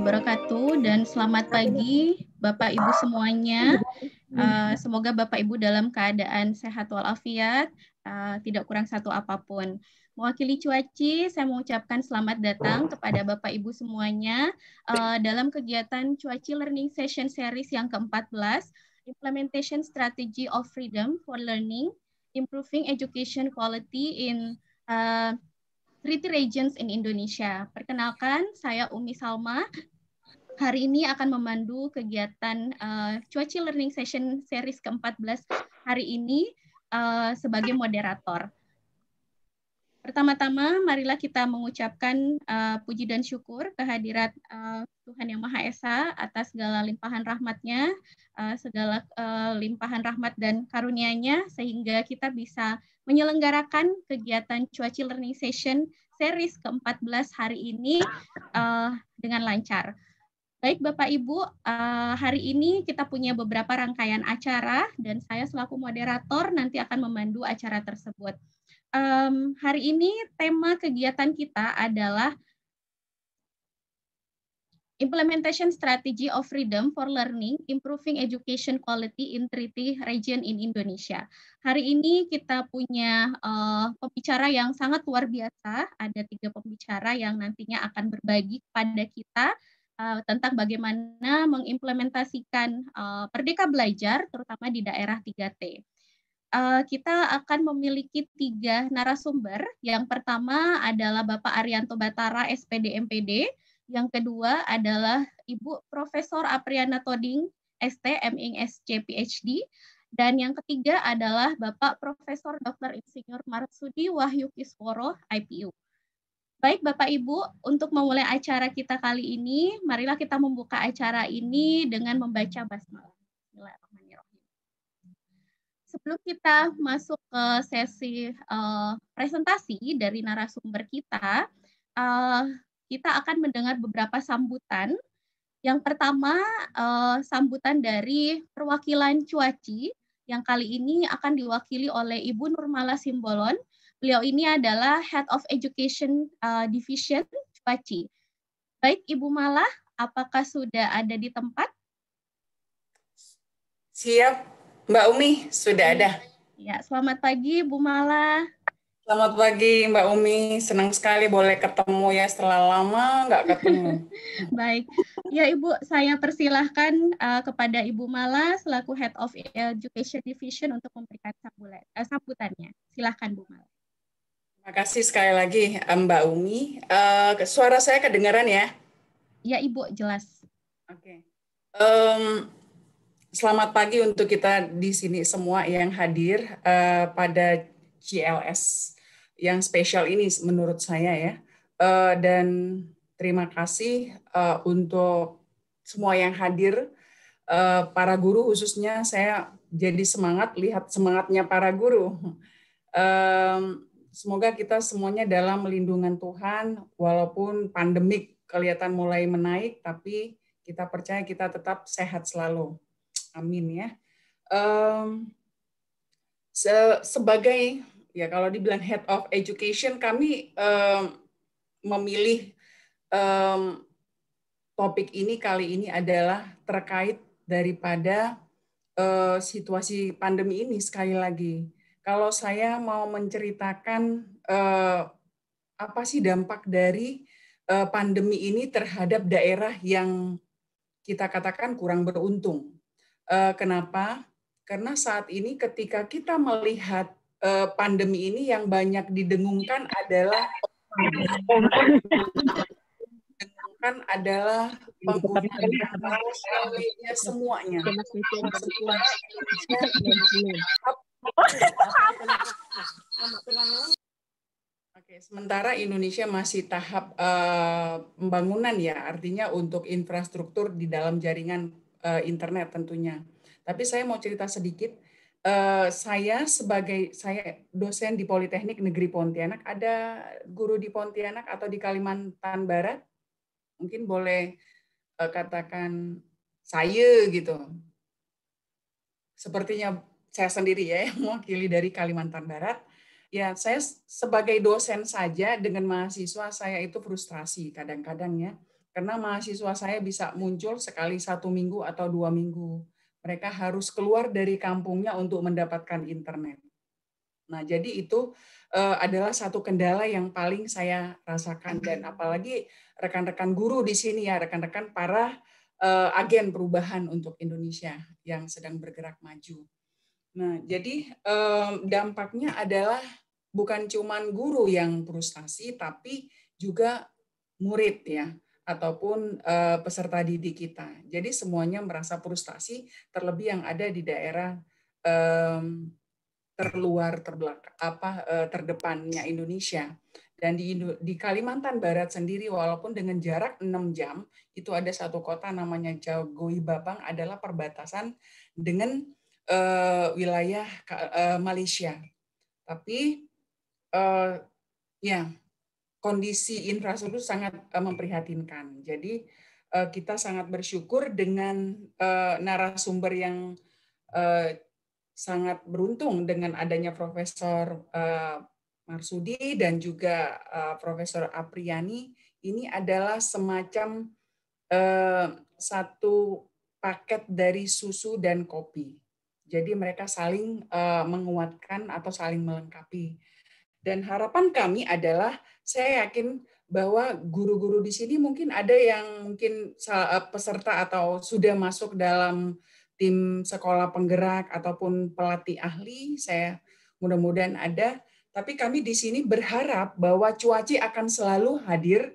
wabarakatuh dan selamat pagi Bapak Ibu semuanya. Eh, semoga Bapak Ibu dalam keadaan sehat walafiat, eh, tidak kurang satu apapun. Mewakili Cuaci, saya mengucapkan selamat datang kepada Bapak Ibu semuanya eh, dalam kegiatan Cuaci Learning Session Series yang ke-14, Implementation Strategy of Freedom for Learning, Improving Education Quality in uh, treaty regions in Indonesia. Perkenalkan, saya Umi Salma hari ini akan memandu kegiatan uh, eh, Cuaci Learning Session series ke-14 hari ini uh, sebagai moderator. Pertama-tama, marilah kita mengucapkan uh, puji dan syukur kehadirat uh, Tuhan Yang Maha Esa atas segala limpahan rahmatnya, uh, segala uh, limpahan rahmat dan karuniaNya sehingga kita bisa menyelenggarakan kegiatan Cuaci Learning Session series ke-14 hari ini uh, dengan lancar. Baik Bapak Ibu, eh, hari ini kita punya beberapa rangkaian acara dan saya selaku moderator nanti akan memandu acara tersebut. Um, hari ini tema kegiatan kita adalah Implementation Strategy of Freedom for Learning, Improving Education Quality in Treaty Region in Indonesia. Hari ini kita punya uh, pembicara yang sangat luar biasa. Ada tiga pembicara yang nantinya akan berbagi kepada kita Eh, tentang bagaimana mengimplementasikan uh, eh, Perdeka Belajar, terutama di daerah 3T. Uh, eh, kita akan memiliki tiga narasumber. Yang pertama adalah Bapak Arianto Batara, SPD MPD. Yang kedua adalah Ibu Profesor Apriana Toding, ST, MIng SC, PhD. Dan yang ketiga adalah Bapak Profesor Dr. Insinyur Marsudi Wahyu Kisworo, IPU. Baik Bapak Ibu, untuk memulai acara kita kali ini, marilah kita membuka acara ini dengan membaca basmalah. Sebelum kita masuk ke sesi uh, presentasi dari narasumber kita, uh, kita akan mendengar beberapa sambutan. Yang pertama, uh, sambutan dari perwakilan Cuaci yang kali ini akan diwakili oleh Ibu Nurmala Simbolon Beliau ini adalah Head of Education uh, Division Cuaci. Baik Ibu Malah, apakah sudah ada di tempat? Siap, Mbak Umi, sudah iya. ada. Ya, selamat pagi Bu Malah. Selamat pagi Mbak Umi, senang sekali boleh ketemu ya setelah lama nggak ketemu. Baik, ya Ibu saya persilahkan uh, kepada Ibu Mala selaku Head of Education Division untuk memberikan sambulan, uh, sambutannya. Silahkan Bu Mala. Terima kasih sekali lagi Mbak Umi. Uh, suara saya kedengaran ya? Ya Ibu, jelas. Oke. Okay. Um, selamat pagi untuk kita di sini semua yang hadir uh, pada GLS yang spesial ini menurut saya ya. Uh, dan terima kasih uh, untuk semua yang hadir, uh, para guru khususnya saya jadi semangat lihat semangatnya para guru. Um, semoga kita semuanya dalam lindungan Tuhan, walaupun pandemik kelihatan mulai menaik, tapi kita percaya kita tetap sehat selalu. Amin ya. Um, se sebagai ya kalau dibilang head of education, kami um, memilih um, topik ini kali ini adalah terkait daripada uh, situasi pandemi ini sekali lagi kalau saya mau menceritakan eh, apa sih dampak dari eh, pandemi ini terhadap daerah yang kita katakan kurang beruntung. Eh, kenapa? Karena saat ini ketika kita melihat eh, pandemi ini yang banyak didengungkan adalah kan adalah penggunaan semuanya Oke, sementara Indonesia masih tahap uh, pembangunan ya, artinya untuk infrastruktur di dalam jaringan uh, internet tentunya. Tapi saya mau cerita sedikit. Uh, saya sebagai saya dosen di Politeknik Negeri Pontianak, ada guru di Pontianak atau di Kalimantan Barat, mungkin boleh uh, katakan saya gitu. Sepertinya saya sendiri ya yang mewakili dari Kalimantan Barat. Ya, saya sebagai dosen saja dengan mahasiswa saya itu frustrasi kadang-kadang ya. Karena mahasiswa saya bisa muncul sekali satu minggu atau dua minggu. Mereka harus keluar dari kampungnya untuk mendapatkan internet. Nah, jadi itu eh, adalah satu kendala yang paling saya rasakan dan apalagi rekan-rekan guru di sini ya, rekan-rekan para eh, agen perubahan untuk Indonesia yang sedang bergerak maju. Nah, jadi dampaknya adalah bukan cuman guru yang frustasi, tapi juga murid ya ataupun eh, peserta didik kita. Jadi semuanya merasa frustasi, terlebih yang ada di daerah terluar terbelak apa eh, terdepannya Indonesia. Dan di, di Kalimantan Barat sendiri, walaupun dengan jarak 6 jam, itu ada satu kota namanya Jagoi Jagoibabang adalah perbatasan dengan uh, wilayah uh, Malaysia. Tapi uh, ya kondisi infrastruktur sangat uh, memprihatinkan. Jadi uh, kita sangat bersyukur dengan uh, narasumber yang uh, sangat beruntung dengan adanya Profesor Marsudi dan juga Profesor Apriani. Ini adalah semacam satu paket dari susu dan kopi. Jadi mereka saling uh, menguatkan atau saling melengkapi. Dan harapan kami adalah saya yakin bahwa guru-guru di sini mungkin ada yang mungkin eh, peserta atau sudah masuk dalam tim sekolah penggerak ataupun pelatih ahli. Saya mudah-mudahan ada. Tapi kami di sini berharap bahwa cuaci akan selalu hadir.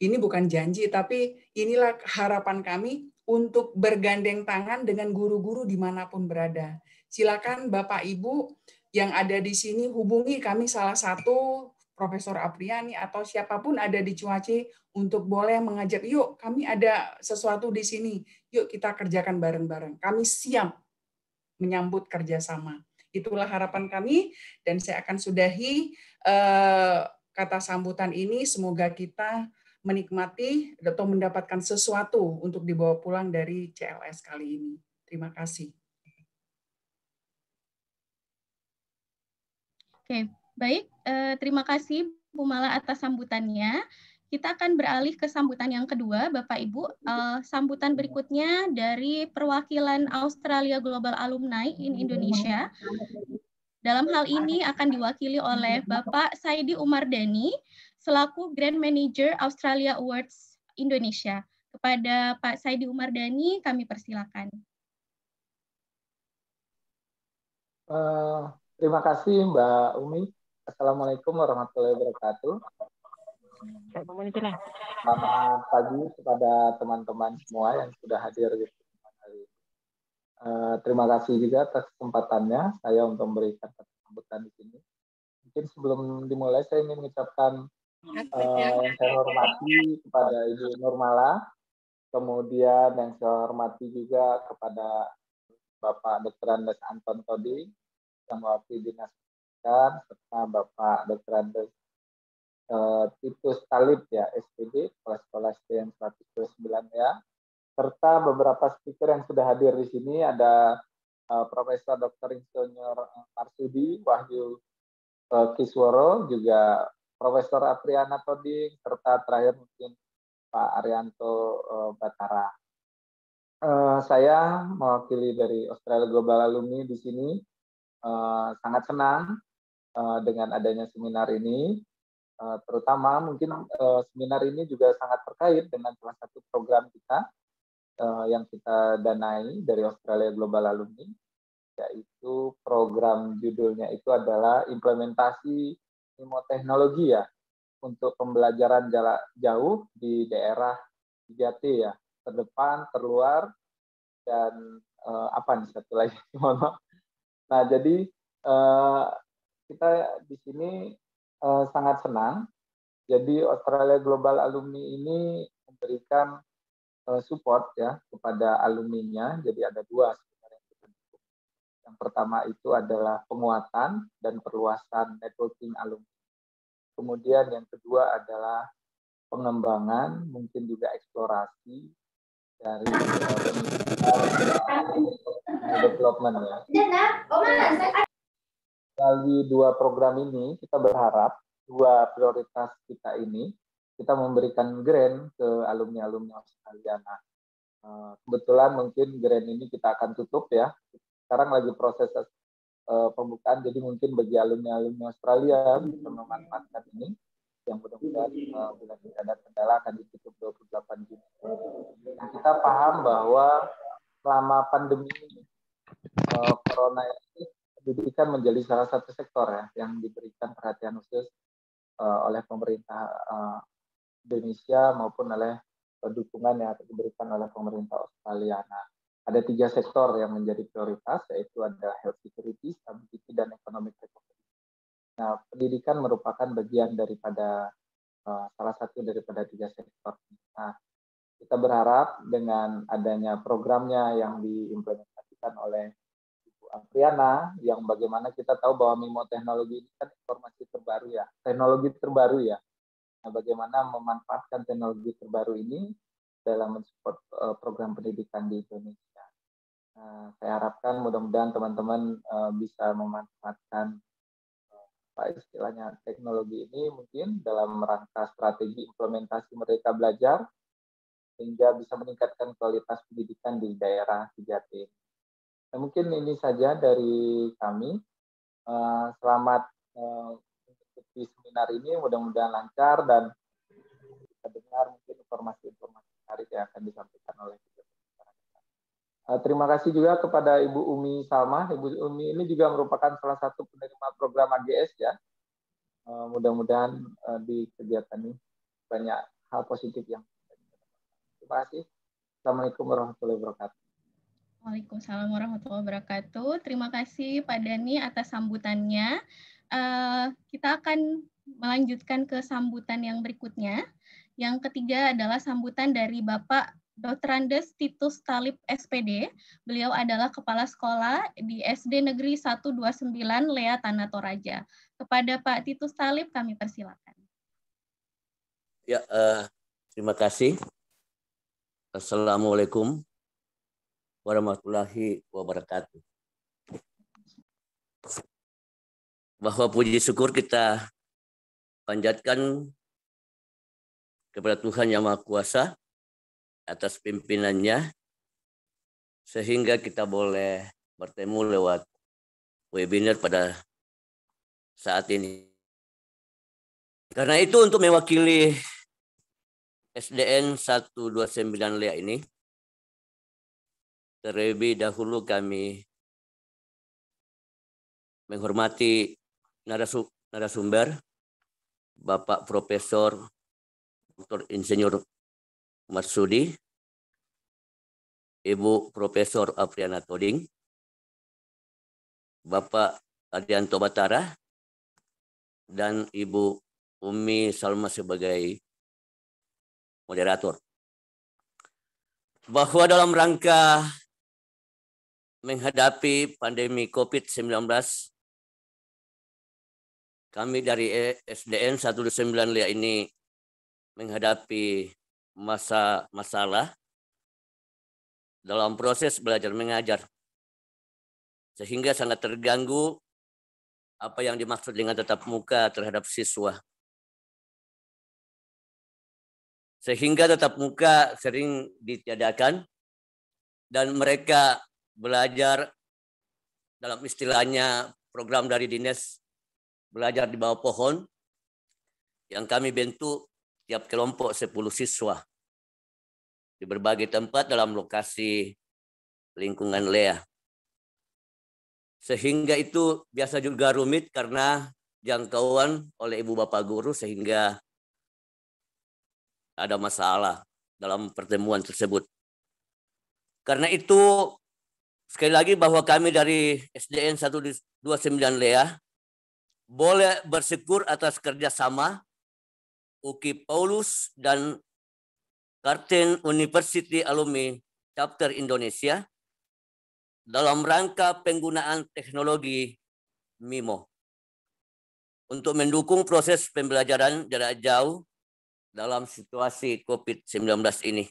Ini bukan janji, tapi inilah harapan kami untuk bergandeng tangan dengan guru-guru dimanapun berada. Silakan Bapak Ibu yang ada di sini hubungi kami salah satu Profesor Apriani atau siapapun ada di Cuaci untuk boleh mengajak, yuk kami ada sesuatu di sini, yuk kita kerjakan bareng-bareng. Kami siap menyambut kerjasama. Itulah harapan kami dan saya akan sudahi eh, kata sambutan ini. Semoga kita menikmati atau mendapatkan sesuatu untuk dibawa pulang dari CLS kali ini. Terima kasih. Oke, baik. Eh, terima kasih Bu Mala atas sambutannya. Kita akan beralih ke sambutan yang kedua, Bapak Ibu. Eh, sambutan berikutnya dari perwakilan Australia Global Alumni in Indonesia. Dalam hal ini akan diwakili oleh Bapak Saidi Umar Dani, selaku Grand Manager Australia Awards Indonesia. Kepada Pak Saidi Umar Dani, kami persilakan. Uh, terima kasih Mbak Umi. Assalamualaikum warahmatullahi wabarakatuh. Selamat pagi kepada teman-teman semua yang sudah hadir di sini. Uh, terima kasih juga atas kesempatannya saya untuk memberikan kesempatan di sini. Mungkin sebelum dimulai saya ingin mengucapkan uh, yang saya hormati kepada Ibu Nurmala, kemudian yang saya hormati juga kepada Bapak Dr. Andes Anton Todi, yang mewakili Dinas Pendidikan, serta Bapak Dr. Andes uh, Titus Talib ya, SPD, Kepala Sekolah SDN 129 ya, serta beberapa speaker yang sudah hadir di sini ada uh, Profesor Dr. Insinyur Marsudi Wahyu Kisworo juga Profesor Apriana Toding, serta terakhir mungkin Pak Arianto eh, Batara. Eh, saya mewakili dari Australia Global Alumni di sini. Eh, sangat senang dengan adanya seminar ini. Terutama mungkin seminar ini juga sangat terkait dengan salah satu program kita yang kita danai dari Australia Global Alumni, yaitu program judulnya itu adalah implementasi ilmu teknologi ya untuk pembelajaran jarak jauh di daerah Jati ya terdepan, terluar dan eh, apa nih satu lagi mohon maaf. Nah jadi eh, kita di sini eh, sangat senang. Jadi Australia Global Alumni ini memberikan eh, support ya kepada alumninya. Jadi ada dua yang pertama itu adalah penguatan dan perluasan networking alumni. Kemudian yang kedua adalah pengembangan, mungkin juga eksplorasi dari eh, development ya. Lalu dua program ini kita berharap dua prioritas kita ini kita memberikan grant ke alumni-alumni Australia. Nah, eh, kebetulan mungkin grant ini kita akan tutup ya sekarang lagi proses uh, pembukaan jadi mungkin bagi alumni-alumni Australia bisa memanfaatkan ini yang mudah-mudahan uh, bulan ini ada kendala akan ditutup 28 Juni. Nah, kita paham bahwa selama pandemi uh, corona ini pendidikan menjadi salah satu sektor ya yang diberikan perhatian khusus uh, oleh pemerintah uh, Indonesia maupun oleh dukungan yang diberikan oleh pemerintah Australia. Nah, ada tiga sektor yang menjadi prioritas, yaitu ada health security, stability, dan economic recovery. Nah, pendidikan merupakan bagian daripada eh, salah satu daripada tiga sektor. Nah, kita berharap dengan adanya programnya yang diimplementasikan oleh Ibu Apriana, yang bagaimana kita tahu bahwa MIMO teknologi ini kan informasi terbaru ya, teknologi terbaru ya. Nah, bagaimana memanfaatkan teknologi terbaru ini dalam mensupport eh, program pendidikan di Indonesia. Eh, saya harapkan mudah-mudahan teman-teman eh, bisa memanfaatkan eh, apa istilahnya teknologi ini mungkin dalam rangka strategi implementasi mereka belajar sehingga bisa meningkatkan kualitas pendidikan di daerah 3 Nah, mungkin ini saja dari kami. selamat uh, mengikuti seminar ini, mudah-mudahan lancar dan kita dengar mungkin informasi-informasi menarik yang akan disampaikan oleh kita. Eh, terima kasih juga kepada Ibu Umi Salma. Ibu Umi ini juga merupakan salah satu penerima program AGS ya. Eh, mudah-mudahan eh, di kegiatan ini banyak hal positif yang Terima kasih. Assalamualaikum warahmatullahi wabarakatuh. Waalaikumsalam warahmatullahi wabarakatuh. Terima kasih Pak Dani atas sambutannya. kita akan melanjutkan ke sambutan yang berikutnya. Yang ketiga adalah sambutan dari Bapak Andes Titus Talib SPD. Beliau adalah kepala sekolah di SD Negeri 129 Lea Tanah Toraja. Kepada Pak Titus Talib kami persilakan. Ya, uh, terima kasih. Assalamualaikum warahmatullahi wabarakatuh. Bahwa puji syukur kita panjatkan kepada Tuhan Yang Maha Kuasa atas pimpinannya sehingga kita boleh bertemu lewat webinar pada saat ini. Karena itu untuk mewakili SDN 129 Lea ini, terlebih dahulu kami menghormati narasumber Bapak Profesor Dr. Insinyur Marsudi, Ibu Profesor Apriana Toding, Bapak Adianto Batara, dan Ibu Umi Salma sebagai moderator. Bahwa dalam rangka menghadapi pandemi COVID-19, kami dari SDN 19 Lia ini menghadapi masa masalah dalam proses belajar mengajar sehingga sangat terganggu apa yang dimaksud dengan tetap muka terhadap siswa sehingga tetap muka sering ditiadakan dan mereka belajar dalam istilahnya program dari dinas belajar di bawah pohon yang kami bentuk tiap kelompok 10 siswa di berbagai tempat dalam lokasi lingkungan Lea. Sehingga itu biasa juga rumit karena jangkauan oleh ibu bapak guru sehingga ada masalah dalam pertemuan tersebut. Karena itu sekali lagi bahwa kami dari SDN 129 Lea boleh bersyukur atas kerjasama UKI Paulus dan Karten University Alumni Chapter Indonesia dalam rangka penggunaan teknologi MIMO untuk mendukung proses pembelajaran jarak jauh dalam situasi COVID-19 ini.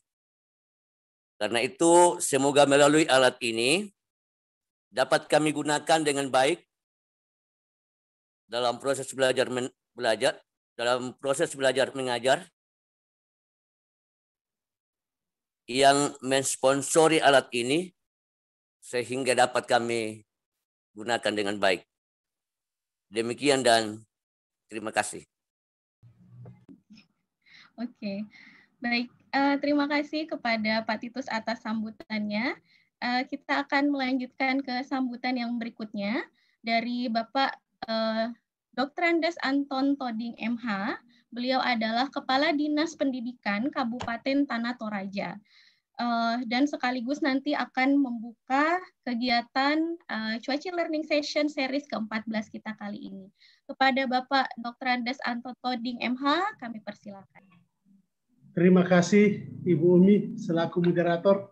Karena itu, semoga melalui alat ini dapat kami gunakan dengan baik dalam proses belajar belajar dalam proses belajar mengajar yang mensponsori alat ini sehingga dapat kami gunakan dengan baik. Demikian dan terima kasih. Oke, baik. Uh, terima kasih kepada Pak Titus atas sambutannya. Uh, kita akan melanjutkan ke sambutan yang berikutnya dari Bapak uh, Dr. Andes Anton Toding MH. Beliau adalah Kepala Dinas Pendidikan Kabupaten Tanah Toraja. Uh, dan sekaligus nanti akan membuka kegiatan uh, eh, Cuaci Learning Session series ke-14 kita kali ini. Kepada Bapak Dr. Andes Anton Toding MH, kami persilakan. Terima kasih Ibu Umi selaku moderator.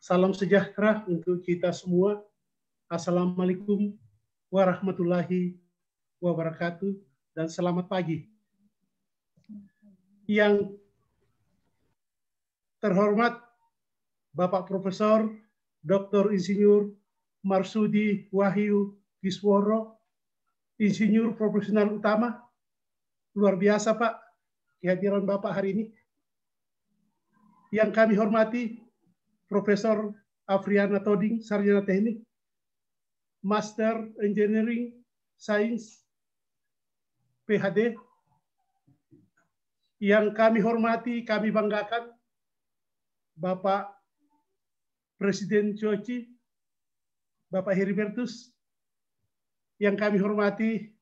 Salam sejahtera untuk kita semua. Assalamualaikum warahmatullahi wabarakatuh dan selamat pagi. Yang terhormat Bapak Profesor Dr. Insinyur Marsudi Wahyu Kisworo, Insinyur Profesional Utama. Luar biasa Pak, kehadiran Bapak hari ini. Yang kami hormati Profesor Afriana Toding, Sarjana Teknik, Master Engineering Science PHD yang kami hormati, kami banggakan Bapak Presiden Coci, Bapak Heribertus, yang kami hormati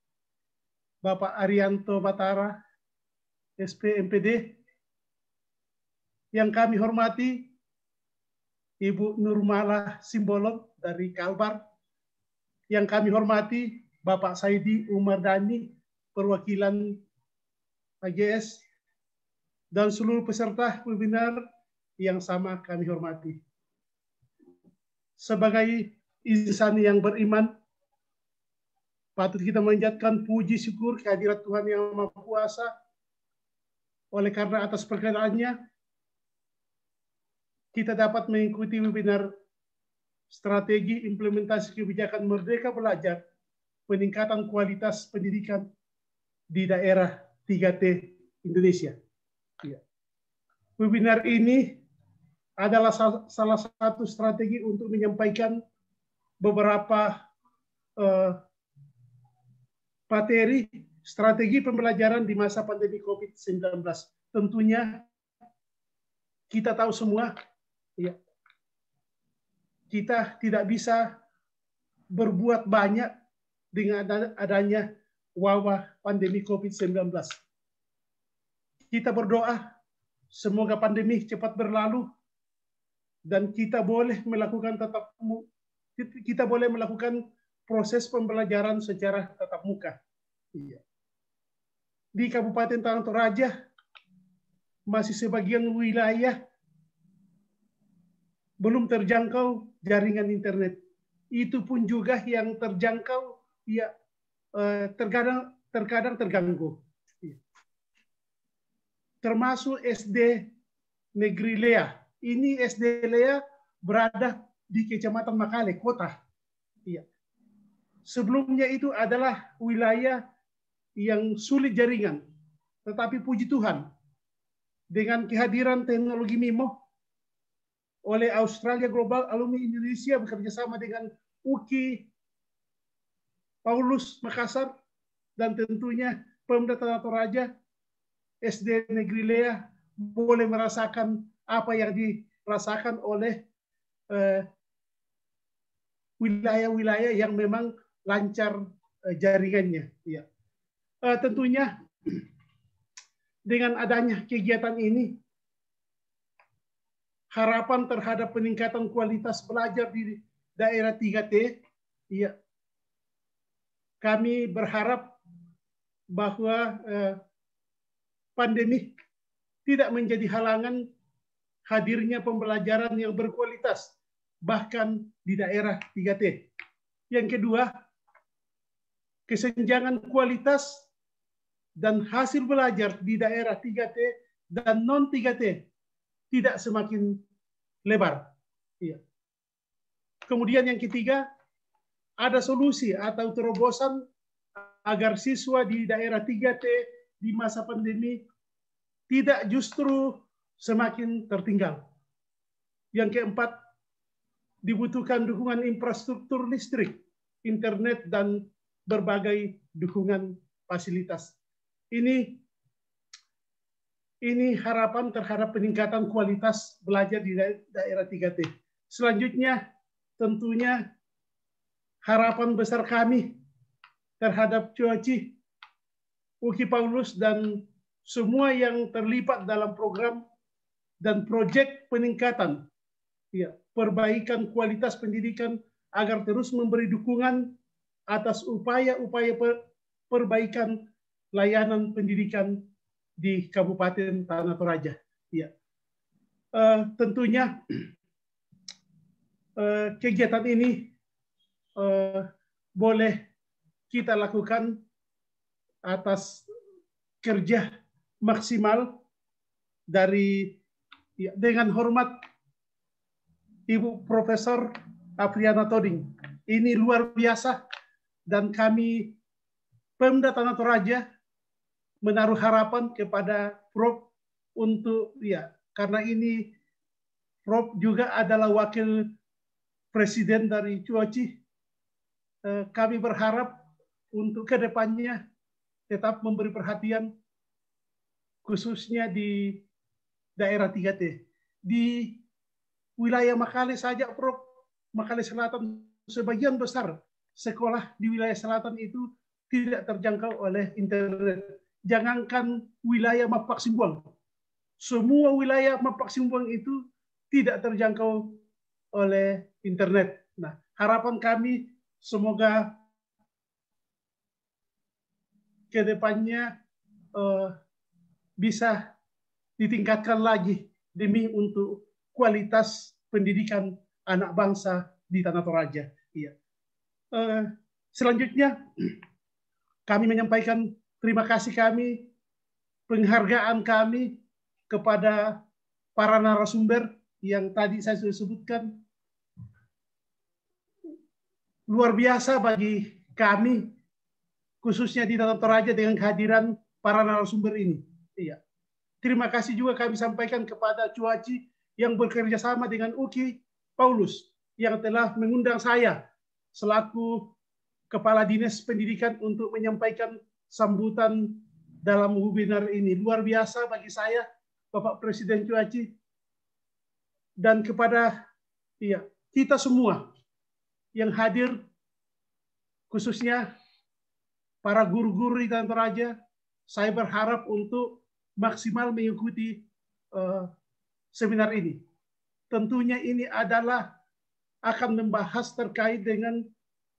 Bapak Arianto Batara, SPMPD, yang kami hormati Ibu Nurmala Simbolon dari Kalbar, yang kami hormati Bapak Saidi Umar Dani perwakilan AGS, dan seluruh peserta webinar yang sama kami hormati. Sebagai insan yang beriman, patut kita menjatkan puji syukur kehadirat Tuhan yang Maha Kuasa oleh karena atas perkenaannya, kita dapat mengikuti webinar strategi implementasi kebijakan Merdeka Belajar, peningkatan kualitas pendidikan di daerah 3T Indonesia. Iya. Webinar ini adalah salah satu strategi untuk menyampaikan beberapa eh, materi strategi pembelajaran di masa pandemi COVID-19. Tentunya kita tahu semua, ya, kita tidak bisa berbuat banyak dengan adanya wabah pandemi COVID-19. Kita berdoa semoga pandemi cepat berlalu dan kita boleh melakukan tatap kita boleh melakukan proses pembelajaran secara tatap muka. Iya. Di Kabupaten Tangerang Toraja masih sebagian wilayah belum terjangkau jaringan internet. Itu pun juga yang terjangkau ya Eh, terkadang terkadang terganggu. Iya. Termasuk SD Negeri Lea. Ini SD Lea berada di Kecamatan Makale, kota. Iya. Sebelumnya itu adalah wilayah yang sulit jaringan. Tetapi puji Tuhan, dengan kehadiran teknologi MIMO oleh Australia Global Alumni Indonesia bekerja sama dengan UKI Paulus Makassar, dan tentunya Pemda Tanah Toraja, SD Negeri Lea, boleh merasakan apa yang dirasakan oleh eh, wilayah-wilayah eh, yang memang lancar eh, jaringannya. Ya. Eh, tentunya dengan adanya kegiatan ini, harapan terhadap peningkatan kualitas pelajar di daerah 3T, ya, kami berharap bahwa eh, pandemi tidak menjadi halangan hadirnya pembelajaran yang berkualitas, bahkan di daerah 3T. Yang kedua, kesenjangan kualitas dan hasil belajar di daerah 3T dan non-3T tidak semakin lebar. Iya. Kemudian yang ketiga, ada solusi atau terobosan agar siswa di daerah 3T di masa pandemi tidak justru semakin tertinggal. Yang keempat, dibutuhkan dukungan infrastruktur listrik, internet, dan berbagai dukungan fasilitas. Ini ini harapan terhadap peningkatan kualitas belajar di daerah 3T. Selanjutnya, tentunya harapan besar kami terhadap Cuaci, Uki Paulus, dan semua yang terlibat dalam program dan proyek peningkatan ya, perbaikan kualitas pendidikan agar terus memberi dukungan atas upaya-upaya perbaikan layanan pendidikan di Kabupaten Tanah Toraja. Ya. Uh, tentunya uh, kegiatan ini Eh, boleh kita lakukan atas kerja maksimal dari ya, dengan hormat Ibu Profesor Apriana Toding. Ini luar biasa dan kami Pemda Tanah Toraja menaruh harapan kepada Prof untuk ya karena ini Prof juga adalah wakil presiden dari Cuaci Eh, kami berharap untuk kedepannya tetap memberi perhatian khususnya di daerah 3T. Di wilayah Makale saja, Prof, Makale Selatan sebagian besar sekolah di wilayah selatan itu tidak terjangkau oleh internet. Jangankan wilayah Mapak Simbuang. Semua wilayah Mapak Simbuang itu tidak terjangkau oleh internet. Nah, harapan kami Semoga kedepannya uh, bisa ditingkatkan lagi demi untuk kualitas pendidikan anak bangsa di Tanah Toraja. Iya. Uh, selanjutnya kami menyampaikan terima kasih kami, penghargaan kami kepada para narasumber yang tadi saya sudah sebutkan luar biasa bagi kami khususnya di dalam Toraja dengan kehadiran para narasumber ini. Iya. Terima kasih juga kami sampaikan kepada Cuaci yang bekerja sama dengan Uki Paulus yang telah mengundang saya selaku Kepala Dinas Pendidikan untuk menyampaikan sambutan dalam webinar ini. Luar biasa bagi saya, Bapak Presiden Cuaci, dan kepada iya kita semua yang hadir, khususnya para guru-guru di kantor raja, saya berharap untuk maksimal mengikuti uh, seminar ini. Tentunya ini adalah akan membahas terkait dengan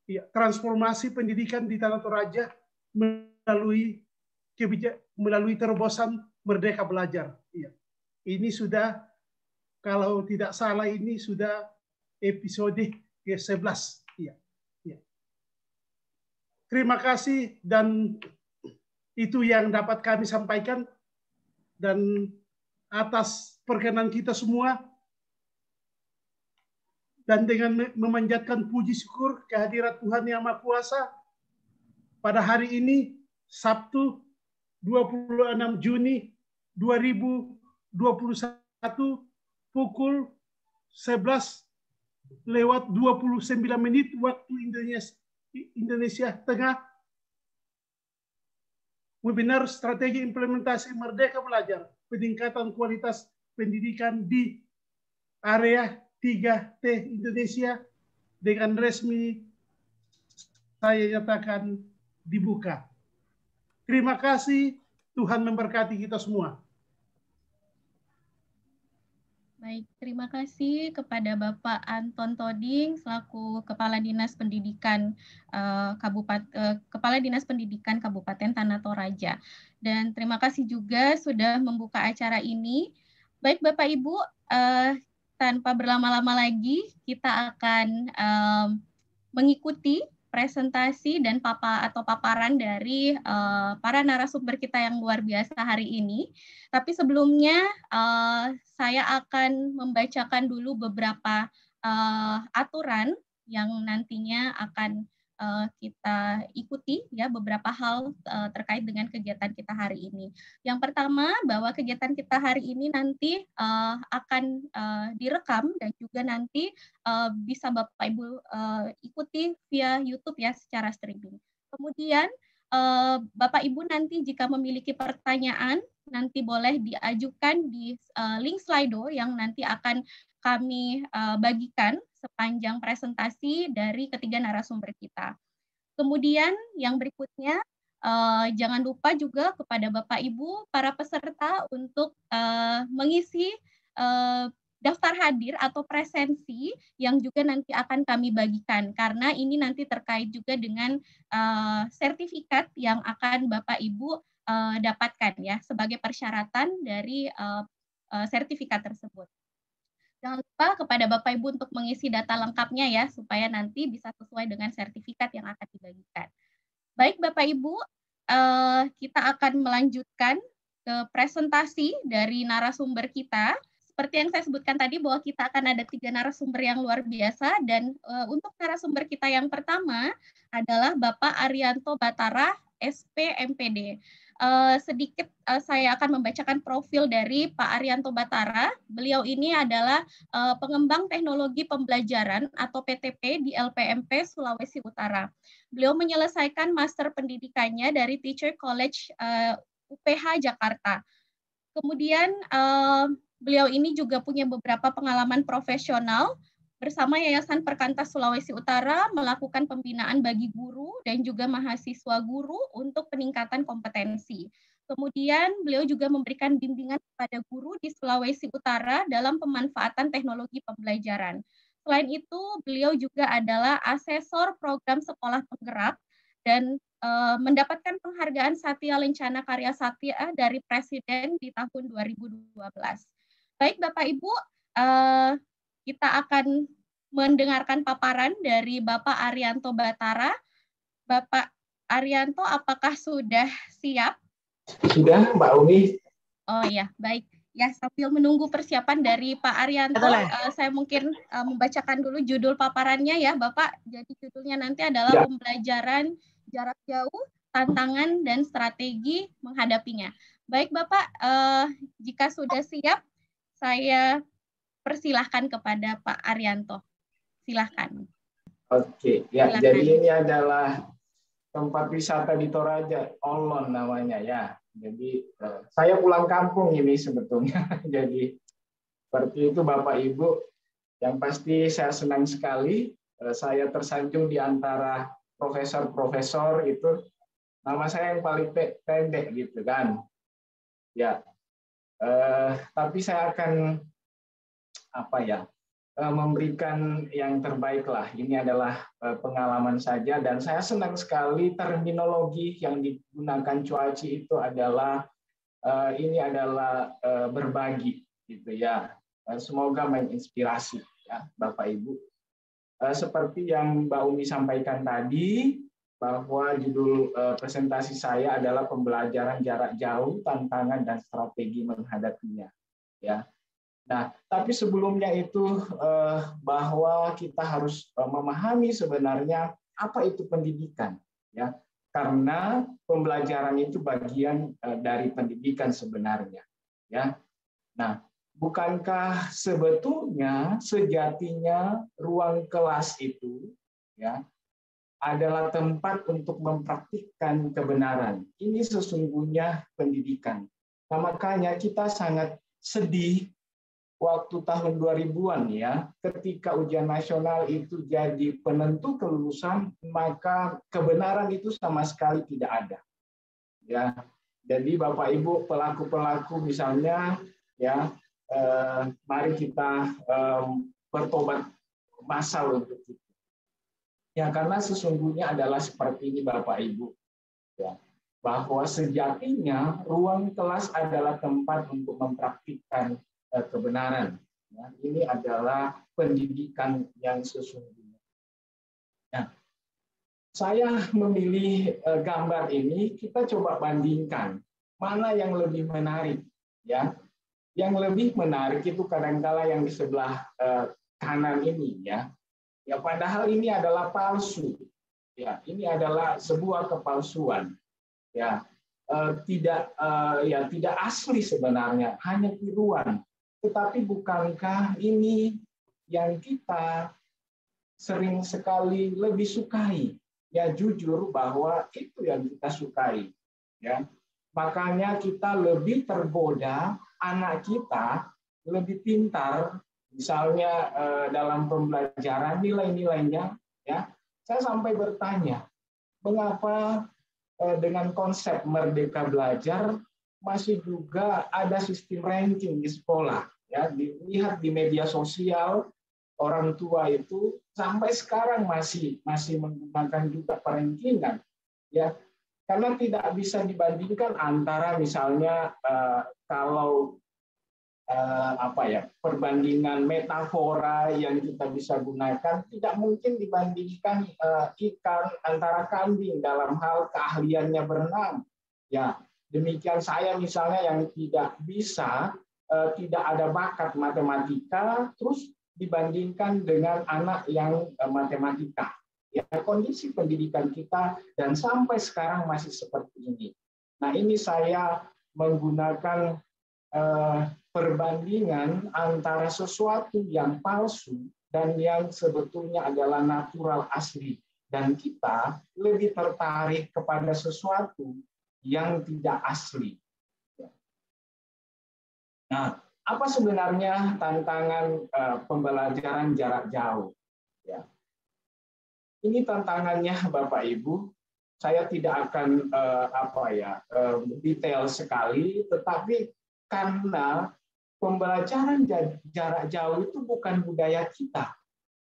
ya, transformasi pendidikan di tanah Toraja melalui kebijak melalui terobosan merdeka belajar. Ya. Ini sudah kalau tidak salah ini sudah episode 11 iya, iya iya terima kasih dan itu yang dapat kami sampaikan dan atas perkenan kita semua dan dengan memanjatkan puji syukur kehadirat Tuhan Yang Maha Kuasa pada hari ini Sabtu 26 Juni 2021 pukul 11 lewat 29 menit waktu Indonesia, Indonesia Tengah. Webinar Strategi Implementasi Merdeka Belajar, Peningkatan Kualitas Pendidikan di Area 3T Indonesia dengan resmi saya nyatakan dibuka. Terima kasih, Tuhan memberkati kita semua. Baik, terima kasih kepada Bapak Anton Toding selaku Kepala Dinas Pendidikan uh, eh, Kabupaten uh, Kepala Dinas Pendidikan Kabupaten Tanah Toraja. Dan terima kasih juga sudah membuka acara ini. Baik Bapak Ibu, uh, tanpa berlama-lama lagi kita akan um, mengikuti presentasi dan papa atau paparan dari uh, para narasumber kita yang luar biasa hari ini. Tapi sebelumnya uh, saya akan membacakan dulu beberapa uh, aturan yang nantinya akan Eh, kita ikuti ya beberapa hal eh, terkait dengan kegiatan kita hari ini. Yang pertama bahwa kegiatan kita hari ini nanti eh, akan direkam dan juga nanti bisa Bapak Ibu ikuti via YouTube ya secara streaming. Kemudian Bapak Ibu nanti jika memiliki pertanyaan nanti boleh diajukan di link Slido yang nanti akan kami bagikan sepanjang presentasi dari ketiga narasumber kita. Kemudian yang berikutnya, uh, jangan lupa juga kepada Bapak Ibu para peserta untuk uh, mengisi uh, daftar hadir atau presensi yang juga nanti akan kami bagikan karena ini nanti terkait juga dengan uh, sertifikat yang akan Bapak Ibu uh, dapatkan ya sebagai persyaratan dari uh, uh, sertifikat tersebut. Jangan lupa kepada Bapak Ibu untuk mengisi data lengkapnya ya, supaya nanti bisa sesuai dengan sertifikat yang akan dibagikan. Baik Bapak Ibu, eh, kita akan melanjutkan ke presentasi dari narasumber kita. Seperti yang saya sebutkan tadi bahwa kita akan ada tiga narasumber yang luar biasa dan eh, untuk narasumber kita yang pertama adalah Bapak Arianto Batara, SP MPD uh, sedikit uh, saya akan membacakan profil dari Pak Arianto Batara. Beliau ini adalah uh, pengembang teknologi pembelajaran atau PTP di LPMP Sulawesi Utara. Beliau menyelesaikan master pendidikannya dari Teacher College uh, UPH Jakarta. Kemudian uh, beliau ini juga punya beberapa pengalaman profesional bersama Yayasan Perkantas Sulawesi Utara melakukan pembinaan bagi guru dan juga mahasiswa guru untuk peningkatan kompetensi. Kemudian beliau juga memberikan bimbingan kepada guru di Sulawesi Utara dalam pemanfaatan teknologi pembelajaran. Selain itu, beliau juga adalah asesor program sekolah penggerak dan e, mendapatkan penghargaan Satya Lencana Karya Satya eh, dari Presiden di tahun 2012. Baik Bapak Ibu, e, kita akan mendengarkan paparan dari Bapak Arianto Batara. Bapak Arianto, apakah sudah siap? Sudah, Mbak Umi. Oh iya, baik. Ya, sambil menunggu persiapan dari Pak Arianto, uh, saya mungkin uh, membacakan dulu judul paparannya ya, Bapak. Jadi judulnya nanti adalah ya. pembelajaran jarak jauh, tantangan dan strategi menghadapinya. Baik, Bapak, uh, jika sudah siap, saya persilahkan kepada Pak Arianto. Silahkan. Oke, ya Silahkan. jadi ini adalah tempat wisata di Toraja, Olon namanya ya. Jadi eh, saya pulang kampung ini sebetulnya. jadi seperti itu Bapak Ibu, yang pasti saya senang sekali. Eh, saya tersanjung di antara profesor-profesor itu. Nama saya yang paling pendek gitu kan. Ya, eh, tapi saya akan apa ya e, memberikan yang terbaik lah. Ini adalah e, pengalaman saja dan saya senang sekali terminologi yang digunakan cuaci itu adalah e, ini adalah berbagi gitu ya. Semoga menginspirasi ya Bapak Ibu. Seperti yang Mbak Umi sampaikan tadi bahwa judul presentasi saya adalah pembelajaran jarak jauh, tantangan dan strategi menghadapinya. Ya Nah, tapi sebelumnya itu eh, bahwa kita harus eh, memahami sebenarnya apa itu pendidikan, ya. Karena pembelajaran itu bagian eh, dari pendidikan sebenarnya, ya. Nah, bukankah sebetulnya sejatinya ruang kelas itu, ya, adalah tempat untuk mempraktikkan kebenaran. Ini sesungguhnya pendidikan. Nah, makanya kita sangat sedih waktu tahun 2000-an ya, ketika ujian nasional itu jadi penentu kelulusan, maka kebenaran itu sama sekali tidak ada. Ya. Jadi Bapak Ibu pelaku-pelaku misalnya ya eh, mari kita eh, bertobat massal untuk itu. Ya karena sesungguhnya adalah seperti ini Bapak Ibu. Ya bahwa sejatinya ruang kelas adalah tempat untuk mempraktikkan Eh, kebenaran. Nah, ini adalah pendidikan yang sesungguhnya. Nah, saya memilih eh, gambar ini, kita coba bandingkan mana yang lebih menarik, ya. Yang lebih menarik itu kadangkala yang di sebelah eh, kanan ini, ya. Ya, padahal ini adalah palsu. Ya, ini adalah sebuah kepalsuan. Ya, tidak ya tidak asli sebenarnya, hanya tiruan. Tetapi bukankah ini yang kita sering sekali lebih sukai? Ya jujur bahwa itu yang kita sukai. Ya. Makanya kita lebih tergoda anak kita lebih pintar misalnya eh, dalam pembelajaran nilai-nilainya ya. Saya sampai bertanya, mengapa eh, dengan konsep merdeka belajar masih juga ada sistem ranking di sekolah. Ya, dilihat di media sosial orang tua itu sampai sekarang masih masih menggunakan juga perenkingan Ya, karena tidak bisa dibandingkan antara misalnya eh, kalau eh, apa ya perbandingan metafora yang kita bisa gunakan tidak mungkin dibandingkan eh, ikan antara kambing dalam hal keahliannya berenang. Ya, Demikian saya misalnya yang tidak bisa, eh, tidak ada bakat matematika, terus dibandingkan dengan anak yang eh, matematika. Ya, kondisi pendidikan kita dan sampai sekarang masih seperti ini. Nah ini saya menggunakan eh, perbandingan antara sesuatu yang palsu dan yang sebetulnya adalah natural asli. Dan kita lebih tertarik kepada sesuatu yang tidak asli. Nah, apa sebenarnya tantangan eh, pembelajaran jarak jauh? Ya. Ini tantangannya Bapak Ibu. Saya tidak akan eh, apa ya eh, detail sekali, tetapi karena pembelajaran jarak jauh itu bukan budaya kita,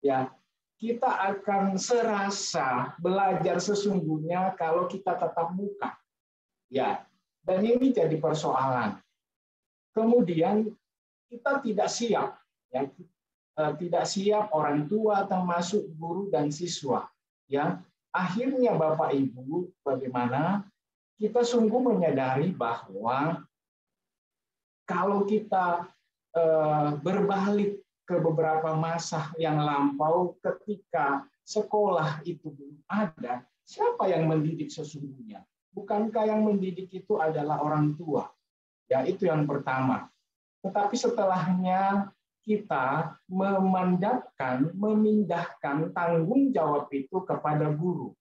ya kita akan serasa belajar sesungguhnya kalau kita tetap muka. Ya, dan ini jadi persoalan. Kemudian kita tidak siap, ya, e, tidak siap orang tua termasuk guru dan siswa. Ya, akhirnya Bapak Ibu, bagaimana kita sungguh menyadari bahwa kalau kita e, berbalik ke beberapa masa yang lampau ketika sekolah itu belum ada, siapa yang mendidik sesungguhnya? Bukankah yang mendidik itu adalah orang tua? Ya, itu yang pertama. Tetapi setelahnya kita memandatkan, memindahkan tanggung jawab itu kepada guru.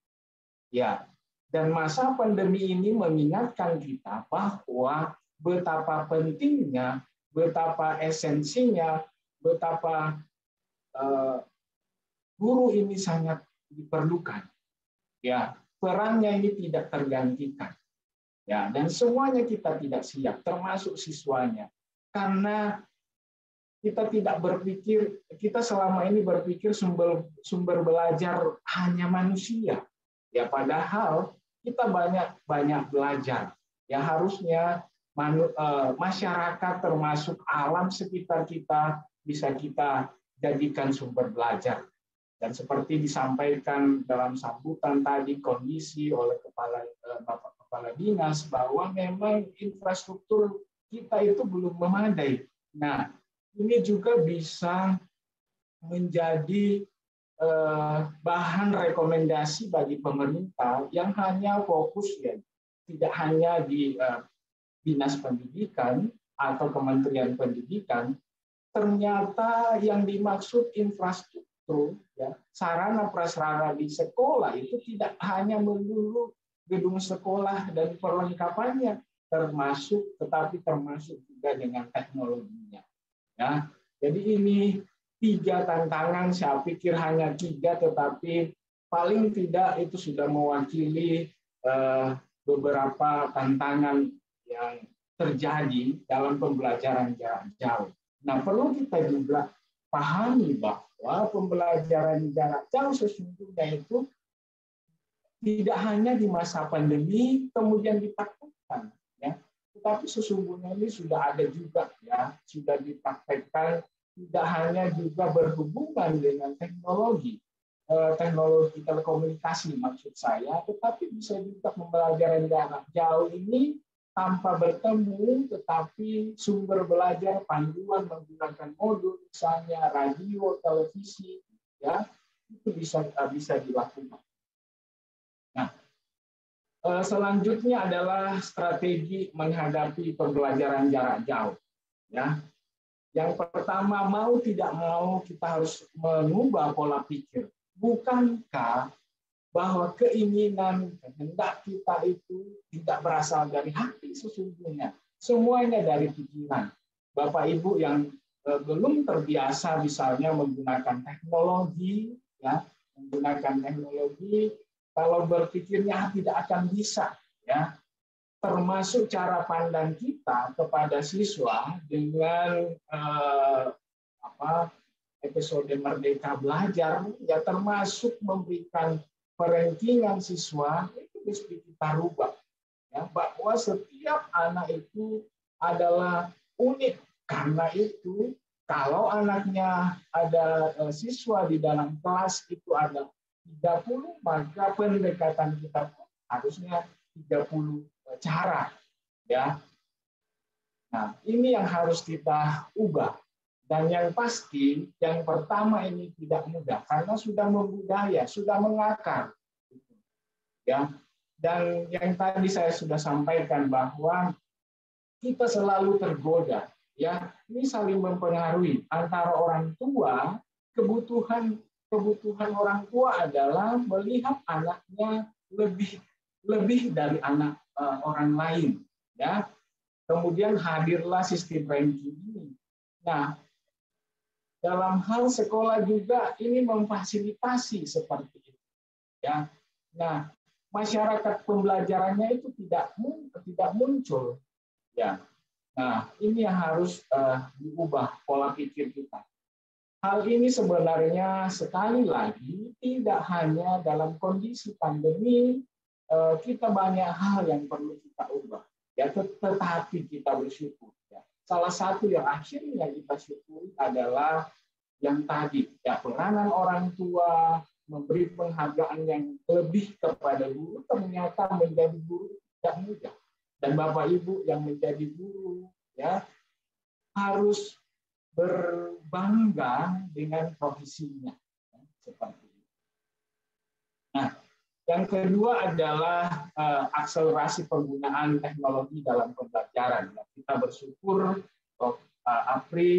Ya, dan masa pandemi ini mengingatkan kita bahwa betapa pentingnya, betapa esensinya, betapa uh, guru ini sangat diperlukan. Ya, perannya ini tidak tergantikan. Ya, dan semuanya kita tidak siap, termasuk siswanya. Karena kita tidak berpikir, kita selama ini berpikir sumber sumber belajar hanya manusia. Ya, padahal kita banyak banyak belajar. Ya harusnya manu, eh, masyarakat termasuk alam sekitar kita bisa kita jadikan sumber belajar dan seperti disampaikan dalam sambutan tadi kondisi oleh kepala eh, Bapak Kepala Dinas bahwa memang infrastruktur kita itu belum memadai. Nah, ini juga bisa menjadi eh, bahan rekomendasi bagi pemerintah yang hanya fokus ya, tidak hanya di eh, dinas pendidikan atau kementerian pendidikan, ternyata yang dimaksud infrastruktur True ya, sarana prasarana di sekolah itu tidak hanya melulu gedung sekolah dan perlengkapannya, termasuk tetapi termasuk juga dengan teknologinya. Ya, jadi ini tiga tantangan, saya pikir hanya tiga, tetapi paling tidak itu sudah mewakili eh, beberapa tantangan yang terjadi dalam pembelajaran jarak jauh. Nah, perlu kita juga pahami bahwa bahwa pembelajaran jarak jauh sesungguhnya itu tidak hanya di masa pandemi kemudian ditakutkan ya tetapi sesungguhnya ini sudah ada juga ya sudah dipakaikan. tidak hanya juga berhubungan dengan teknologi eh, teknologi telekomunikasi maksud saya, tetapi bisa juga pembelajaran jarak jauh ini tanpa bertemu, tetapi sumber belajar panduan menggunakan modul, misalnya radio, televisi, ya itu bisa eh, bisa dilakukan. Nah, eh, selanjutnya adalah strategi menghadapi pembelajaran jarak jauh. Ya, yang pertama mau tidak mau kita harus mengubah pola pikir. Bukankah bahwa keinginan, hendak kita itu tidak berasal dari hati sesungguhnya. Semuanya dari pikiran. Bapak Ibu yang e, belum terbiasa misalnya menggunakan teknologi, ya, menggunakan teknologi, kalau berpikirnya tidak akan bisa, ya. Termasuk cara pandang kita kepada siswa dengan eh, apa episode Merdeka Belajar, ya termasuk memberikan perankingan siswa itu mesti kita rubah ya, bahwa setiap anak itu adalah unik karena itu kalau anaknya ada e, siswa di dalam kelas itu ada 30 maka pendekatan kita pun harusnya 30 e, cara ya nah ini yang harus kita ubah dan yang pasti, yang pertama ini tidak mudah karena sudah membudaya, sudah mengakar. Ya. Dan yang tadi saya sudah sampaikan bahwa kita selalu tergoda, ya. Ini saling mempengaruhi antara orang tua, kebutuhan kebutuhan orang tua adalah melihat anaknya lebih lebih dari anak uh, orang lain, ya. Kemudian hadirlah sistem ranking ini. Nah, dalam hal sekolah juga ini memfasilitasi seperti itu. Ya. Nah, masyarakat pembelajarannya itu tidak tidak muncul. Ya. Nah, ini yang harus uh, diubah pola pikir kita. Hal ini sebenarnya sekali lagi tidak hanya dalam kondisi pandemi uh, kita banyak hal yang perlu kita ubah. Ya, tetapi kita bersyukur Salah satu yang akhirnya kita syukuri adalah yang tadi, ya peranan orang tua, memberi penghargaan yang lebih kepada guru, ternyata menjadi guru tidak mudah. Dan Bapak Ibu yang menjadi guru, ya harus berbangga dengan profesinya. seperti yang kedua adalah uh, akselerasi penggunaan teknologi dalam pembelajaran. Kita bersyukur Prof. Eh, Apri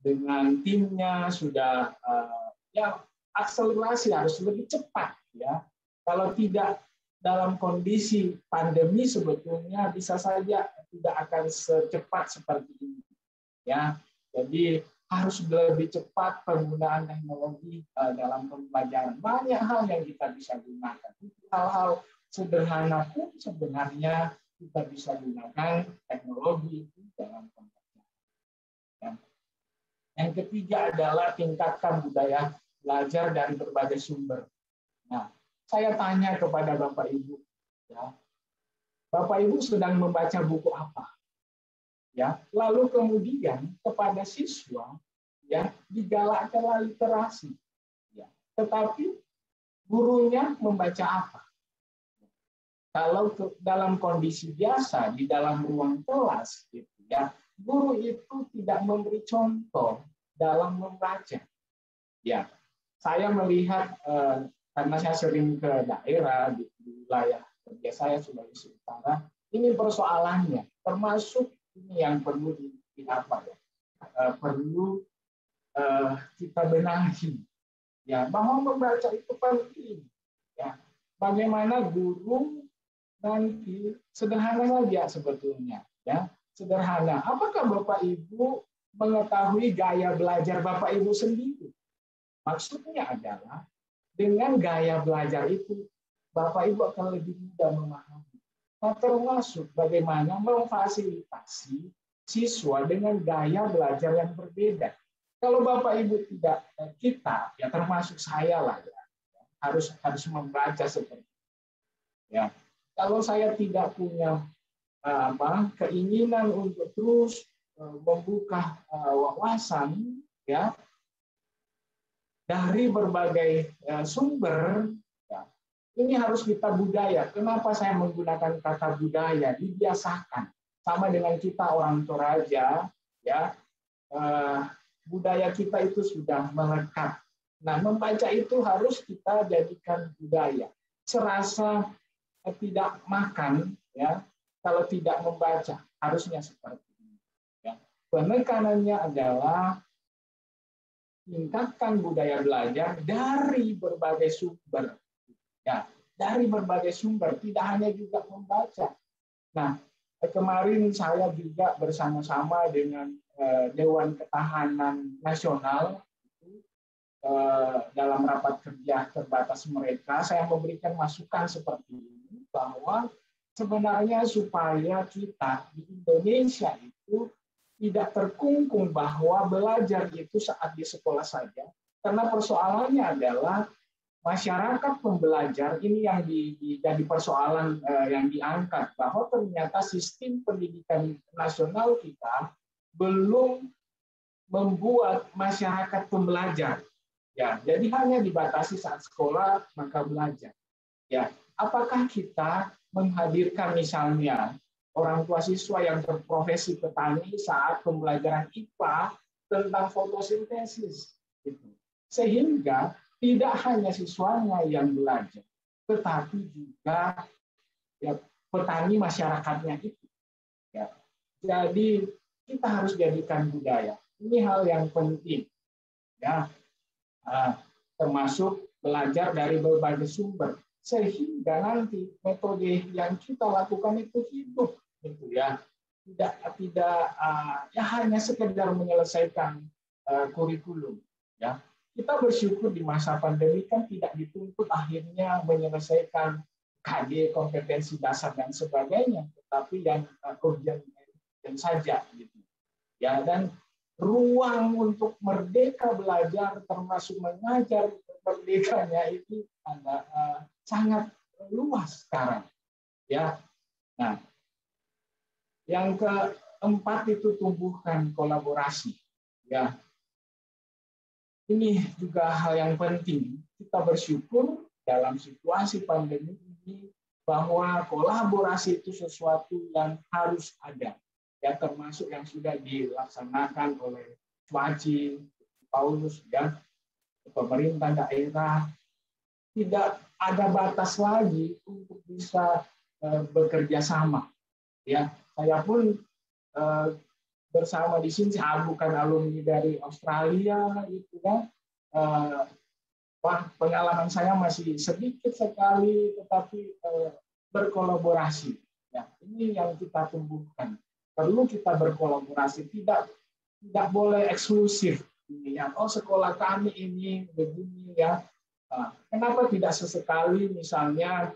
dengan timnya sudah uh, ya akselerasi harus lebih cepat ya. Kalau tidak dalam kondisi pandemi sebetulnya bisa saja tidak akan secepat seperti ini ya. Jadi harus lebih cepat penggunaan teknologi eh, dalam pembelajaran. Banyak hal yang kita bisa gunakan. Hal-hal sederhana pun sebenarnya kita bisa gunakan teknologi itu dalam pembelajaran. Ya. Yang ketiga adalah tingkatkan budaya belajar dari berbagai sumber. Nah, saya tanya kepada Bapak Ibu, ya, Bapak Ibu sedang membaca buku apa? ya lalu kemudian kepada siswa ya digalakkan literasi ya tetapi gurunya membaca apa kalau ke, dalam kondisi biasa di dalam ruang kelas gitu ya guru itu tidak memberi contoh dalam membaca ya saya melihat eh, karena saya sering ke daerah di wilayah kerja saya Sulawesi Utara ini persoalannya termasuk ini yang perlu di, di apa ya uh, perlu uh, kita benahi ya bahwa membaca itu penting ya bagaimana guru nanti sederhana saja sebetulnya ya sederhana apakah bapak ibu mengetahui gaya belajar bapak ibu sendiri maksudnya adalah dengan gaya belajar itu bapak ibu akan lebih mudah memahami termasuk bagaimana memfasilitasi siswa dengan gaya belajar yang berbeda. Kalau Bapak Ibu tidak eh, kita, ya termasuk saya lah ya, harus harus membaca seperti itu. Ya, kalau saya tidak punya eh, apa keinginan untuk terus eh, membuka wawasan ya dari berbagai sumber ini harus kita budaya. Kenapa saya menggunakan kata budaya? Dibiasakan. Sama dengan kita orang Toraja, ya eh, budaya kita itu sudah melekat. Nah, membaca itu harus kita jadikan budaya. Serasa tidak makan, ya kalau tidak membaca harusnya seperti ini. Ya. Penekanannya adalah tingkatkan budaya belajar dari berbagai sumber Ya, dari berbagai sumber, tidak hanya juga membaca. Nah, kemarin saya juga bersama-sama dengan eh, Dewan Ketahanan Nasional itu eh, dalam rapat kerja terbatas mereka, saya memberikan masukan seperti ini bahwa sebenarnya supaya kita di Indonesia itu tidak terkungkung bahwa belajar itu saat di sekolah saja, karena persoalannya adalah masyarakat pembelajar ini yang di, jadi persoalan eh, yang diangkat bahwa ternyata sistem pendidikan nasional kita belum membuat masyarakat pembelajar ya jadi hanya dibatasi saat sekolah maka belajar ya apakah kita menghadirkan misalnya orang tua siswa yang berprofesi petani saat pembelajaran IPA tentang fotosintesis gitu. sehingga tidak hanya siswanya yang belajar, tetapi juga ya, petani masyarakatnya itu. Ya. Jadi kita harus jadikan budaya. Ini hal yang penting. Ya. Ah, termasuk belajar dari berbagai sumber sehingga nanti metode yang kita lakukan itu hidup gitu ya tidak tidak ah, ya hanya sekedar menyelesaikan ah, kurikulum ya kita bersyukur di masa pandemi kan tidak dituntut akhirnya menyelesaikan KD kompetensi dasar dan sebagainya, tetapi yang eh, urgent dan saja gitu. Ya dan ruang untuk merdeka belajar termasuk mengajar merdekanya itu ada uh, eh, sangat luas sekarang. Ya. Nah, yang keempat itu tumbuhkan kolaborasi. Ya, ini juga hal yang penting. Kita bersyukur dalam situasi pandemi ini bahwa kolaborasi itu sesuatu yang harus ada, ya termasuk yang sudah dilaksanakan oleh Swaji, Paulus, ya pemerintah daerah. Tidak ada batas lagi untuk bisa eh, bekerja sama. Ya, saya pun eh, bersama di sini saya bukan alumni dari Australia itu kan uh, wah pengalaman saya masih sedikit sekali tetapi uh, berkolaborasi ya ini yang kita tumbuhkan perlu kita berkolaborasi tidak tidak boleh eksklusif ini ya oh sekolah kami ini begini ya uh, kenapa tidak sesekali misalnya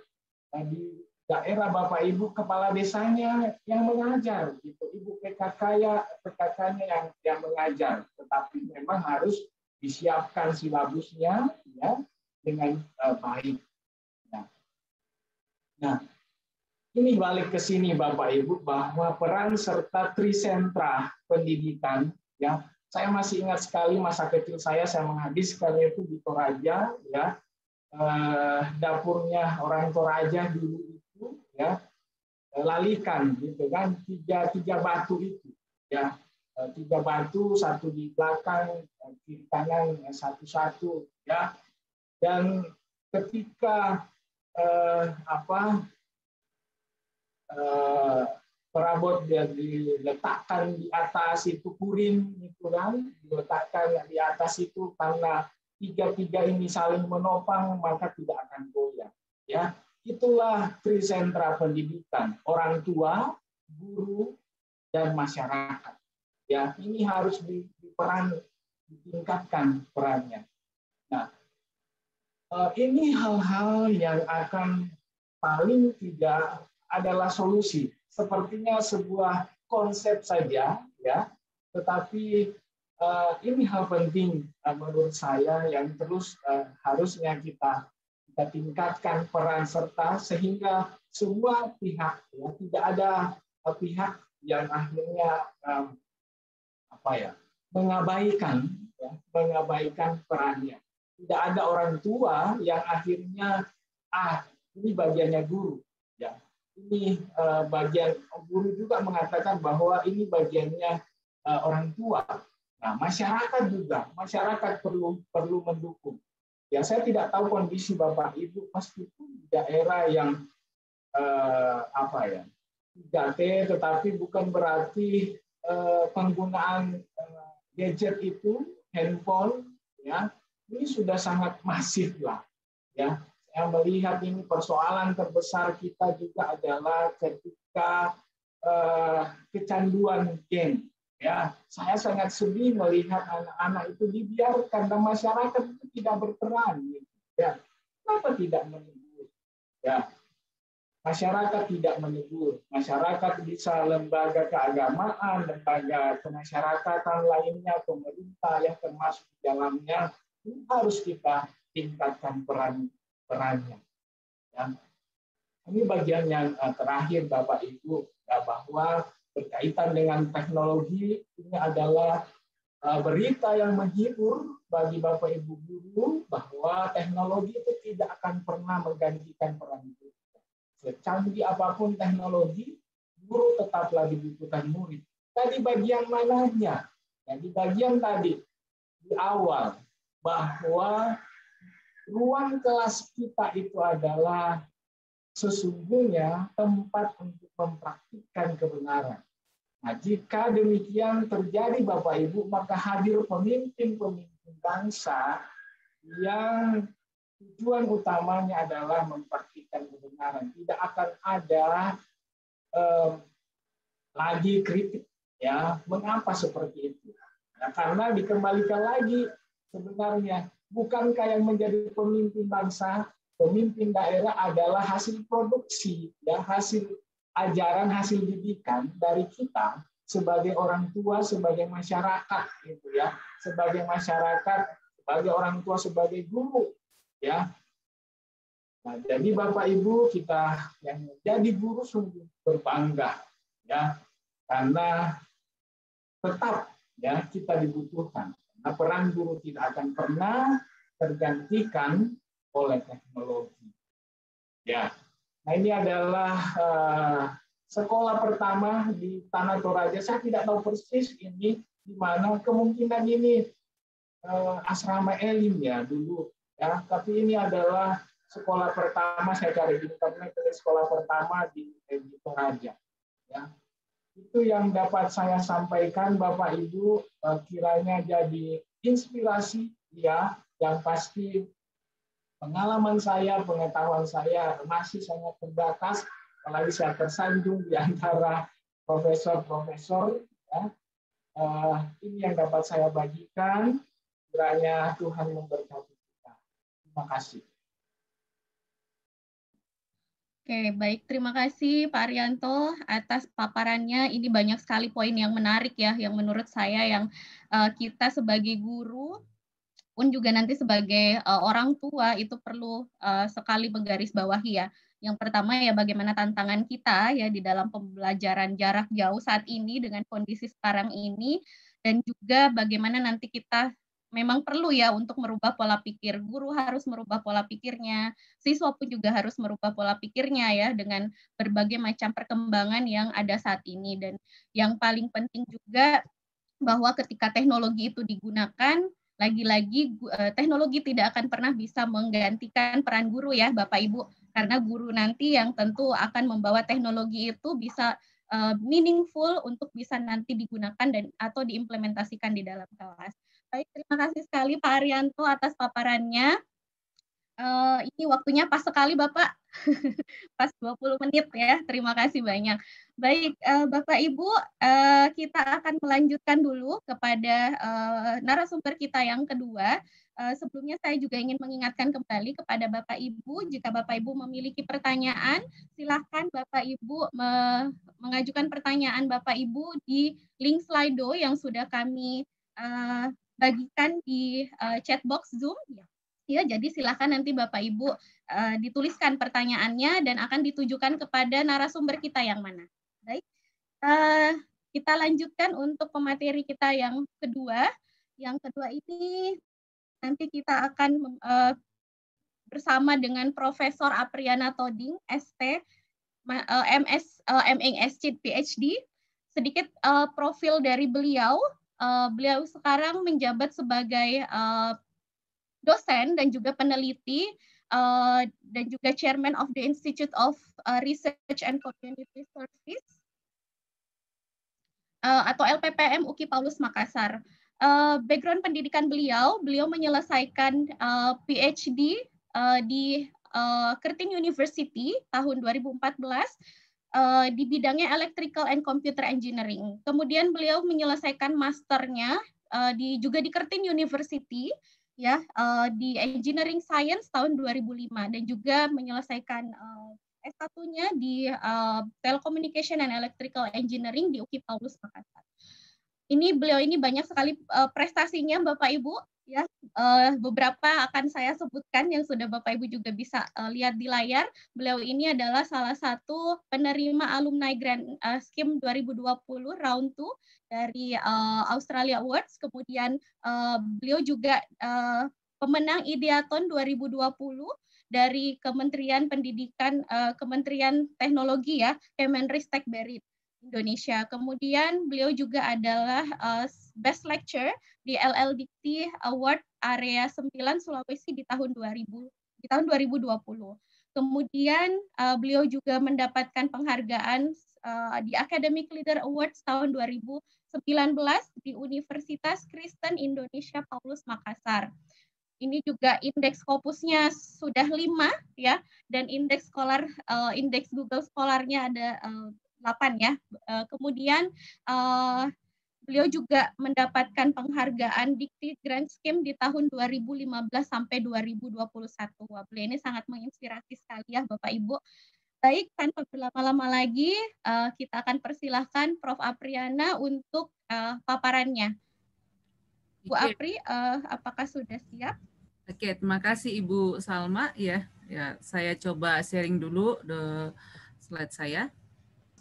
tadi daerah Bapak Ibu kepala desanya yang mengajar gitu. Ibu PKK ya pkk yang yang mengajar, tetapi memang harus disiapkan silabusnya ya dengan uh, baik. Nah, nah ini balik ke sini Bapak Ibu bahwa peran serta trisentra pendidikan ya saya masih ingat sekali masa kecil saya saya menghabiskan itu di Toraja ya eh, dapurnya orang Toraja dulu ya eh, lalikan gitu kan tiga tiga batu itu ya eh, tiga batu satu di belakang eh, kiri kanan satu satu ya dan ketika eh, apa eh, perabot yang diletakkan di atas itu purin itu kan diletakkan di atas itu karena tiga tiga ini saling menopang maka tidak akan goyah ya Itulah trisentra pendidikan, orang tua, guru, dan masyarakat. Ya, ini harus diperani, ditingkatkan perannya. Nah, eh, ini hal-hal yang akan paling tidak adalah solusi. Sepertinya sebuah konsep saja, ya. Tetapi eh, ini hal penting eh, menurut saya yang terus harusnya kita kita tingkatkan peran serta sehingga semua pihak ya tidak ada eh, pihak yang akhirnya um, apa ya mengabaikan ya, mengabaikan perannya tidak ada orang tua yang akhirnya ah ini bagiannya guru ya ini uh, bagian guru juga mengatakan bahwa ini bagiannya uh, orang tua nah masyarakat juga masyarakat perlu perlu mendukung ya saya tidak tahu kondisi Bapak Ibu meskipun daerah yang eh, apa ya tidak t tetapi bukan berarti eh, penggunaan eh, gadget itu handphone ya ini sudah sangat masif lah ya saya melihat ini persoalan terbesar kita juga adalah ketika eh, kecanduan game Ya, saya sangat sedih melihat anak-anak itu dibiarkan dan masyarakat itu tidak berperan. Gitu. Ya, kenapa tidak menegur? Ya, masyarakat tidak menegur. Masyarakat bisa lembaga keagamaan, lembaga kemasyarakatan lainnya, pemerintah yang termasuk di dalamnya harus kita tingkatkan peran perannya. Ya. Ini bagian yang eh, terakhir Bapak Ibu ya, bahwa berkaitan dengan teknologi ini adalah uh, berita yang menghibur bagi Bapak Ibu guru bahwa teknologi itu tidak akan pernah menggantikan peran guru. Secanggih apapun teknologi, guru tetaplah dibutuhkan murid. Tadi bagian mananya? Jadi bagian tadi di awal bahwa ruang kelas kita itu adalah sesungguhnya tempat untuk mempraktikkan kebenaran. Nah, jika demikian terjadi Bapak Ibu, maka hadir pemimpin-pemimpin bangsa yang tujuan utamanya adalah mempraktikkan kebenaran. Tidak akan ada eh, lagi kritik ya. Mengapa seperti itu? Nah, karena dikembalikan lagi sebenarnya bukankah yang menjadi pemimpin bangsa pemimpin daerah adalah hasil produksi, ya, hasil ajaran, hasil didikan dari kita sebagai orang tua, sebagai masyarakat, gitu ya, sebagai masyarakat, sebagai orang tua, sebagai guru, ya. Nah, jadi Bapak Ibu kita yang menjadi guru sungguh berbangga, ya, karena tetap ya kita dibutuhkan. Karena peran guru tidak akan pernah tergantikan oleh teknologi. Ya, nah ini adalah uh, sekolah pertama di Tanah Toraja. Saya tidak tahu persis ini di mana kemungkinan ini uh, asrama elim ya dulu ya. Tapi ini adalah sekolah pertama saya cari di internet dari sekolah pertama di di Toraja. Ya. Itu yang dapat saya sampaikan Bapak Ibu eh, kiranya jadi inspirasi ya yang pasti pengalaman saya, pengetahuan saya masih sangat terbatas, apalagi saya tersanjung di antara profesor-profesor. Ya. Uh, ini yang dapat saya bagikan, kiranya Tuhan memberkati kita. Terima kasih. Oke, baik. Terima kasih Pak Arianto atas paparannya. Ini banyak sekali poin yang menarik ya, yang menurut saya yang uh, kita sebagai guru pun juga nanti sebagai uh, orang tua itu perlu uh, sekali menggarisbawahi ya. Yang pertama ya bagaimana tantangan kita ya di dalam pembelajaran jarak jauh saat ini dengan kondisi sekarang ini dan juga bagaimana nanti kita memang perlu ya untuk merubah pola pikir guru harus merubah pola pikirnya siswa pun juga harus merubah pola pikirnya ya dengan berbagai macam perkembangan yang ada saat ini dan yang paling penting juga bahwa ketika teknologi itu digunakan lagi-lagi eh, teknologi tidak akan pernah bisa menggantikan peran guru ya Bapak Ibu karena guru nanti yang tentu akan membawa teknologi itu bisa eh, meaningful untuk bisa nanti digunakan dan atau diimplementasikan di dalam kelas. Baik, terima kasih sekali Pak Arianto atas paparannya. Uh, ini waktunya pas sekali Bapak, pas 20 menit ya. Terima kasih banyak. Baik, uh, Bapak Ibu, uh, kita akan melanjutkan dulu kepada uh, narasumber kita yang kedua. Uh, sebelumnya saya juga ingin mengingatkan kembali kepada Bapak Ibu, jika Bapak Ibu memiliki pertanyaan, silahkan Bapak Ibu me mengajukan pertanyaan Bapak Ibu di link Slido yang sudah kami uh, bagikan di uh, chat box Zoom. Ya, ya jadi silakan nanti Bapak Ibu uh, dituliskan pertanyaannya dan akan ditujukan kepada narasumber kita yang mana. Baik. Uh, kita lanjutkan untuk pemateri kita yang kedua. Yang kedua ini nanti kita akan uh, bersama dengan Profesor Apriana Toding, ST, MS, MNSC, PhD. Sedikit uh, profil dari beliau. Uh, beliau sekarang menjabat sebagai uh, dosen dan juga peneliti uh, dan juga chairman of the Institute of uh, Research and Community Service uh, atau LPPM UKI Paulus Makassar. Uh, background pendidikan beliau, beliau menyelesaikan uh, PhD uh, di uh, Curtin University tahun 2014 uh, di bidangnya Electrical and Computer Engineering. Kemudian beliau menyelesaikan masternya uh, di juga di Curtin University ya uh, di Engineering Science tahun 2005 dan juga menyelesaikan uh, eh, S1-nya di uh, Telecommunication and Electrical Engineering di UKI Paulus Makassar. Ini beliau ini banyak sekali uh, prestasinya Bapak Ibu ya uh, beberapa akan saya sebutkan yang sudah Bapak Ibu juga bisa uh, lihat di layar. Beliau ini adalah salah satu penerima alumni grant uh, scheme 2020 round 2 dari uh, Australia Awards. Kemudian uh, beliau juga uh, pemenang Ideaton 2020 dari Kementerian Pendidikan uh, Kementerian Teknologi ya Kemenristek BERIT. Indonesia. Kemudian beliau juga adalah uh, Best lecturer di LLDT Award Area 9 Sulawesi di tahun 2000 di tahun 2020. Kemudian uh, beliau juga mendapatkan penghargaan uh, di Academic Leader Awards tahun 2019 di Universitas Kristen Indonesia Paulus Makassar. Ini juga indeks kopusnya sudah lima ya, dan indeks scholar, uh, indeks Google Scholarnya ada uh, 8 ya. E, kemudian e, beliau juga mendapatkan penghargaan Dikti Grand Scheme di tahun 2015 sampai 2021. Wah, beliau ini sangat menginspirasi sekali ya Bapak Ibu. Baik, tanpa berlama-lama lagi, e, kita akan persilahkan Prof. Apriana untuk paparannya. Bu Apri, apakah sudah siap? Oke, terima kasih Ibu Salma. Ya, ya saya coba sharing dulu the slide saya.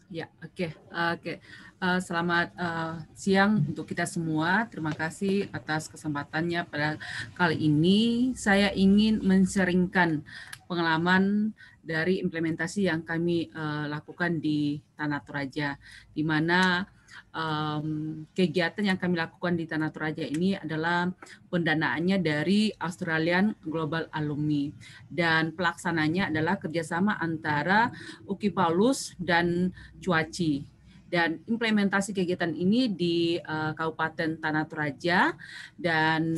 Ya, oke, okay. oke. Okay. Uh, eh, selamat uh, siang untuk kita semua. Terima kasih atas kesempatannya pada kali ini. Saya ingin menseringkan pengalaman dari implementasi yang kami uh, lakukan di Tanah Toraja, di mana um, kegiatan yang kami lakukan di Tanah Toraja ini adalah pendanaannya dari Australian Global Alumni dan pelaksananya adalah kerjasama antara UKI Paulus dan Cuaci dan implementasi kegiatan ini di uh, Kabupaten Tanah Toraja dan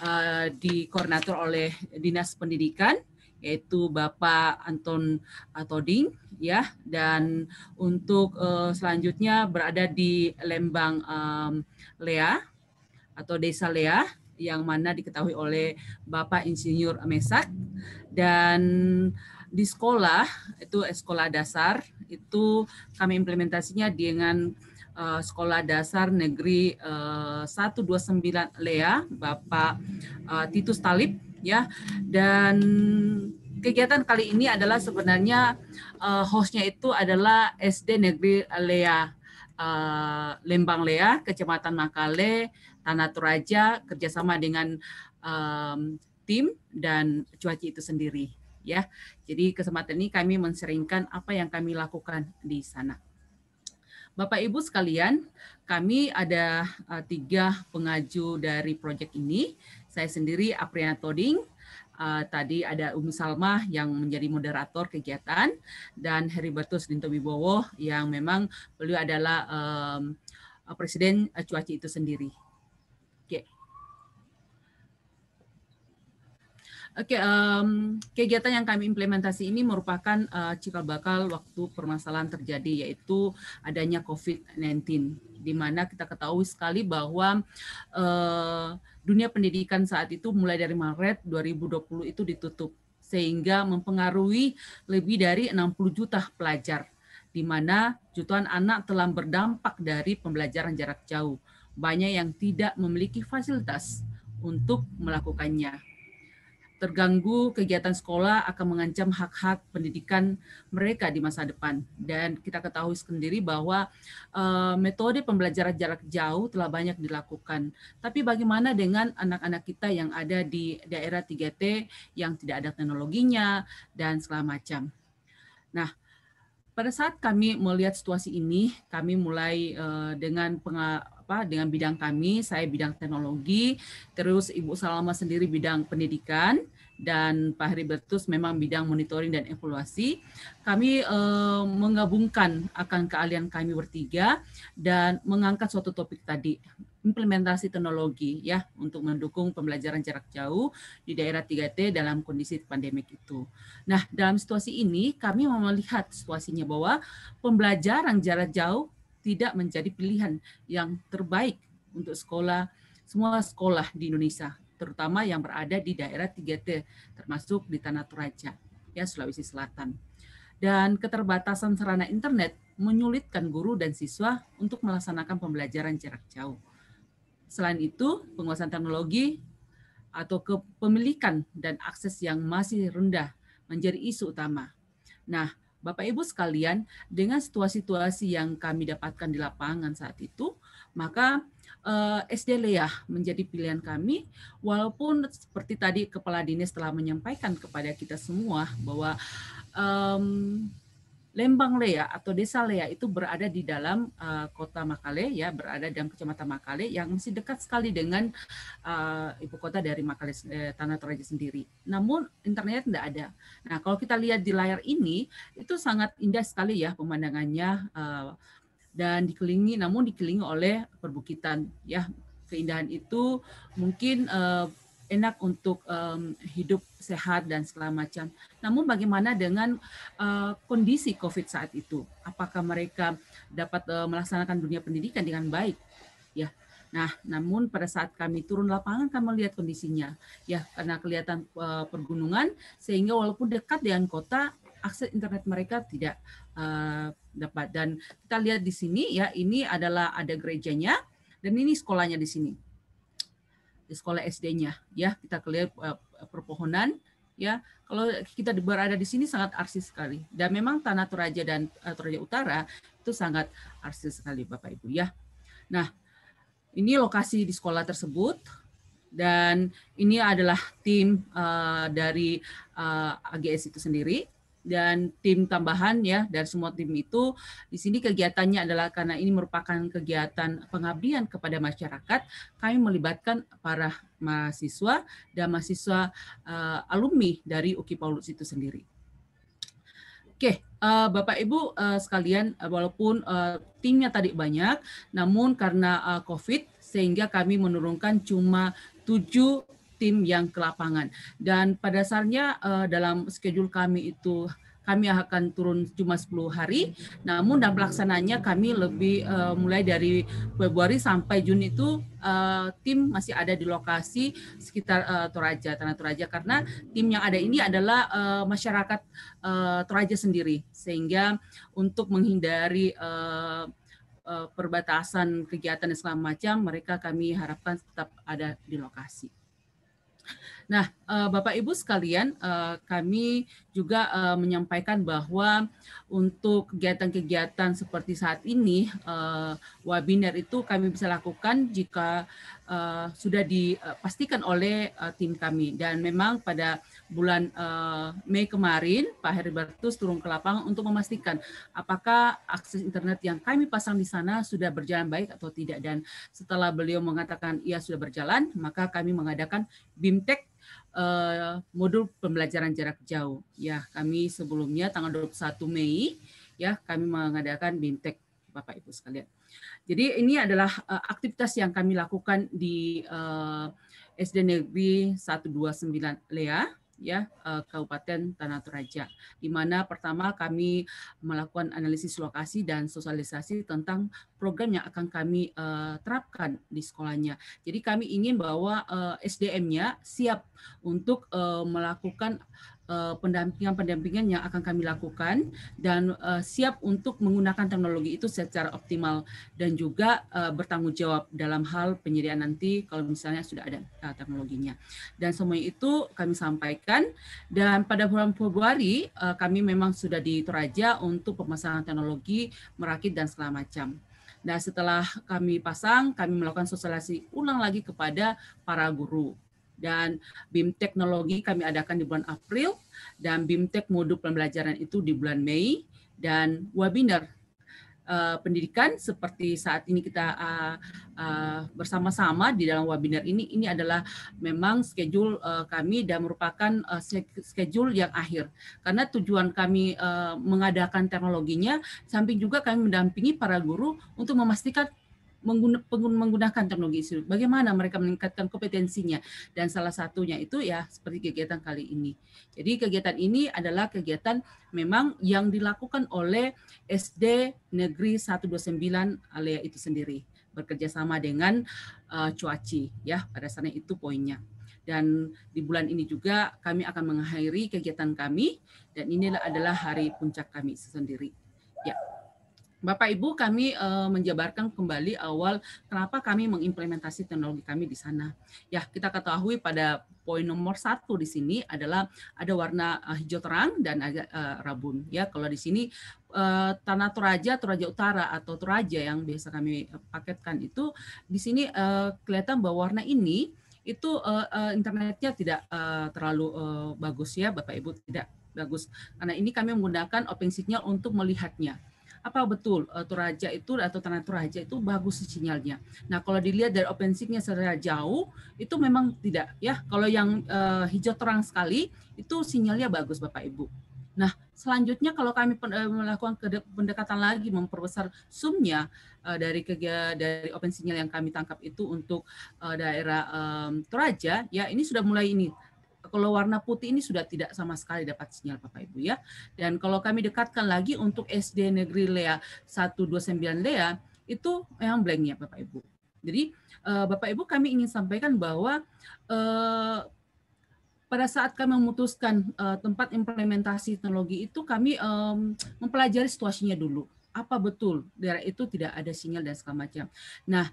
uh, dikoordinator oleh Dinas Pendidikan yaitu Bapak Anton eh, Toding ya dan untuk uh, selanjutnya berada di Lembang um, Lea atau Desa Lea yang mana diketahui oleh Bapak Insinyur Mesak dan di sekolah itu sekolah dasar itu kami implementasinya dengan uh, sekolah dasar negeri uh, eh, 129 Lea Bapak uh, Titus Talib ya dan kegiatan kali ini adalah sebenarnya uh, hostnya itu adalah SD Negeri Lea uh, Lembang Lea, Kecamatan Makale, Tanah Toraja, kerjasama dengan um, tim dan cuaci itu sendiri. Ya, jadi kesempatan ini kami menseringkan apa yang kami lakukan di sana. Bapak Ibu sekalian, kami ada uh, tiga pengaju dari proyek ini. Saya sendiri Apriana Toding, uh, tadi ada Um Salmah yang menjadi moderator kegiatan dan Heribertus Dinto Wibowo yang memang beliau adalah um, presiden eh, cuaci itu sendiri. Oke. Oke, um, kegiatan yang kami implementasi ini merupakan uh, cikal bakal waktu permasalahan terjadi, yaitu adanya COVID-19, di mana kita ketahui sekali bahwa uh, dunia pendidikan saat itu mulai dari Maret 2020 itu ditutup sehingga mempengaruhi lebih dari 60 juta pelajar di mana jutaan anak telah berdampak dari pembelajaran jarak jauh. Banyak yang tidak memiliki fasilitas untuk melakukannya terganggu kegiatan sekolah akan mengancam hak-hak pendidikan mereka di masa depan. Dan kita ketahui sendiri bahwa uh, metode pembelajaran jarak jauh telah banyak dilakukan. Tapi bagaimana dengan anak-anak kita yang ada di daerah 3T yang tidak ada teknologinya dan segala macam. Nah, pada saat kami melihat situasi ini, kami mulai uh, dengan apa dengan bidang kami, saya bidang teknologi, terus Ibu Salama sendiri bidang pendidikan dan Pak Heribertus memang bidang monitoring dan evaluasi. Kami eh, menggabungkan akan keahlian kami bertiga dan mengangkat suatu topik tadi implementasi teknologi ya untuk mendukung pembelajaran jarak jauh di daerah 3T dalam kondisi pandemik itu. Nah, dalam situasi ini kami melihat situasinya bahwa pembelajaran jarak jauh tidak menjadi pilihan yang terbaik untuk sekolah semua sekolah di Indonesia, terutama yang berada di daerah 3T, termasuk di Tanah Toraja, ya Sulawesi Selatan. Dan keterbatasan sarana internet menyulitkan guru dan siswa untuk melaksanakan pembelajaran jarak jauh. Selain itu, penguasaan teknologi atau kepemilikan dan akses yang masih rendah menjadi isu utama. Nah, Bapak Ibu sekalian, dengan situasi-situasi yang kami dapatkan di lapangan saat itu, maka eh, SD Leah menjadi pilihan kami walaupun seperti tadi kepala dinas telah menyampaikan kepada kita semua bahwa eh, Lembang Lea atau Desa Lea itu berada di dalam uh, kota Makale ya, berada dalam kecamatan Makale yang masih dekat sekali dengan uh, ibu kota dari Makale eh, Tanah Toraja sendiri. Namun internet tidak ada. Nah kalau kita lihat di layar ini itu sangat indah sekali ya pemandangannya uh, dan dikelilingi, namun dikelilingi oleh perbukitan ya keindahan itu mungkin uh, enak untuk um, hidup sehat dan segala macam. Namun bagaimana dengan uh, kondisi COVID saat itu? Apakah mereka dapat uh, melaksanakan dunia pendidikan dengan baik? Ya. Nah, namun pada saat kami turun lapangan kami melihat kondisinya. Ya, karena kelihatan uh, eh, pergunungan sehingga walaupun dekat dengan kota akses internet mereka tidak uh, dapat dan kita lihat di sini ya ini adalah ada gerejanya dan ini sekolahnya di sini di sekolah SD-nya ya kita lihat eh, perpohonan ya kalau kita berada di sini sangat arsis sekali dan memang tanah Toraja dan uh, Toraja Utara itu sangat arsis sekali Bapak Ibu ya nah ini lokasi di sekolah tersebut dan ini adalah tim uh, dari uh, AGS itu sendiri dan tim tambahan ya dan semua tim itu di sini kegiatannya adalah karena ini merupakan kegiatan pengabdian kepada masyarakat kami melibatkan para mahasiswa dan mahasiswa uh, alumni dari UKI Paulus itu sendiri. Oke, okay, uh, eh, Bapak Ibu uh, sekalian, uh, walaupun uh, timnya tadi banyak, namun karena uh, COVID, sehingga kami menurunkan cuma tujuh tim yang ke lapangan. Dan pada dasarnya uh, dalam schedule kami itu kami akan turun cuma 10 hari. Namun dalam pelaksananya kami lebih uh, mulai dari Februari sampai Juni itu uh, tim masih ada di lokasi sekitar uh, Toraja, Tanah Toraja karena tim yang ada ini adalah uh, masyarakat uh, Toraja sendiri sehingga untuk menghindari uh, uh, perbatasan kegiatan dan segala macam mereka kami harapkan tetap ada di lokasi. Nah, eh, Bapak Ibu sekalian, eh, kami juga eh, menyampaikan bahwa untuk kegiatan-kegiatan seperti saat ini webinar itu kami bisa lakukan jika sudah dipastikan oleh tim kami dan memang pada bulan uh, Mei kemarin Pak Heribertus turun ke lapangan untuk memastikan apakah akses internet yang kami pasang di sana sudah berjalan baik atau tidak dan setelah beliau mengatakan ia sudah berjalan maka kami mengadakan BIMTEK uh, modul pembelajaran jarak jauh ya kami sebelumnya tanggal 21 Mei ya kami mengadakan BIMTEK Bapak Ibu sekalian. Jadi ini adalah uh, aktivitas yang kami lakukan di uh, SD Negeri 129 Lea ya eh, Kabupaten Tanah Toraja di mana pertama kami melakukan analisis lokasi dan sosialisasi tentang program yang akan kami uh, terapkan di sekolahnya. Jadi kami ingin bahwa uh, eh, SDM-nya siap untuk uh, melakukan pendampingan-pendampingan eh, yang akan kami lakukan dan uh, siap untuk menggunakan teknologi itu secara optimal dan juga uh, bertanggung jawab dalam hal penyediaan nanti kalau misalnya sudah ada uh, teknologinya. Dan semua itu kami sampaikan dan pada bulan Februari uh, kami memang sudah di Toraja untuk pemasangan teknologi merakit dan segala macam. Nah, setelah kami pasang, kami melakukan sosialisasi ulang lagi kepada para guru dan BIM teknologi kami adakan di bulan April dan bimtek modul pembelajaran itu di bulan Mei dan webinar uh, pendidikan seperti saat ini kita uh, uh, bersama-sama di dalam webinar ini ini adalah memang schedule uh, kami dan merupakan uh, schedule yang akhir karena tujuan kami uh, mengadakan teknologinya samping juga kami mendampingi para guru untuk memastikan menggunakan teknologi itu, bagaimana mereka meningkatkan kompetensinya dan salah satunya itu ya seperti kegiatan kali ini. Jadi kegiatan ini adalah kegiatan memang yang dilakukan oleh SD Negeri 129 Alea itu sendiri Bekerjasama dengan uh, cuaci ya pada sana itu poinnya dan di bulan ini juga kami akan mengakhiri kegiatan kami dan inilah adalah hari puncak kami sendiri ya Bapak Ibu, kami uh, menjabarkan kembali awal kenapa kami mengimplementasi teknologi kami di sana. Ya, kita ketahui pada poin nomor satu di sini adalah ada warna uh, hijau terang dan agak uh, rabun. Ya, kalau di sini uh, tanah Toraja, Toraja Utara atau Toraja yang biasa kami paketkan itu di sini uh, kelihatan bahwa warna ini itu uh, uh, internetnya tidak uh, terlalu uh, bagus ya, Bapak Ibu tidak bagus. Karena ini kami menggunakan open signal untuk melihatnya apa betul uh, Toraja itu atau tanah Toraja itu bagus sinyalnya. Nah, kalau dilihat dari opensinya secara jauh itu memang tidak ya. Kalau yang uh, hijau terang sekali itu sinyalnya bagus Bapak Ibu. Nah, selanjutnya kalau kami eh, melakukan pendekatan lagi memperbesar sumnya uh, dari dari open yang kami tangkap itu untuk daerah um, Toraja, ya ini sudah mulai ini kalau warna putih ini sudah tidak sama sekali dapat sinyal Bapak Ibu ya. Dan kalau kami dekatkan lagi untuk SD Negeri Lea 129 Lea itu yang blank ya, Bapak Ibu. Jadi eh, Bapak Ibu kami ingin sampaikan bahwa eh, pada saat kami memutuskan eh, tempat implementasi teknologi itu kami mempelajari situasinya dulu apa betul daerah itu tidak ada sinyal dan segala macam. Nah,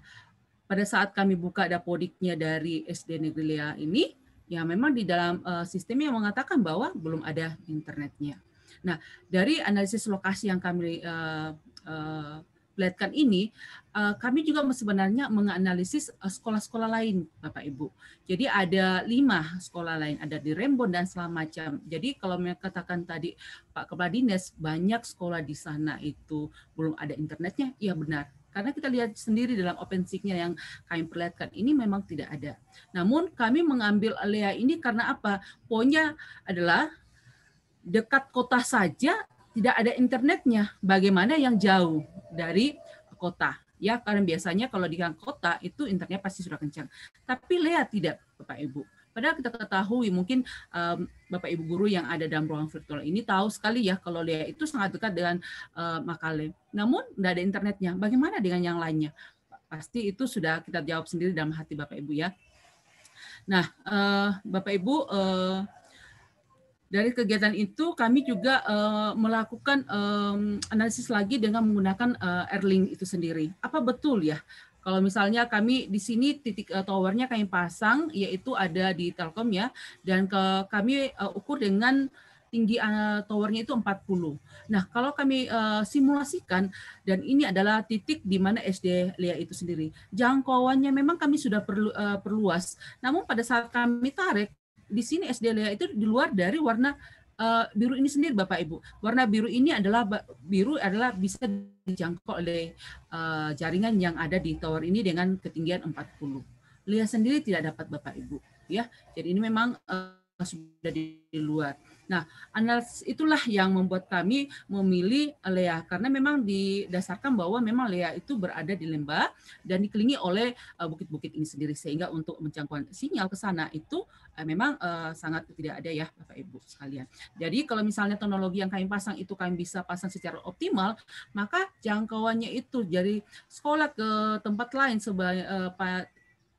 pada saat kami buka dapodiknya dari SD Negeri Lea ini, ya memang di dalam uh, sistem yang mengatakan bahwa belum ada internetnya. Nah, dari analisis lokasi yang kami uh, uh, ini, kami juga sebenarnya menganalisis sekolah-sekolah lain, Bapak Ibu. Jadi ada lima sekolah lain, ada di Rembon dan segala macam. Jadi kalau katakan tadi Pak Kepala Dinas banyak sekolah di sana itu belum ada internetnya, ya benar karena kita lihat sendiri dalam open nya yang kami perlihatkan ini memang tidak ada. Namun kami mengambil alea ini karena apa? Poinnya adalah dekat kota saja tidak ada internetnya. Bagaimana yang jauh dari kota? Ya, karena biasanya kalau di kota itu internetnya pasti sudah kencang. Tapi Lea tidak, Bapak Ibu Padahal kita ketahui mungkin um, Bapak Ibu guru yang ada dalam ruang virtual ini tahu sekali ya kalau dia itu sangat dekat dengan uh, Makale. Namun tidak ada internetnya. Bagaimana dengan yang lainnya? Pasti itu sudah kita jawab sendiri dalam hati Bapak Ibu ya. Nah, uh, Bapak Ibu uh, dari kegiatan itu kami juga uh, melakukan um, analisis lagi dengan menggunakan uh, Erling itu sendiri. Apa betul ya kalau misalnya kami di sini titik uh, towernya kami pasang yaitu ada di Telkom ya dan ke kami uh, ukur dengan tinggi uh, towernya itu 40. Nah, kalau kami uh, simulasikan dan ini adalah titik di mana SD Lea itu sendiri. Jangkauannya memang kami sudah perlu, uh, perluas. Namun pada saat kami tarik di sini SD Lea itu di luar dari warna Eh, biru ini sendiri Bapak Ibu. Warna biru ini adalah biru adalah bisa dijangkau oleh eh, jaringan yang ada di tower ini dengan ketinggian 40. lihat sendiri tidak dapat Bapak Ibu ya. Jadi ini memang eh, sudah di luar. Nah, analisis itulah yang membuat kami memilih Lea karena memang didasarkan bahwa memang Lea itu berada di lembah dan dikelilingi oleh eh, bukit-bukit ini sendiri sehingga untuk menjangkauan sinyal ke sana itu eh, memang eh, sangat tidak ada ya Bapak Ibu sekalian. Jadi kalau misalnya teknologi yang kami pasang itu kami bisa pasang secara optimal, maka jangkauannya itu dari sekolah ke tempat lain sebanyak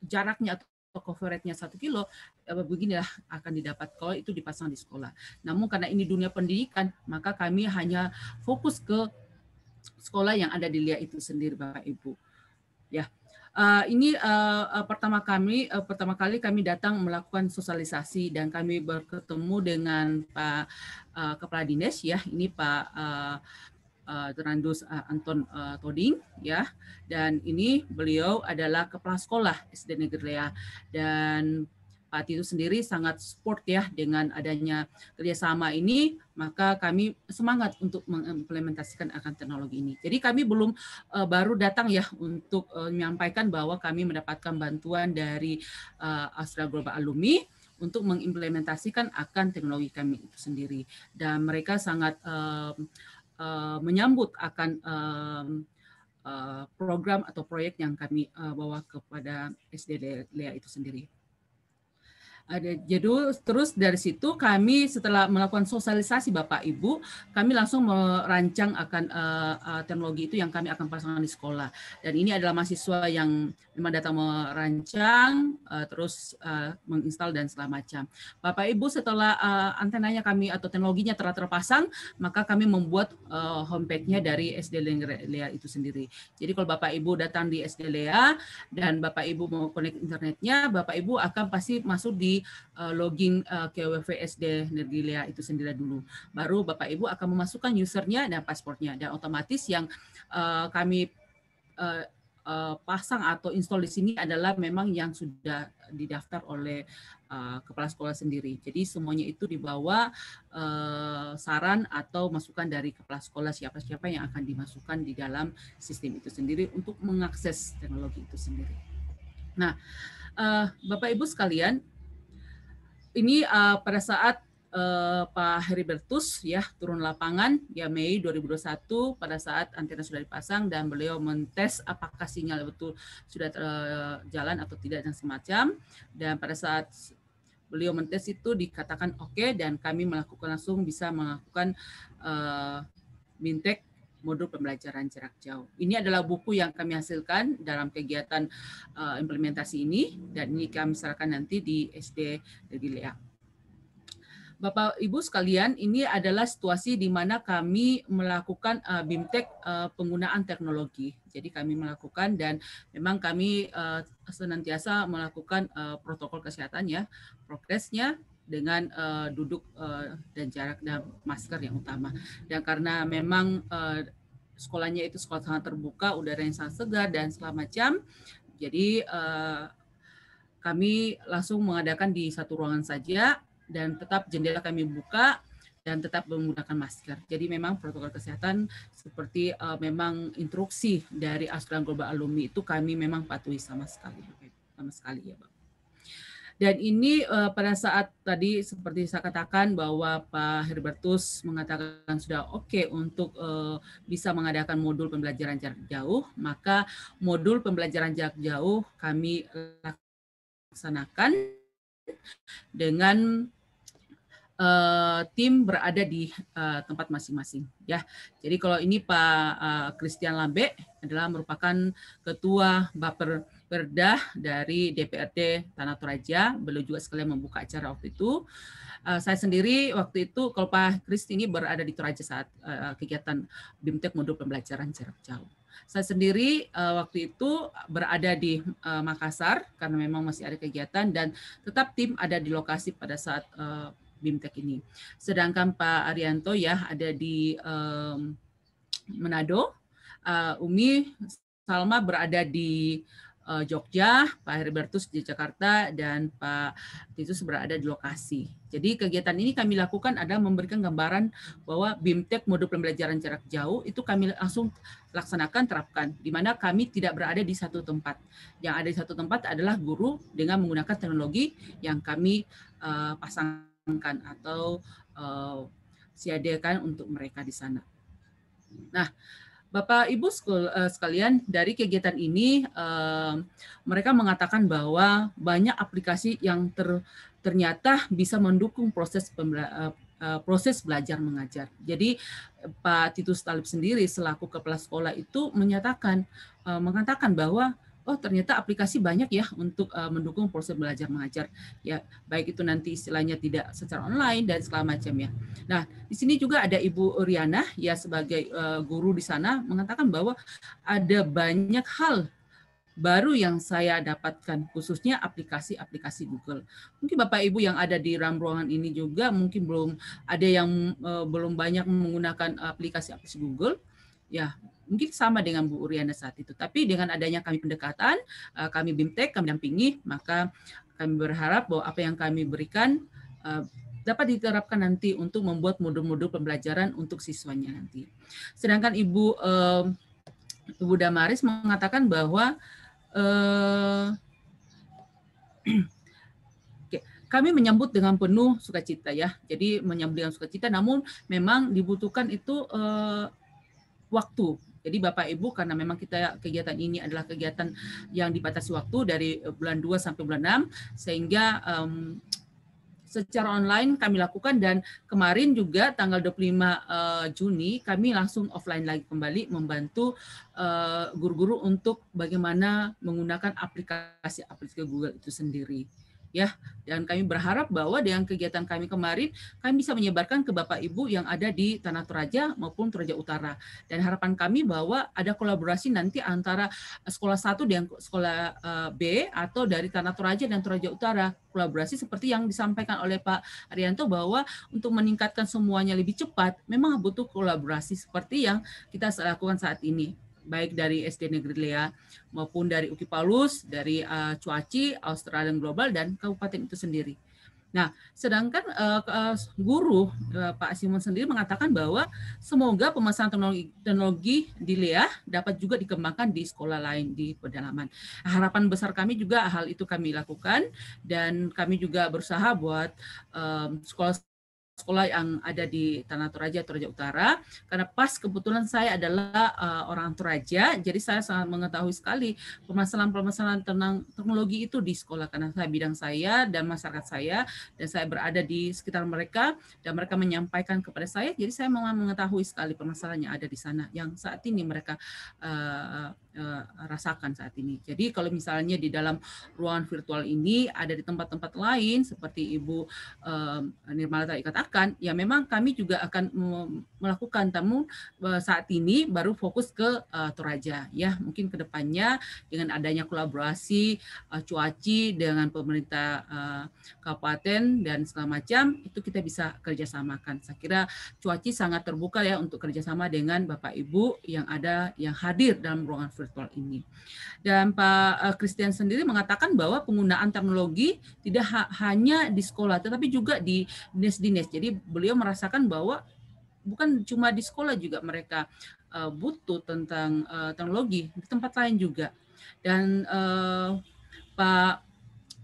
jaraknya atau coveragenya satu kilo apa beginilah akan didapat kalau itu dipasang di sekolah. Namun karena ini dunia pendidikan, maka kami hanya fokus ke sekolah yang ada di LIA itu sendiri Bapak Ibu. Ya. Uh, ini uh, uh, pertama kami uh, pertama kali kami datang melakukan sosialisasi dan kami bertemu dengan Pak uh, Kepala Dinas ya ini Pak uh, uh, Terandus uh, Anton uh, Toding ya dan ini beliau adalah kepala sekolah SD Negeri dan Pak itu sendiri sangat support ya dengan adanya kerjasama ini, maka kami semangat untuk mengimplementasikan akan teknologi ini. Jadi kami belum uh, baru datang ya untuk uh, menyampaikan bahwa kami mendapatkan bantuan dari uh, Astra Global Alumni untuk mengimplementasikan akan teknologi kami itu sendiri dan mereka sangat uh, uh, menyambut akan uh, uh, program atau proyek yang kami uh, bawa kepada Lea itu sendiri ada terus dari situ kami setelah melakukan sosialisasi Bapak Ibu kami langsung merancang akan uh, uh, teknologi itu yang kami akan pasangkan di sekolah dan ini adalah mahasiswa yang memang datang merancang uh, terus uh, menginstal dan segala macam Bapak Ibu setelah uh, antenanya kami atau teknologinya telah terpasang maka kami membuat uh, homepage-nya dari SD Lea itu sendiri jadi kalau Bapak Ibu datang di SD Lea dan Bapak Ibu mau connect internetnya Bapak Ibu akan pasti masuk di uh, login uh, eh, wvsd Nergilia itu sendiri dulu. Baru Bapak Ibu akan memasukkan usernya dan paspornya dan otomatis yang uh, kami uh, uh, pasang atau install di sini adalah memang yang sudah didaftar oleh uh, kepala sekolah sendiri. Jadi semuanya itu dibawa uh, saran atau masukan dari kepala sekolah siapa-siapa yang akan dimasukkan di dalam sistem itu sendiri untuk mengakses teknologi itu sendiri. Nah, uh, Bapak Ibu sekalian, ini uh, pada saat uh, Pak Heribertus ya turun lapangan ya Mei 2021 pada saat antena sudah dipasang dan beliau mentes apakah sinyal betul sudah eh, jalan atau tidak dan semacam dan pada saat beliau mentes itu dikatakan oke okay, dan kami melakukan langsung bisa melakukan uh, mintek modul pembelajaran jarak jauh. Ini adalah buku yang kami hasilkan dalam kegiatan uh, implementasi ini dan ini kami serahkan nanti di SD Negeri e Bapak Ibu sekalian, ini adalah situasi di mana kami melakukan uh, BIMTEK uh, penggunaan teknologi. Jadi kami melakukan dan memang kami uh, senantiasa melakukan uh, protokol kesehatan ya, progresnya dengan uh, duduk uh, dan jarak dan masker yang utama. Dan karena memang uh, sekolahnya itu sekolah sangat terbuka, udara yang sangat segar dan selama jam, jadi uh, kami langsung mengadakan di satu ruangan saja dan tetap jendela kami buka dan tetap menggunakan masker. Jadi memang protokol kesehatan seperti uh, memang instruksi dari Asuransi Global Alumni itu kami memang patuhi sama sekali, sama sekali ya, Bapak. Dan ini uh, pada saat tadi seperti saya katakan bahwa Pak Herbertus mengatakan sudah oke okay untuk uh, bisa mengadakan modul pembelajaran jarak jauh, maka modul pembelajaran jarak jauh kami laksanakan dengan uh, tim berada di uh, tempat masing-masing ya. Jadi kalau ini Pak Christian Lambe adalah merupakan ketua Baper Berdah dari DPRD Tanah Toraja, beliau juga sekalian membuka acara waktu itu. Uh, saya sendiri waktu itu kalau Pak Kristi ini berada di Toraja saat uh, kegiatan BIMTEK modul pembelajaran jarak jauh. Saya sendiri uh, waktu itu berada di uh, Makassar karena memang masih ada kegiatan dan tetap tim ada di lokasi pada saat uh, BIMTEK ini. Sedangkan Pak Arianto ya ada di um, Manado, uh, Umi Salma berada di uh, Jogja, Pak Herbertus di Jakarta, dan Pak Titus berada di lokasi. Jadi kegiatan ini kami lakukan adalah memberikan gambaran bahwa BIMTEK modul pembelajaran jarak jauh itu kami langsung laksanakan, terapkan, di mana kami tidak berada di satu tempat. Yang ada di satu tempat adalah guru dengan menggunakan teknologi yang kami uh, pasangkan atau uh, eh, siadakan untuk mereka di sana. Nah, Bapak Ibu eh, sekalian, dari kegiatan ini eh, mereka mengatakan bahwa banyak aplikasi yang ter, ternyata bisa mendukung proses eh, proses belajar mengajar. Jadi Pak Titus Talib sendiri selaku kepala sekolah itu menyatakan mengatakan bahwa oh ternyata aplikasi banyak ya untuk uh, mendukung proses belajar mengajar ya baik itu nanti istilahnya tidak secara online dan segala macam ya. Nah di sini juga ada Ibu Riana ya sebagai uh, guru di sana mengatakan bahwa ada banyak hal baru yang saya dapatkan khususnya aplikasi-aplikasi Google. Mungkin Bapak Ibu yang ada di dalam ruangan ini juga mungkin belum ada yang uh, belum banyak menggunakan aplikasi aplikasi Google. Ya, mungkin sama dengan Bu Uriana saat itu. Tapi dengan adanya kami pendekatan, eh, kami BIMTEK, kami dampingi, maka kami berharap bahwa apa yang kami berikan eh, dapat diterapkan nanti untuk membuat modul-modul pembelajaran untuk siswanya nanti. Sedangkan Ibu eh, Ibu Damaris mengatakan bahwa kami menyambut dengan penuh sukacita ya. Jadi menyambut dengan sukacita namun memang dibutuhkan itu waktu jadi Bapak Ibu karena memang kita kegiatan ini adalah kegiatan yang dibatasi waktu dari eh, bulan 2 sampai bulan 6 sehingga um, secara online kami lakukan dan kemarin juga tanggal 25 uh, eh, Juni kami langsung offline lagi kembali membantu eh, guru-guru uh, untuk bagaimana menggunakan aplikasi aplikasi Google itu sendiri ya dan kami berharap bahwa dengan kegiatan kami kemarin kami bisa menyebarkan ke Bapak Ibu yang ada di Tanah Toraja maupun Toraja Utara dan harapan kami bahwa ada kolaborasi nanti antara eh, sekolah satu dengan sekolah eh, B atau dari Tanah Toraja dan Toraja Utara kolaborasi seperti yang disampaikan oleh Pak Arianto bahwa untuk meningkatkan semuanya lebih cepat memang butuh kolaborasi seperti yang kita lakukan saat ini baik dari SD Negeri Lea maupun dari UKI Palus, dari uh, Cuaci, Australian Global dan kabupaten itu sendiri. Nah, sedangkan uh, guru uh, Pak Simon sendiri mengatakan bahwa semoga pemasangan teknologi, teknologi di Lea dapat juga dikembangkan di sekolah lain di pedalaman. Harapan besar kami juga hal itu kami lakukan dan kami juga berusaha buat um, sekolah sekolah yang ada di Tanah Toraja, Toraja Utara. Karena pas kebetulan saya adalah uh, orang Toraja, jadi saya sangat mengetahui sekali permasalahan-permasalahan tentang teknologi itu di sekolah karena saya bidang saya dan masyarakat saya dan saya berada di sekitar mereka dan mereka menyampaikan kepada saya. Jadi saya memang mengetahui sekali permasalahan yang ada di sana yang saat ini mereka uh, Eh, rasakan saat ini. Jadi kalau misalnya di dalam ruangan virtual ini ada di tempat-tempat lain seperti Ibu eh, Nirmala tadi katakan, ya memang kami juga akan melakukan tamu eh, saat ini baru fokus ke Toraja ya. Mungkin kedepannya dengan adanya kolaborasi cuaci dengan pemerintah kabupaten dan segala macam itu kita bisa kerjasamakan. Saya kira cuaci sangat terbuka ya untuk kerjasama dengan Bapak Ibu yang ada yang hadir dalam ruangan virtual virtual ini. Dan Pak eh, Christian sendiri mengatakan bahwa penggunaan teknologi tidak ha hanya di sekolah, tetapi juga di dinas-dinas. Jadi beliau merasakan bahwa bukan cuma di sekolah juga mereka uh, butuh tentang uh, teknologi, di tempat lain juga. Dan uh, Pak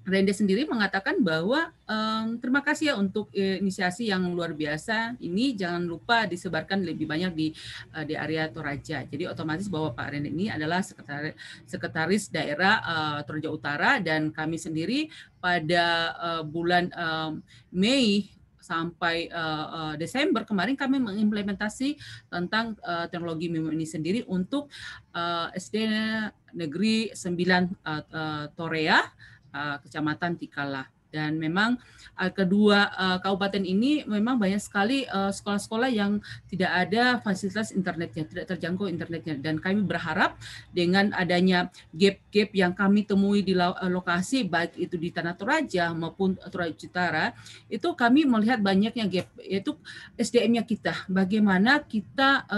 Renda sendiri mengatakan bahwa um, terima kasih ya untuk e, inisiasi yang luar biasa ini jangan lupa disebarkan lebih banyak di uh, di area Toraja. Jadi otomatis bahwa Pak Renda ini adalah sekretaris, sekretaris daerah uh, Toraja Utara dan kami sendiri pada uh, bulan um, Mei sampai uh, uh, Desember kemarin kami mengimplementasi tentang uh, teknologi MIMO ini sendiri untuk uh, SD negeri 9 uh, uh, Torea Eh, kecamatan Tikala. Dan memang eh, kedua eh, kabupaten ini memang banyak sekali sekolah-sekolah yang tidak ada fasilitas internetnya, tidak terjangkau internetnya. Dan kami berharap dengan adanya gap-gap yang kami temui di lokasi, baik itu di Tanah Toraja maupun Toraja Citara itu kami melihat banyaknya gap, yaitu SDM-nya kita. Bagaimana kita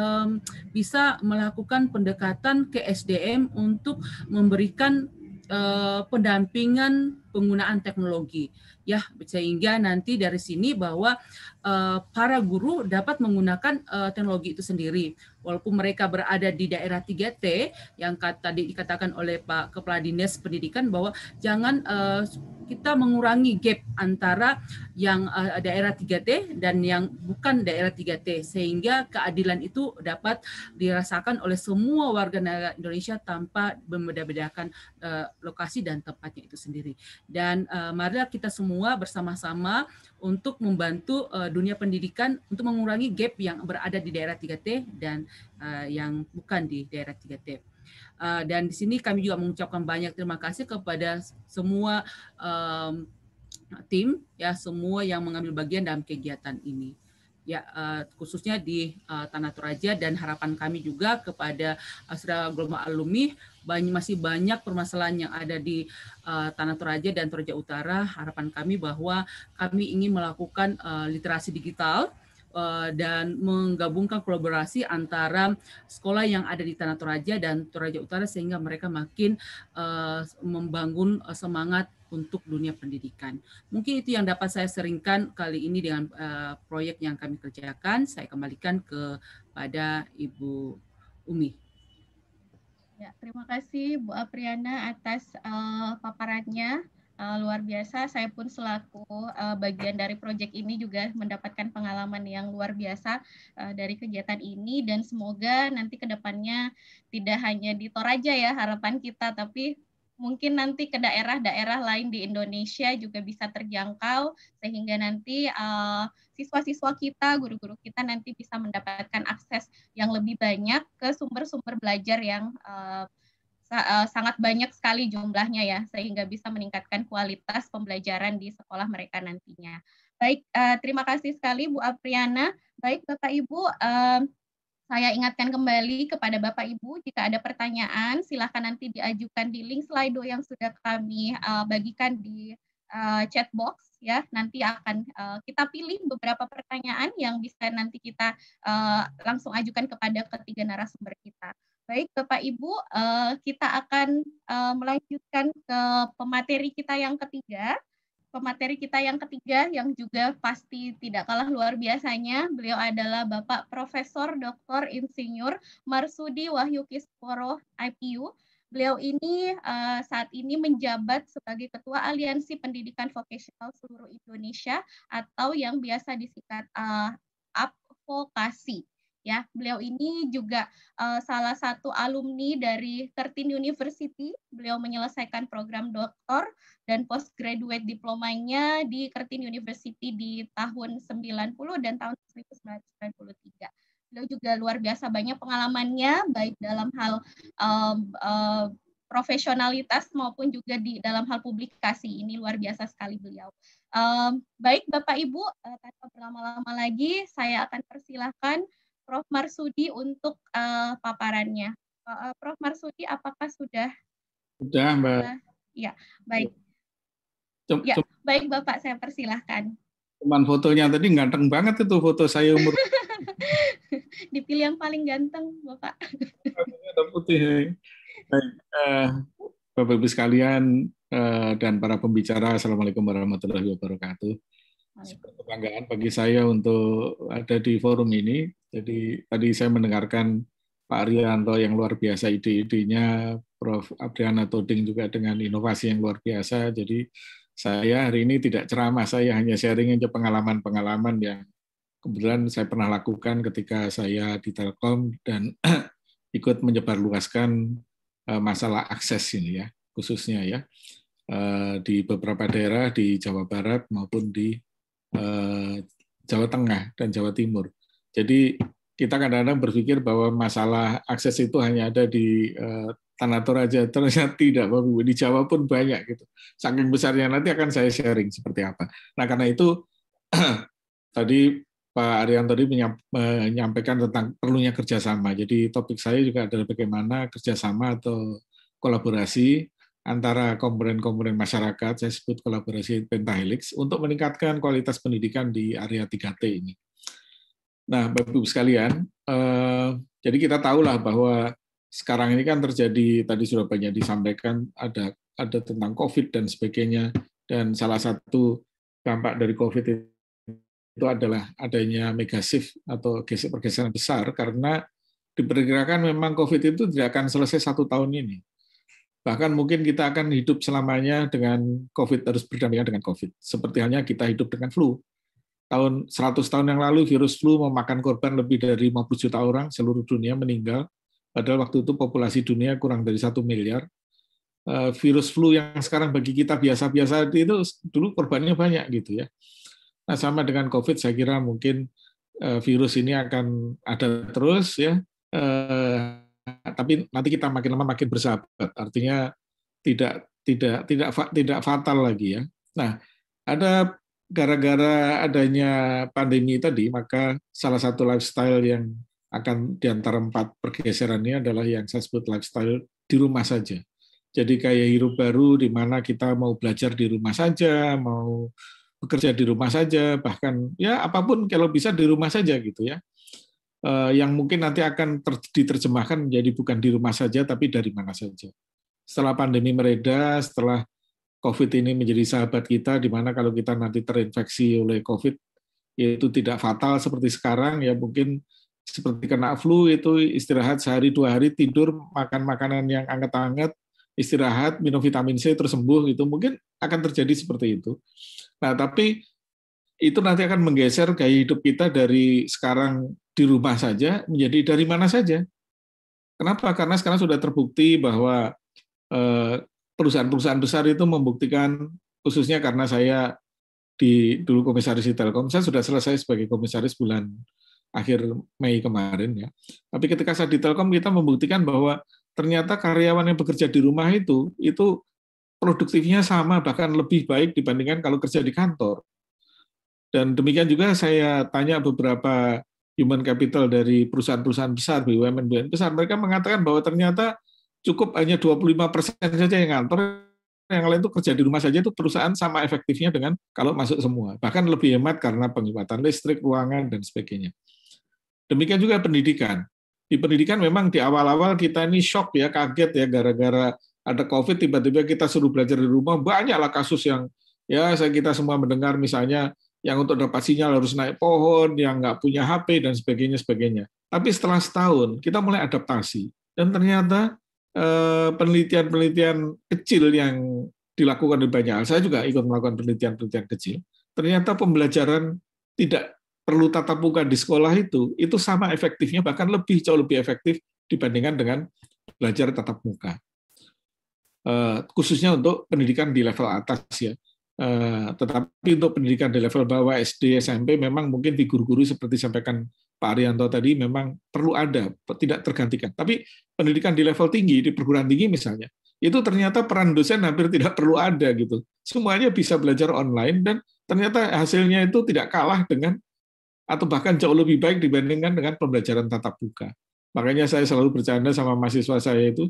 bisa melakukan pendekatan ke SDM untuk memberikan uh, pendampingan penggunaan teknologi ya sehingga nanti dari sini bahwa uh, para guru dapat menggunakan uh, teknologi itu sendiri walaupun mereka berada di daerah 3T yang tadi dikatakan oleh Pak Kepala Dinas Pendidikan bahwa jangan uh, kita mengurangi gap antara yang uh, daerah 3T dan yang bukan daerah 3T sehingga keadilan itu dapat dirasakan oleh semua warga negara Indonesia tanpa membeda-bedakan uh, lokasi dan tempatnya itu sendiri. Dan uh, marilah kita semua bersama-sama untuk membantu uh, dunia pendidikan untuk mengurangi gap yang berada di daerah 3T dan uh, yang bukan di daerah 3T. Uh, dan di sini kami juga mengucapkan banyak terima kasih kepada semua um, tim ya semua yang mengambil bagian dalam kegiatan ini ya khususnya di Tanah Toraja dan harapan kami juga kepada Asra Global Alumni banyak, masih banyak permasalahan yang ada di uh, Tanah Toraja dan Toraja Utara. Harapan kami bahwa kami ingin melakukan uh, literasi digital uh, dan menggabungkan kolaborasi antara sekolah yang ada di Tanah Toraja dan Toraja Utara sehingga mereka makin uh, membangun uh, semangat untuk dunia pendidikan. Mungkin itu yang dapat saya seringkan kali ini dengan uh, proyek yang kami kerjakan. Saya kembalikan kepada Ibu Umi. Ya, terima kasih Bu Apriana atas uh, paparannya. Uh, luar biasa, saya pun selaku uh, bagian dari proyek ini juga mendapatkan pengalaman yang luar biasa uh, dari kegiatan ini dan semoga nanti ke depannya tidak hanya di Toraja ya harapan kita, tapi mungkin nanti ke daerah-daerah lain di Indonesia juga bisa terjangkau sehingga nanti uh, siswa-siswa kita, guru-guru kita nanti bisa mendapatkan akses yang lebih banyak ke sumber-sumber belajar yang uh, sangat banyak sekali jumlahnya ya, sehingga bisa meningkatkan kualitas pembelajaran di sekolah mereka nantinya. Baik, eh, terima kasih sekali Bu Apriana. Baik Bapak Ibu, saya ingatkan kembali kepada Bapak Ibu jika ada pertanyaan silahkan nanti diajukan di link slide yang sudah kami bagikan di uh, chat box ya. Nanti akan uh, kita pilih beberapa pertanyaan yang bisa nanti kita uh, langsung ajukan kepada ketiga narasumber kita. Baik, Bapak Ibu, uh, kita akan uh, melanjutkan ke pemateri kita yang ketiga pemateri kita yang ketiga yang juga pasti tidak kalah luar biasanya. Beliau adalah Bapak Profesor Dr. Insinyur Marsudi Wahyu Kisporo IPU Beliau ini uh, saat ini menjabat sebagai Ketua Aliansi Pendidikan Vokasional Seluruh Indonesia atau yang biasa disingkat uh, advokasi. Ya, beliau ini juga uh, salah satu alumni dari Curtin University. Beliau menyelesaikan program doktor dan postgraduate diplomanya di Curtin University di tahun 90 dan tahun 1993. Beliau juga luar biasa banyak pengalamannya baik dalam hal um, um, profesionalitas maupun juga di dalam hal publikasi. Ini luar biasa sekali beliau. Um, baik Bapak Ibu, uh, tanpa berlama-lama lagi saya akan persilahkan Prof Marsudi untuk uh, paparannya. Uh, Prof Marsudi apakah sudah? Sudah, Mbak. Uh, ya, baik. Cuk, ya, cuk. baik Bapak saya persilahkan. Cuman fotonya tadi ganteng banget itu foto saya umur dipilih yang paling ganteng, Bapak. Hitam putih. Eh. Eh, Bapak Ibu sekalian eh, dan para pembicara, Assalamualaikum warahmatullahi wabarakatuh. Kebanggaan bagi saya untuk ada di forum ini. Jadi tadi saya mendengarkan Pak Rianto yang luar biasa ide-idenya, Prof. Adriana Toding juga dengan inovasi yang luar biasa. Jadi saya hari ini tidak ceramah, saya hanya sharing aja pengalaman-pengalaman yang kebetulan saya pernah lakukan ketika saya di Telkom dan ikut menyebarluaskan eh, masalah akses ini ya, khususnya ya eh, di beberapa daerah di Jawa Barat maupun di eh, Jawa Tengah dan Jawa Timur. Jadi kita kadang-kadang berpikir bahwa masalah akses itu hanya ada di tanah Toraja, ternyata tidak, Bapak Di Jawa pun banyak gitu. Saking besarnya nanti akan saya sharing seperti apa. Nah, karena itu tadi Pak Aryan tadi menyampaikan tentang perlunya kerjasama. Jadi topik saya juga adalah bagaimana kerjasama atau kolaborasi antara komponen-komponen masyarakat, saya sebut kolaborasi Pentahelix, untuk meningkatkan kualitas pendidikan di area 3T ini. Nah, Bapak-Ibu sekalian, eh, jadi kita tahulah bahwa sekarang ini kan terjadi, tadi sudah banyak disampaikan, ada ada tentang COVID dan sebagainya, dan salah satu dampak dari COVID itu itu adalah adanya megasif atau gesek pergeseran besar karena diperkirakan memang COVID itu tidak akan selesai satu tahun ini. Bahkan mungkin kita akan hidup selamanya dengan COVID, terus berdampingan dengan COVID. Seperti halnya kita hidup dengan flu. Tahun 100 tahun yang lalu virus flu memakan korban lebih dari 50 juta orang seluruh dunia meninggal. Padahal waktu itu populasi dunia kurang dari satu miliar. Eh, virus flu yang sekarang bagi kita biasa-biasa itu dulu korbannya banyak gitu ya. Nah, sama dengan COVID, saya kira mungkin uh, virus ini akan ada terus ya. Uh, tapi nanti kita makin lama makin bersahabat. Artinya tidak tidak tidak tidak fatal lagi ya. Nah, ada gara-gara adanya pandemi tadi, maka salah satu lifestyle yang akan di antara empat pergeserannya adalah yang saya sebut lifestyle di rumah saja. Jadi kayak hidup baru di mana kita mau belajar di rumah saja, mau bekerja di rumah saja, bahkan ya apapun kalau bisa di rumah saja gitu ya. Eh, yang mungkin nanti akan diterjemahkan menjadi bukan di rumah saja, tapi dari mana saja. Setelah pandemi mereda, setelah COVID ini menjadi sahabat kita, di mana kalau kita nanti terinfeksi oleh COVID, itu tidak fatal seperti sekarang, ya mungkin seperti kena flu itu istirahat sehari dua hari tidur makan makanan yang anget-anget istirahat, minum vitamin C terus sembuh gitu, mungkin akan terjadi seperti itu. Nah, tapi itu nanti akan menggeser gaya hidup kita dari sekarang di rumah saja menjadi dari mana saja. Kenapa? Karena sekarang sudah terbukti bahwa eh, perusahaan-perusahaan besar itu membuktikan khususnya karena saya di dulu komisaris di Telkom, saya sudah selesai sebagai komisaris bulan akhir Mei kemarin ya. Tapi ketika saya di Telkom kita membuktikan bahwa ternyata karyawan yang bekerja di rumah itu itu produktifnya sama bahkan lebih baik dibandingkan kalau kerja di kantor. Dan demikian juga saya tanya beberapa human capital dari perusahaan-perusahaan besar, BUMN-BUMN besar, mereka mengatakan bahwa ternyata cukup hanya 25 persen saja yang kantor, yang lain itu kerja di rumah saja itu perusahaan sama efektifnya dengan kalau masuk semua. Bahkan lebih hemat karena penghematan listrik, ruangan, dan sebagainya. Demikian juga pendidikan di pendidikan memang di awal-awal kita ini shock ya, kaget ya gara-gara ada COVID tiba-tiba kita suruh belajar di rumah. Banyaklah kasus yang ya saya kita semua mendengar misalnya yang untuk dapat sinyal harus naik pohon, yang nggak punya HP dan sebagainya sebagainya. Tapi setelah setahun kita mulai adaptasi dan ternyata eh, penelitian-penelitian kecil yang dilakukan di banyak hal. Saya juga ikut melakukan penelitian-penelitian kecil. Ternyata pembelajaran tidak perlu tatap muka di sekolah itu, itu sama efektifnya, bahkan lebih jauh lebih efektif dibandingkan dengan belajar tatap muka. Eh, khususnya untuk pendidikan di level atas ya. Eh, tetapi untuk pendidikan di level bawah SD, SMP memang mungkin di guru-guru seperti sampaikan Pak Arianto tadi memang perlu ada, tidak tergantikan. Tapi pendidikan di level tinggi, di perguruan tinggi misalnya, itu ternyata peran dosen hampir tidak perlu ada gitu. Semuanya bisa belajar online dan ternyata hasilnya itu tidak kalah dengan atau bahkan jauh lebih baik dibandingkan dengan pembelajaran tatap muka. Makanya saya selalu bercanda sama mahasiswa saya itu,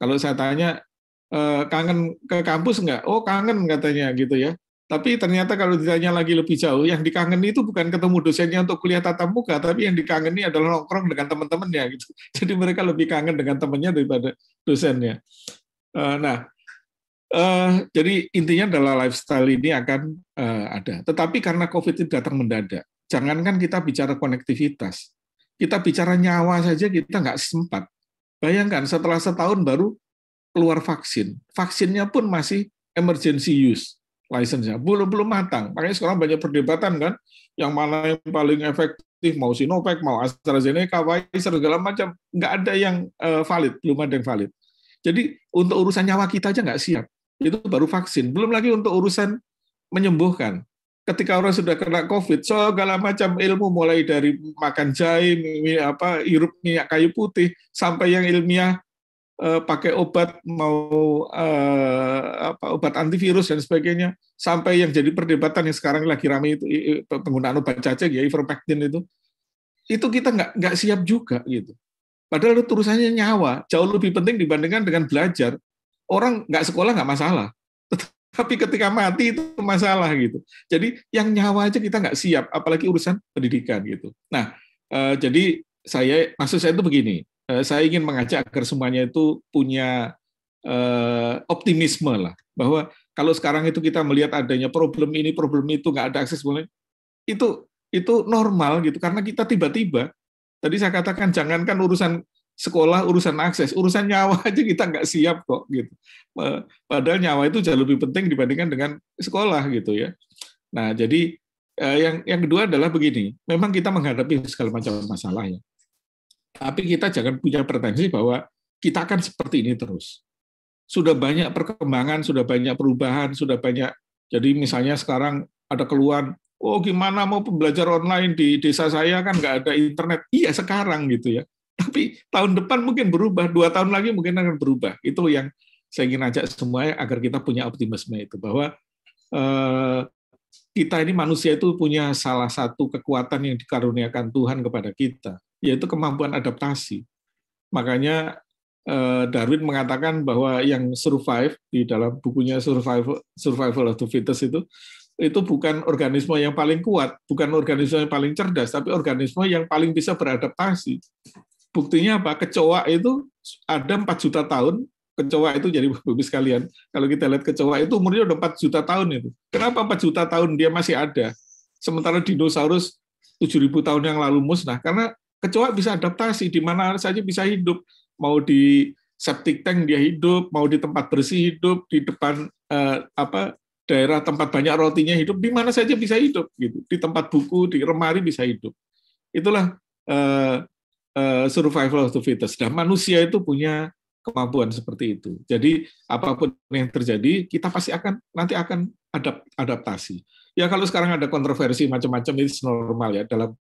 kalau saya tanya, eh, kangen ke kampus nggak? Oh kangen katanya gitu ya. Tapi ternyata kalau ditanya lagi lebih jauh, yang dikangeni itu bukan ketemu dosennya untuk kuliah tatap muka, tapi yang dikangeni adalah nongkrong dengan teman-temannya. Gitu. Jadi mereka lebih kangen dengan temannya daripada dosennya. Eh, nah, eh, jadi intinya adalah lifestyle ini akan ada. Tetapi karena COVID itu datang mendadak, Jangankan kita bicara konektivitas, kita bicara nyawa saja kita nggak sempat. Bayangkan setelah setahun baru keluar vaksin. Vaksinnya pun masih emergency use license-nya. Belum belum matang. Makanya sekarang banyak perdebatan kan yang mana yang paling efektif mau Sinovac, mau AstraZeneca, Pfizer segala macam nggak ada yang eh, valid, belum ada yang valid. Jadi untuk urusan nyawa kita aja nggak siap. Itu baru vaksin, belum lagi untuk urusan menyembuhkan ketika orang sudah kena COVID, segala macam ilmu mulai dari makan jahe, apa hirup minyak kayu putih, sampai yang ilmiah eh, pakai obat mau eh, apa, obat antivirus dan sebagainya, sampai yang jadi perdebatan yang sekarang lagi ramai itu penggunaan obat cacing ya ivermectin itu, itu kita nggak nggak siap juga gitu. Padahal itu urusannya nyawa, jauh lebih penting dibandingkan dengan belajar. Orang nggak sekolah nggak masalah, tapi ketika mati itu masalah gitu. Jadi yang nyawa aja kita nggak siap, apalagi urusan pendidikan gitu. Nah, eh, jadi saya maksud saya itu begini, eh, saya ingin mengajak agar semuanya itu punya eh, optimisme lah, bahwa kalau sekarang itu kita melihat adanya problem ini, problem itu nggak ada akses boleh, itu itu normal gitu karena kita tiba-tiba tadi saya katakan jangankan urusan sekolah urusan akses, urusan nyawa aja kita nggak siap kok gitu. Padahal nyawa itu jauh lebih penting dibandingkan dengan sekolah gitu ya. Nah jadi eh, yang yang kedua adalah begini, memang kita menghadapi segala macam masalah ya. Tapi kita jangan punya pretensi bahwa kita akan seperti ini terus. Sudah banyak perkembangan, sudah banyak perubahan, sudah banyak. Jadi misalnya sekarang ada keluhan, oh gimana mau belajar online di desa saya kan nggak ada internet. Iya sekarang gitu ya tapi tahun depan mungkin berubah, dua tahun lagi mungkin akan berubah. Itu yang saya ingin ajak semuanya agar kita punya optimisme itu bahwa eh, kita ini manusia itu punya salah satu kekuatan yang dikaruniakan Tuhan kepada kita, yaitu kemampuan adaptasi. Makanya eh, Darwin mengatakan bahwa yang survive di dalam bukunya Survival Survival of the Fittest itu itu bukan organisme yang paling kuat, bukan organisme yang paling cerdas, tapi organisme yang paling bisa beradaptasi. Buktinya apa? Kecoa itu ada 4 juta tahun, kecoa itu jadi bumi sekalian. Kalau kita lihat kecoa itu umurnya udah 4 juta tahun itu. Kenapa 4 juta tahun dia masih ada? Sementara dinosaurus 7000 tahun yang lalu musnah karena kecoa bisa adaptasi di mana saja bisa hidup. Mau di septic tank dia hidup, mau di tempat bersih hidup, di depan eh, apa daerah tempat banyak rotinya hidup, di mana saja bisa hidup gitu. Di tempat buku, di remari bisa hidup. Itulah eh, Eh, survival of the fittest. Nah, manusia itu punya kemampuan seperti itu. Jadi apapun yang terjadi, kita pasti akan nanti akan adapt, adaptasi. Ya kalau sekarang ada kontroversi macam-macam itu normal ya dalam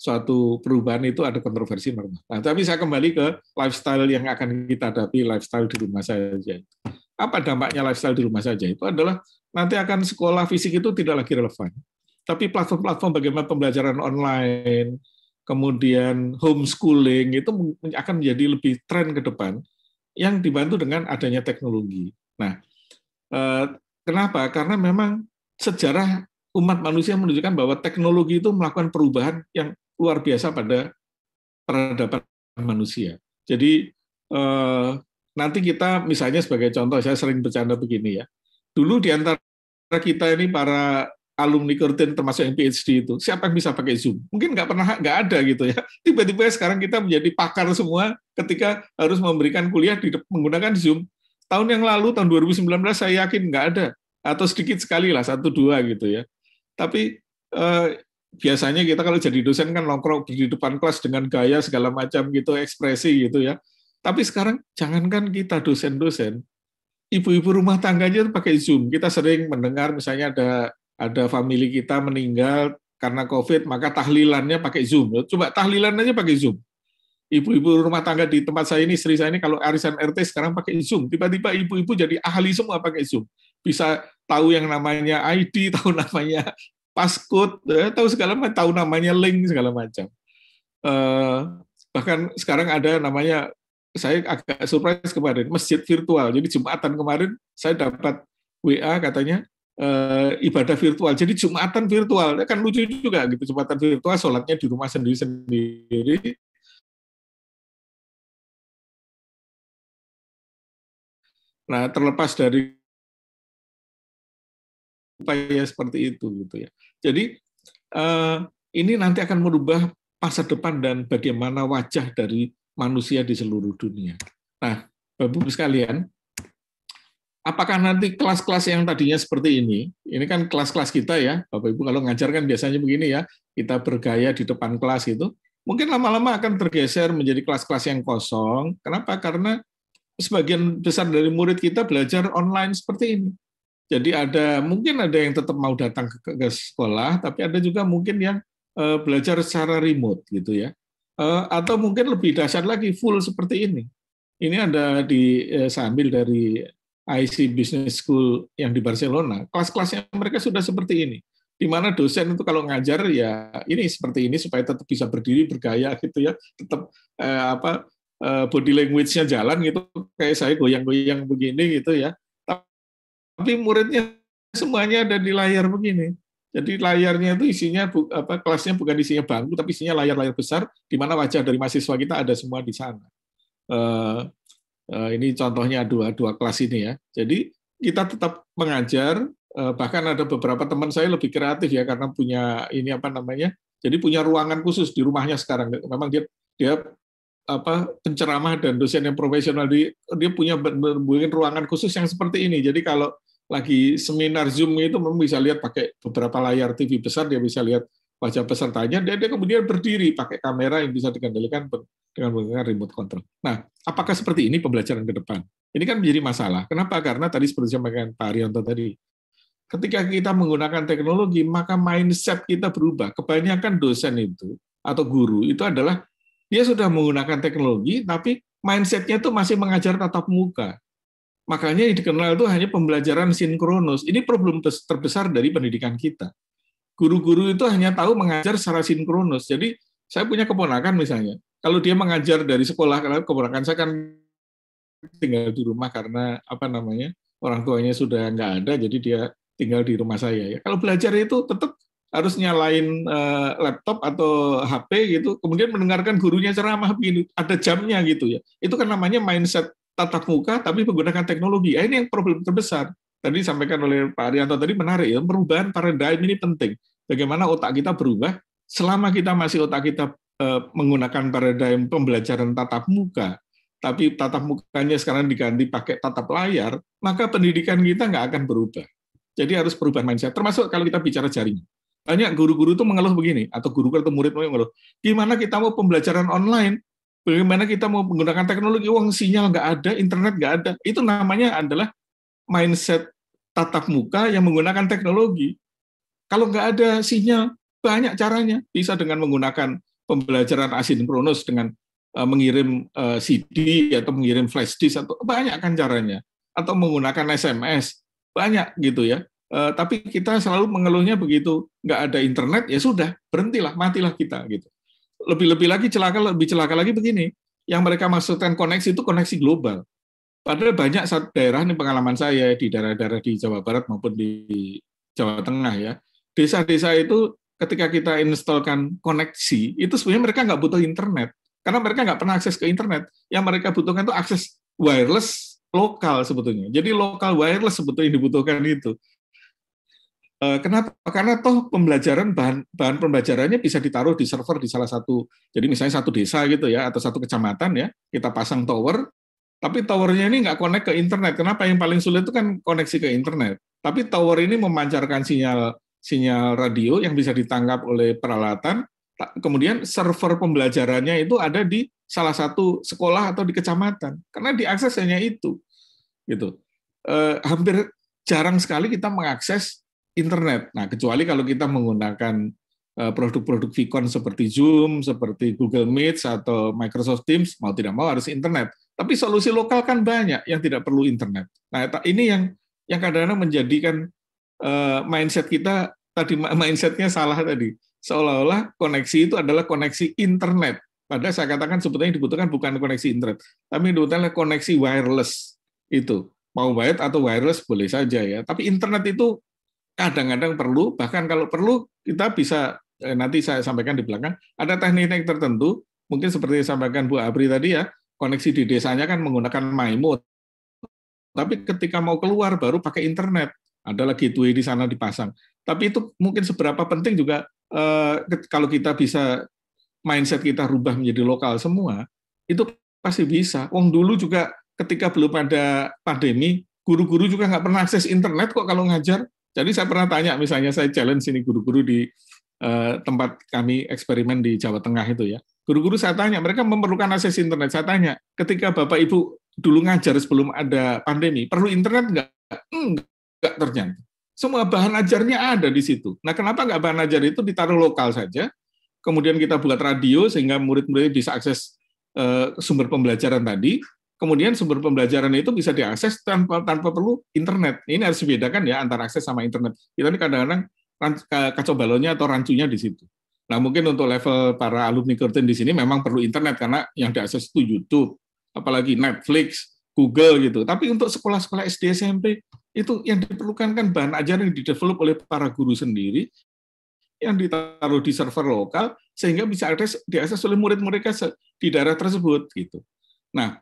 suatu perubahan itu ada kontroversi normal. Nah, tapi saya kembali ke lifestyle yang akan kita hadapi, lifestyle di rumah saja. Apa dampaknya lifestyle di rumah saja? Itu adalah nanti akan sekolah fisik itu tidak lagi relevan. Tapi platform-platform bagaimana pembelajaran online, kemudian homeschooling itu akan menjadi lebih tren ke depan yang dibantu dengan adanya teknologi. Nah, eh, kenapa? Karena memang sejarah umat manusia menunjukkan bahwa teknologi itu melakukan perubahan yang luar biasa pada peradaban manusia. Jadi eh, nanti kita misalnya sebagai contoh saya sering bercanda begini ya. Dulu di antara kita ini para alumni Kurtin termasuk yang PhD itu siapa yang bisa pakai Zoom mungkin nggak pernah nggak ada gitu ya tiba-tiba sekarang kita menjadi pakar semua ketika harus memberikan kuliah di, menggunakan Zoom tahun yang lalu tahun 2019 saya yakin nggak ada atau sedikit sekali lah satu dua gitu ya tapi eh, biasanya kita kalau jadi dosen kan nongkrong di depan kelas dengan gaya segala macam gitu ekspresi gitu ya tapi sekarang jangankan kita dosen-dosen ibu-ibu rumah tangganya pakai Zoom. Kita sering mendengar misalnya ada ada family kita meninggal karena COVID, maka tahlilannya pakai Zoom. Coba tahlilan aja pakai Zoom. Ibu-ibu rumah tangga di tempat saya ini, istri saya ini, kalau arisan RT sekarang pakai Zoom. Tiba-tiba ibu-ibu jadi ahli semua pakai Zoom. Bisa tahu yang namanya ID, tahu namanya passcode, eh, tahu segala macam, tahu namanya link, segala macam. Eh, bahkan sekarang ada namanya saya agak surprise kemarin masjid virtual jadi jumatan kemarin saya dapat WA katanya uh, ibadah virtual. Jadi jumatan virtual ya kan lucu juga gitu jumatan virtual, sholatnya di rumah sendiri sendiri. Nah terlepas dari upaya seperti itu gitu ya. Jadi uh, ini nanti akan merubah masa depan dan bagaimana wajah dari manusia di seluruh dunia. Nah, Bapak-Ibu sekalian, apakah nanti kelas-kelas yang tadinya seperti ini, ini kan kelas-kelas kita ya, Bapak Ibu kalau ngajar kan biasanya begini ya, kita bergaya di depan kelas itu. mungkin lama-lama akan tergeser menjadi kelas-kelas yang kosong. Kenapa? Karena sebagian besar dari murid kita belajar online seperti ini. Jadi ada mungkin ada yang tetap mau datang ke, ke sekolah, tapi ada juga mungkin yang e, belajar secara remote gitu ya. E, atau mungkin lebih dasar lagi full seperti ini. Ini ada di eh, sambil sambil dari IC Business School yang di Barcelona, kelas-kelasnya mereka sudah seperti ini. Di mana dosen itu kalau ngajar ya ini seperti ini supaya tetap bisa berdiri bergaya gitu ya, tetap eh, apa eh, body language-nya jalan gitu kayak saya goyang-goyang begini gitu ya. Tapi muridnya semuanya ada di layar begini. Jadi layarnya itu isinya apa kelasnya bukan isinya bangku tapi isinya layar-layar besar di mana wajah dari mahasiswa kita ada semua di sana. Eh, Eh, ini contohnya dua dua kelas ini ya. Jadi kita tetap mengajar eh, bahkan ada beberapa teman saya lebih kreatif ya karena punya ini apa namanya jadi punya ruangan khusus di rumahnya sekarang memang dia dia apa penceramah dan dosen yang profesional di dia punya mungkin ruangan khusus yang seperti ini jadi kalau lagi seminar zoom itu memang bisa lihat pakai beberapa layar TV besar dia bisa lihat wajah pesertanya dan dia kemudian berdiri pakai kamera yang bisa dikendalikan dengan menggunakan remote control. Nah, apakah seperti ini pembelajaran ke depan? Ini kan menjadi masalah. Kenapa? Karena tadi seperti mengatakan Pak Arianto tadi, ketika kita menggunakan teknologi, maka mindset kita berubah. Kebanyakan dosen itu atau guru itu adalah dia sudah menggunakan teknologi, tapi mindsetnya itu masih mengajar tatap muka. Makanya yang dikenal itu hanya pembelajaran sinkronus. Ini problem terbesar dari pendidikan kita guru-guru itu hanya tahu mengajar secara sinkronus. Jadi saya punya keponakan misalnya, kalau dia mengajar dari sekolah, karena keponakan saya kan tinggal di rumah karena apa namanya orang tuanya sudah nggak ada, jadi dia tinggal di rumah saya. Ya. Kalau belajar itu tetap harus nyalain eh, laptop atau HP gitu, kemudian mendengarkan gurunya ceramah, begini, ada jamnya gitu ya. Itu kan namanya mindset tatap muka tapi menggunakan teknologi. Nah, ini yang problem terbesar tadi disampaikan oleh Pak Arianto tadi menarik ya, perubahan paradigma ini penting. Bagaimana otak kita berubah selama kita masih otak kita eh, menggunakan paradigma pembelajaran tatap muka, tapi tatap mukanya sekarang diganti pakai tatap layar, maka pendidikan kita nggak akan berubah. Jadi harus perubahan mindset. Termasuk kalau kita bicara jaringan. Banyak guru-guru itu mengeluh begini, atau guru atau murid mengeluh, gimana kita mau pembelajaran online, bagaimana kita mau menggunakan teknologi, uang sinyal nggak ada, internet nggak ada. Itu namanya adalah mindset tatap muka yang menggunakan teknologi. Kalau nggak ada sinyal, banyak caranya. Bisa dengan menggunakan pembelajaran asinkronus dengan eh, mengirim eh, CD atau mengirim flash disk atau banyak kan caranya atau menggunakan SMS banyak gitu ya Uh, tapi kita selalu mengeluhnya begitu nggak ada internet ya sudah berhentilah matilah kita gitu lebih-lebih lagi celaka lebih celaka lagi begini yang mereka maksudkan koneksi itu koneksi global Padahal banyak daerah ini pengalaman saya ya, di daerah-daerah di Jawa Barat maupun di Jawa Tengah ya. Desa-desa itu ketika kita installkan koneksi, itu sebenarnya mereka nggak butuh internet. Karena mereka nggak pernah akses ke internet. Yang mereka butuhkan itu akses wireless lokal sebetulnya. Jadi lokal wireless sebetulnya dibutuhkan itu. Eh, kenapa? Karena toh pembelajaran bahan bahan pembelajarannya bisa ditaruh di server di salah satu. Jadi misalnya satu desa gitu ya atau satu kecamatan ya, kita pasang tower, tapi towernya ini nggak connect ke internet. Kenapa yang paling sulit itu kan koneksi ke internet. Tapi tower ini memancarkan sinyal sinyal radio yang bisa ditangkap oleh peralatan. Kemudian server pembelajarannya itu ada di salah satu sekolah atau di kecamatan. Karena diakses hanya itu. Gitu. Eh, hampir jarang sekali kita mengakses internet. Nah, kecuali kalau kita menggunakan eh, produk-produk Vicon seperti Zoom, seperti Google Meet atau Microsoft Teams, mau tidak mau harus internet. Tapi solusi lokal kan banyak yang tidak perlu internet. Nah, ini yang yang kadang-kadang menjadikan eh, mindset kita tadi mindsetnya salah tadi. Seolah-olah koneksi itu adalah koneksi internet. Padahal saya katakan sebetulnya dibutuhkan bukan koneksi internet, tapi dibutuhkan koneksi wireless itu. Mau wired atau wireless boleh saja ya. Tapi internet itu kadang-kadang perlu, bahkan kalau perlu kita bisa eh, nanti saya sampaikan di belakang ada teknik-teknik tertentu, mungkin seperti yang sampaikan Bu Abri tadi ya, koneksi di desanya kan menggunakan MyMode. Tapi ketika mau keluar baru pakai internet. Ada lagi gateway di sana dipasang. Tapi itu mungkin seberapa penting juga eh, kalau kita bisa mindset kita rubah menjadi lokal semua, itu pasti bisa. Wong dulu juga ketika belum ada pandemi, guru-guru juga nggak pernah akses internet kok kalau ngajar. Jadi saya pernah tanya, misalnya saya challenge ini guru-guru di eh, tempat kami eksperimen di Jawa Tengah itu ya Guru-guru saya tanya, mereka memerlukan akses internet. Saya tanya, ketika Bapak Ibu dulu ngajar sebelum ada pandemi, perlu internet enggak? Enggak ternyata. Semua bahan ajarnya ada di situ. Nah, kenapa enggak bahan ajar itu ditaruh lokal saja? Kemudian kita buat radio sehingga murid-murid bisa akses eh, sumber pembelajaran tadi. Kemudian sumber pembelajaran itu bisa diakses tanpa tanpa perlu internet. Ini harus dibedakan ya antara akses sama internet. Kita ini kadang-kadang eh, kacau balonnya atau rancunya di situ. Nah, mungkin untuk level para alumni Curtin di sini memang perlu internet karena yang diakses itu YouTube, apalagi Netflix, Google gitu. Tapi untuk sekolah-sekolah SD SMP itu yang diperlukan kan bahan ajaran yang didevelop oleh para guru sendiri yang ditaruh di server lokal sehingga bisa akses diakses oleh murid mereka di daerah tersebut gitu. Nah,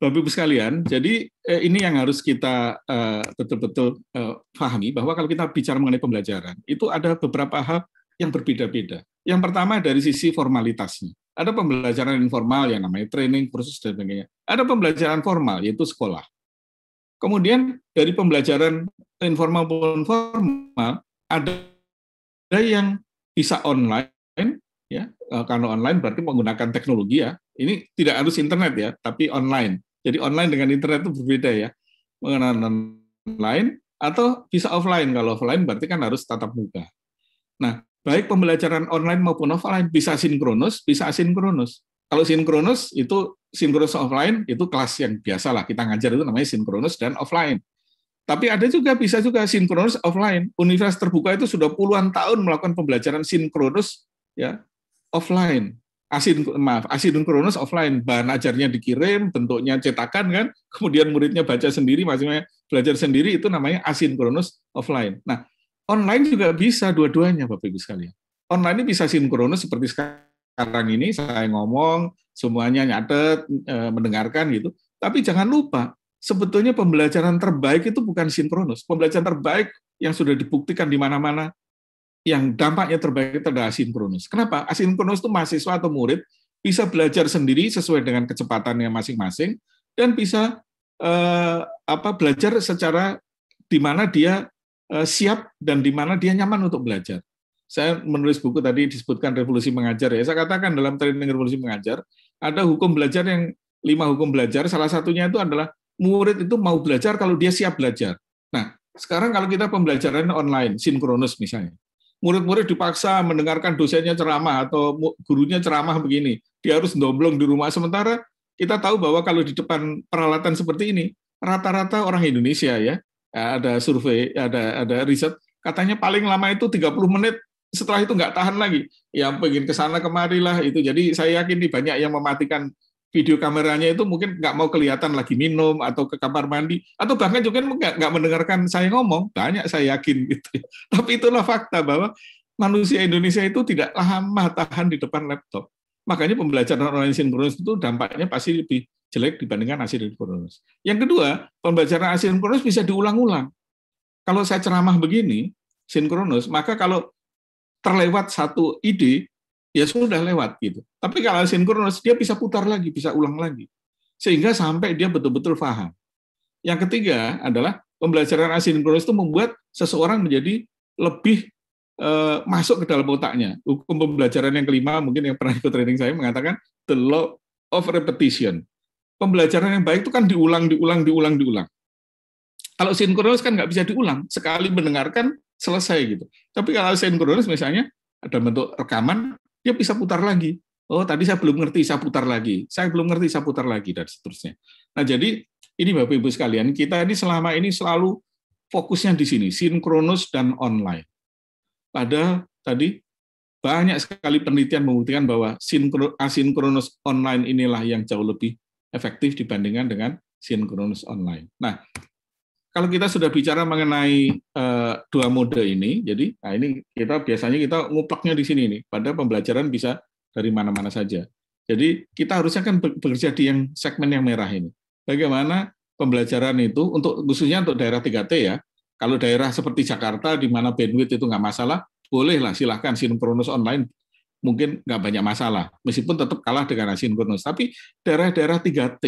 Bapak Ibu sekalian, jadi eh, ini yang harus kita eh, betul-betul eh, pahami bahwa kalau kita bicara mengenai pembelajaran, itu ada beberapa hal yang berbeda-beda. Yang pertama dari sisi formalitasnya. Ada pembelajaran informal yang namanya training, versus dan sebagainya. Ada pembelajaran formal, yaitu sekolah. Kemudian dari pembelajaran informal pun formal, ada, yang bisa online, ya eh, karena online berarti menggunakan teknologi ya. Ini tidak harus internet ya, tapi online. Jadi online dengan internet itu berbeda ya. Mengenai online atau bisa offline. Kalau offline berarti kan harus tatap muka. Nah, Baik pembelajaran online maupun offline bisa sinkronus, bisa asinkronus. Kalau sinkronus itu sinkronus offline itu kelas yang biasa lah kita ngajar itu namanya sinkronus dan offline. Tapi ada juga bisa juga sinkronus offline. Universitas terbuka itu sudah puluhan tahun melakukan pembelajaran sinkronus ya offline. Asin maaf, asinkronus offline. Bahan ajarnya dikirim, bentuknya cetakan kan, kemudian muridnya baca sendiri, maksudnya belajar sendiri itu namanya asinkronus offline. Nah, Online juga bisa dua-duanya, Bapak Ibu sekalian. Online ini bisa sinkronus seperti sekarang ini saya ngomong, semuanya nyatet, e, mendengarkan gitu. Tapi jangan lupa, sebetulnya pembelajaran terbaik itu bukan sinkronus. Pembelajaran terbaik yang sudah dibuktikan di mana-mana yang dampaknya terbaik itu adalah asinkronus. Kenapa? Asinkronus itu mahasiswa atau murid bisa belajar sendiri sesuai dengan kecepatannya masing-masing dan bisa eh, apa belajar secara di mana dia Eh, siap dan di mana dia nyaman untuk belajar. Saya menulis buku tadi disebutkan revolusi mengajar ya. Saya katakan dalam training revolusi mengajar ada hukum belajar yang lima hukum belajar. Salah satunya itu adalah murid itu mau belajar kalau dia siap belajar. Nah, sekarang kalau kita pembelajaran online sinkronus misalnya, murid-murid dipaksa mendengarkan dosennya ceramah atau gurunya ceramah begini, dia harus ndoblong di rumah. Sementara kita tahu bahwa kalau di depan peralatan seperti ini, rata-rata orang Indonesia ya Ya, ada survei, ada ada riset, katanya paling lama itu 30 menit setelah itu nggak tahan lagi. yang pengen ke sana kemari lah itu. Jadi saya yakin di banyak yang mematikan video kameranya itu mungkin nggak mau kelihatan lagi minum atau ke kamar mandi atau bahkan juga nggak nggak mendengarkan saya ngomong banyak saya yakin gitu tapi itulah fakta bahwa manusia Indonesia itu tidak lama tahan di depan laptop makanya pembelajaran online sinkronis itu dampaknya pasti lebih jelek dibandingkan asin asinkronus. Yang kedua, pembelajaran asin asinkronus bisa diulang-ulang. Kalau saya ceramah begini, sinkronus, maka kalau terlewat satu ide, ya sudah lewat gitu. Tapi kalau asinkronus, dia bisa putar lagi, bisa ulang lagi. Sehingga sampai dia betul-betul paham. Yang ketiga adalah pembelajaran asinkronus itu membuat seseorang menjadi lebih eh, masuk ke dalam otaknya. Hukum pembelajaran yang kelima mungkin yang pernah ikut training saya mengatakan the law of repetition pembelajaran yang baik itu kan diulang, diulang, diulang, diulang. Kalau sinkronis kan nggak bisa diulang. Sekali mendengarkan, selesai gitu. Tapi kalau sinkronis misalnya, ada bentuk rekaman, dia bisa putar lagi. Oh, tadi saya belum ngerti, saya putar lagi. Saya belum ngerti, saya putar lagi, dan seterusnya. Nah, jadi ini Bapak-Ibu sekalian, kita ini selama ini selalu fokusnya di sini, sinkronus dan online. Pada tadi banyak sekali penelitian membuktikan bahwa asinkronus ah, online inilah yang jauh lebih efektif dibandingkan dengan sinkronus online. Nah, kalau kita sudah bicara mengenai uh, dua mode ini, jadi nah ini kita biasanya kita ngupaknya di sini nih. Pada pembelajaran bisa dari mana-mana saja. Jadi kita harusnya kan bekerja di yang segmen yang merah ini. Bagaimana pembelajaran itu untuk khususnya untuk daerah 3T ya. Kalau daerah seperti Jakarta di mana bandwidth itu nggak masalah, bolehlah silahkan sinkronus online mungkin nggak banyak masalah, meskipun tetap kalah dengan asinkronus. Tapi daerah-daerah 3T,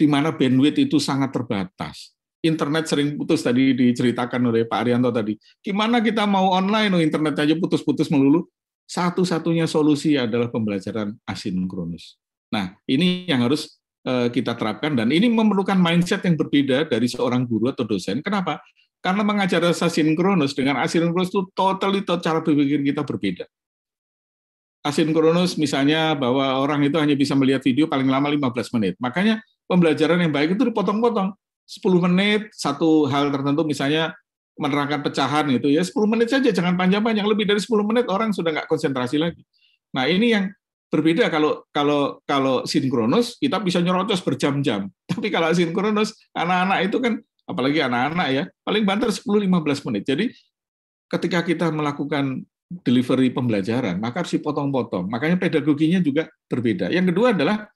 di mana bandwidth itu sangat terbatas, internet sering putus tadi diceritakan oleh Pak Arianto tadi. Gimana kita mau online, oh, internet aja putus-putus melulu. Satu-satunya solusi adalah pembelajaran asinkronus. Nah, ini yang harus eh, kita terapkan dan ini memerlukan mindset yang berbeda dari seorang guru atau dosen. Kenapa? Karena mengajar asinkronus dengan asinkronus itu totally total cara berpikir kita berbeda asinkronus misalnya bahwa orang itu hanya bisa melihat video paling lama 15 menit. Makanya pembelajaran yang baik itu dipotong-potong. 10 menit satu hal tertentu misalnya menerangkan pecahan itu ya 10 menit saja jangan panjang-panjang lebih dari 10 menit orang sudah nggak konsentrasi lagi nah ini yang berbeda kalau kalau kalau sinkronus kita bisa nyerocos berjam-jam tapi kalau sinkronus anak-anak itu kan apalagi anak-anak ya paling banter 10-15 menit jadi ketika kita melakukan delivery pembelajaran, maka harus dipotong-potong. Makanya pedagoginya juga berbeda. Yang kedua adalah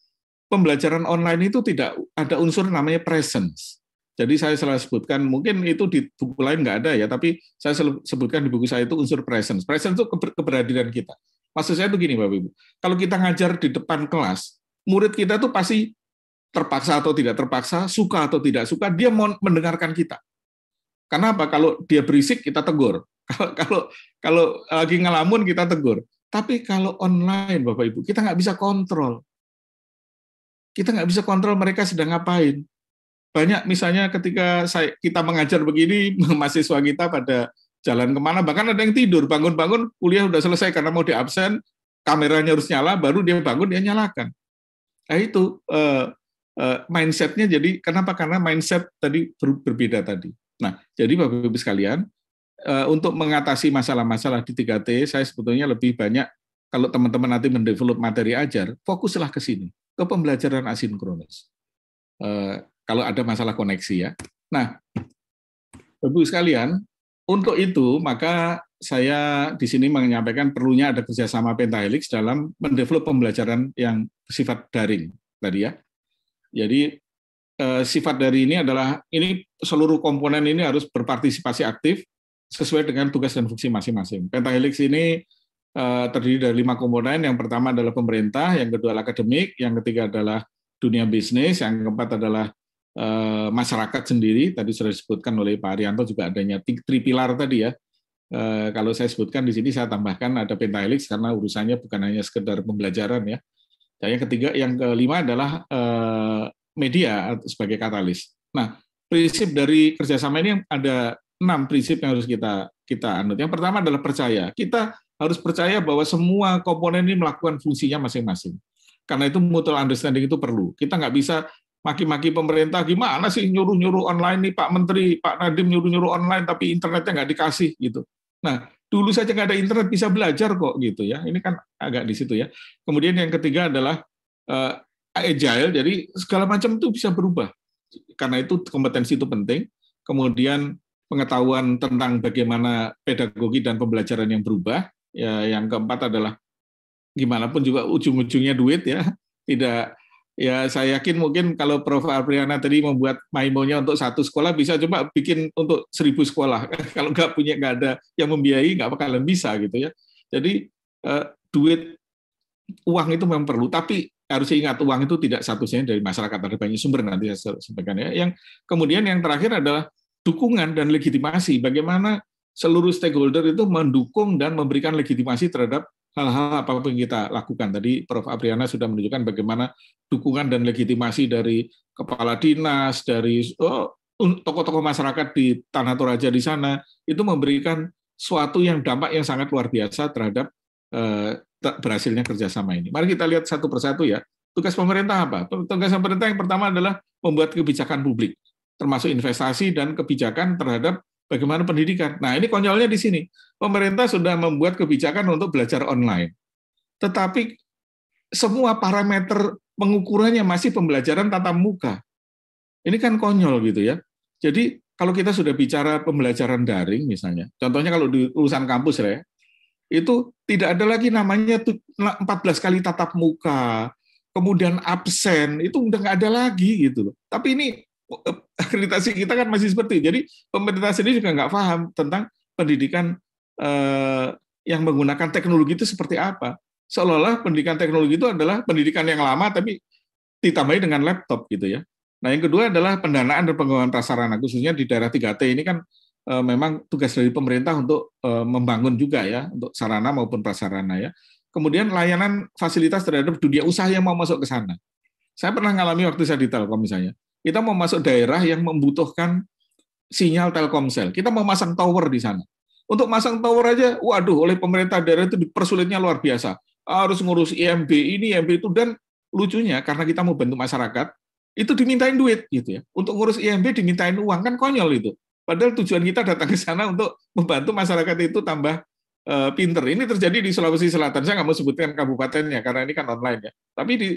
pembelajaran online itu tidak ada unsur namanya presence. Jadi saya selalu sebutkan, mungkin itu di buku lain nggak ada ya, tapi saya sebutkan di buku saya itu unsur presence. Presence itu keberadian kita. Maksud saya itu gini, Bapak Ibu. Kalau kita ngajar di depan kelas, murid kita tuh pasti terpaksa atau tidak terpaksa, suka atau tidak suka, dia mau mendengarkan kita. Karena apa? Kalau dia berisik, kita tegur. Kalau kalau kalau lagi ngelamun kita tegur. Tapi kalau online Bapak Ibu, kita nggak bisa kontrol. Kita nggak bisa kontrol mereka sedang ngapain. Banyak misalnya ketika saya, kita mengajar begini, mahasiswa kita pada jalan kemana, bahkan ada yang tidur, bangun-bangun kuliah sudah selesai karena mau di absen, kameranya harus nyala, baru dia bangun, dia nyalakan. Nah itu, eh, eh, mindsetnya jadi, kenapa? Karena mindset tadi ber, berbeda tadi. Nah, jadi Bapak-Ibu sekalian, Eh, untuk mengatasi masalah-masalah di 3T, saya sebetulnya lebih banyak kalau teman-teman nanti mendevelop materi ajar, fokuslah ke sini, ke pembelajaran asinkronus. Eh, kalau ada masalah koneksi ya. Nah, Bapak-Ibu sekalian, untuk itu maka saya di sini menyampaikan perlunya ada kerjasama Pentahelix dalam mendevelop pembelajaran yang sifat daring tadi ya. Jadi eh, sifat dari ini adalah ini seluruh komponen ini harus berpartisipasi aktif sesuai dengan tugas dan fungsi masing-masing. Pentahelix ini eh, terdiri dari lima komponen. Yang pertama adalah pemerintah, yang kedua adalah akademik, yang ketiga adalah dunia bisnis, yang keempat adalah eh, masyarakat sendiri. Tadi sudah disebutkan oleh Pak Arianto juga adanya tri pilar tadi ya. Uh, kalau saya sebutkan di sini saya tambahkan ada pentahelix karena urusannya bukan hanya sekedar pembelajaran ya. Dan yang ketiga, yang kelima adalah media sebagai katalis. Nah, prinsip dari kerjasama ini ada enam prinsip yang harus kita kita anut. Yang pertama adalah percaya. Kita harus percaya bahwa semua komponen ini melakukan fungsinya masing-masing. Karena itu mutual understanding itu perlu. Kita nggak bisa maki-maki pemerintah, gimana sih nyuruh-nyuruh online nih Pak Menteri, Pak Nadiem nyuruh-nyuruh online tapi internetnya nggak dikasih gitu. Nah, dulu saja nggak ada internet bisa belajar kok gitu ya. Ini kan agak di situ ya. Kemudian yang ketiga adalah uh, agile, jadi segala macam itu bisa berubah. Karena itu kompetensi itu penting. Kemudian pengetahuan tentang bagaimana pedagogi dan pembelajaran yang berubah. Ya, yang keempat adalah gimana pun juga ujung-ujungnya duit ya. Tidak ya saya yakin mungkin kalau Prof Apriana tadi membuat maimonya untuk satu sekolah bisa coba bikin untuk seribu sekolah. kalau nggak punya nggak ada yang membiayai nggak bakalan bisa gitu ya. Jadi eh, duit uang itu memang perlu, tapi harus ingat uang itu tidak satu satunya dari masyarakat ada banyak sumber nanti saya sampaikan ya. Yang kemudian yang terakhir adalah dukungan dan legitimasi. Bagaimana seluruh stakeholder itu mendukung dan memberikan legitimasi terhadap hal-hal apapun yang kita lakukan. Tadi Prof. Apriana sudah menunjukkan bagaimana dukungan dan legitimasi dari kepala dinas, dari oh, tokoh-tokoh masyarakat di Tanah Toraja di sana, itu memberikan suatu yang dampak yang sangat luar biasa terhadap eh, berhasilnya kerjasama ini. Mari kita lihat satu persatu ya. Tugas pemerintah apa? Tugas pemerintah yang pertama adalah membuat kebijakan publik termasuk investasi dan kebijakan terhadap bagaimana pendidikan. Nah, ini konyolnya di sini. Pemerintah sudah membuat kebijakan untuk belajar online. Tetapi semua parameter pengukurannya masih pembelajaran tatap muka. Ini kan konyol gitu ya. Jadi kalau kita sudah bicara pembelajaran daring misalnya, contohnya kalau di urusan kampus ya, itu tidak ada lagi namanya 14 kali tatap muka, kemudian absen, itu udah nggak ada lagi gitu Tapi ini akreditasi kita kan masih seperti Jadi pemerintah sendiri juga nggak paham tentang pendidikan eh, yang menggunakan teknologi itu seperti apa. Seolah-olah pendidikan teknologi itu adalah pendidikan yang lama tapi ditambahi dengan laptop gitu ya. Nah yang kedua adalah pendanaan dan pengembangan prasarana khususnya di daerah 3T ini kan eh, memang tugas dari pemerintah untuk eh, membangun juga ya untuk sarana maupun prasarana ya. Kemudian layanan fasilitas terhadap dunia usaha yang mau masuk ke sana. Saya pernah mengalami waktu saya di Telkom misalnya kita mau masuk daerah yang membutuhkan sinyal Telkomsel. Kita mau masang tower di sana. Untuk masang tower aja, waduh, oleh pemerintah daerah itu dipersulitnya luar biasa. Harus ngurus IMB ini, IMB itu, dan lucunya karena kita mau bantu masyarakat, itu dimintain duit gitu ya. Untuk ngurus IMB dimintain uang kan konyol itu. Padahal tujuan kita datang ke sana untuk membantu masyarakat itu tambah e, pinter. Ini terjadi di Sulawesi Selatan. Saya nggak mau sebutkan kabupatennya karena ini kan online ya. Tapi di,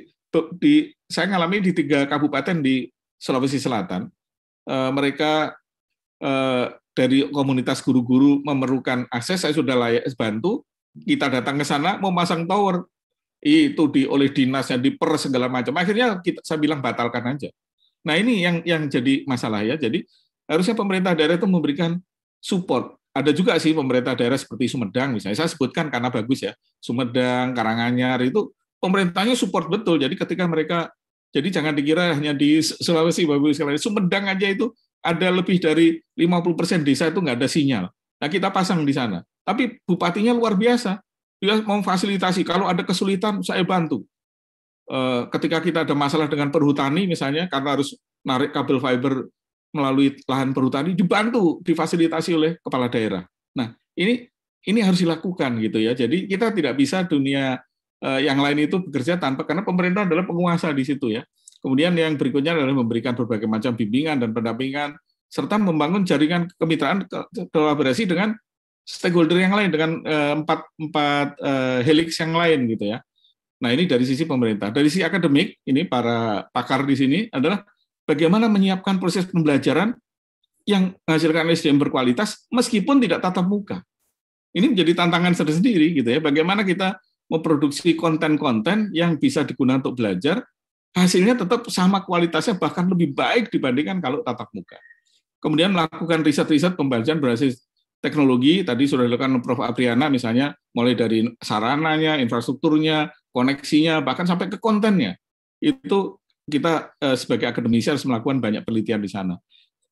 di saya ngalami di tiga kabupaten di Sulawesi Selatan, uh, mereka uh, dari komunitas guru-guru memerlukan akses, saya sudah layak bantu. Kita datang ke sana mau pasang tower, itu di oleh dinasnya diper segala macam. Akhirnya kita, saya bilang batalkan aja. Nah ini yang yang jadi masalah ya. Jadi harusnya pemerintah daerah itu memberikan support. Ada juga sih pemerintah daerah seperti Sumedang misalnya. Saya sebutkan karena bagus ya. Sumedang, Karanganyar itu pemerintahnya support betul. Jadi ketika mereka jadi jangan dikira hanya di Sulawesi, Bapak Ibu sekalian. Sumedang aja itu ada lebih dari 50% desa itu nggak ada sinyal. Nah, kita pasang di sana. Tapi bupatinya luar biasa. Dia memfasilitasi. Kalau ada kesulitan, saya bantu. Eh, ketika kita ada masalah dengan perhutani, misalnya, karena harus narik kabel fiber melalui lahan perhutani, dibantu, difasilitasi oleh kepala daerah. Nah, ini ini harus dilakukan gitu ya. Jadi kita tidak bisa dunia Eh, yang lain itu bekerja tanpa karena pemerintah adalah penguasa di situ ya. Kemudian yang berikutnya adalah memberikan berbagai macam bimbingan dan pendampingan serta membangun jaringan kemitraan kolaborasi dengan stakeholder yang lain dengan eh, empat empat eh, helix yang lain gitu ya. Nah ini dari sisi pemerintah, dari sisi akademik ini para pakar di sini adalah bagaimana menyiapkan proses pembelajaran yang menghasilkan SDM berkualitas meskipun tidak tatap muka. Ini menjadi tantangan tersendiri gitu ya. Bagaimana kita memproduksi konten-konten yang bisa digunakan untuk belajar, hasilnya tetap sama kualitasnya bahkan lebih baik dibandingkan kalau tatap muka. Kemudian melakukan riset-riset pembelajaran berbasis teknologi, tadi sudah dilakukan Prof. Apriana misalnya, mulai dari sarananya, infrastrukturnya, koneksinya, bahkan sampai ke kontennya. Itu kita eh, sebagai akademisi harus melakukan banyak penelitian di sana.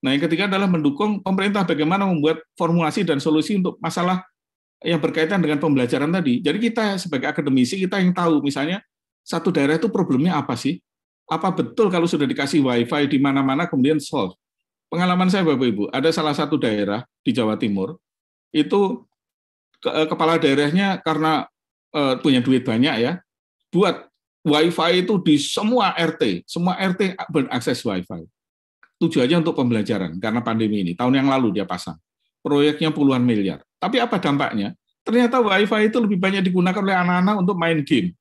Nah, yang ketiga adalah mendukung pemerintah bagaimana membuat formulasi dan solusi untuk masalah yang berkaitan dengan pembelajaran tadi. Jadi kita sebagai akademisi kita yang tahu misalnya satu daerah itu problemnya apa sih? Apa betul kalau sudah dikasih wifi di mana-mana kemudian solve? Pengalaman saya Bapak Ibu, ada salah satu daerah di Jawa Timur itu eh, kepala daerahnya karena eh, punya duit banyak ya, buat wifi itu di semua RT, semua RT berakses wifi. Tujuannya untuk pembelajaran karena pandemi ini. Tahun yang lalu dia pasang proyeknya puluhan miliar. Tapi apa dampaknya? Ternyata WiFi itu lebih banyak digunakan oleh anak-anak untuk main game,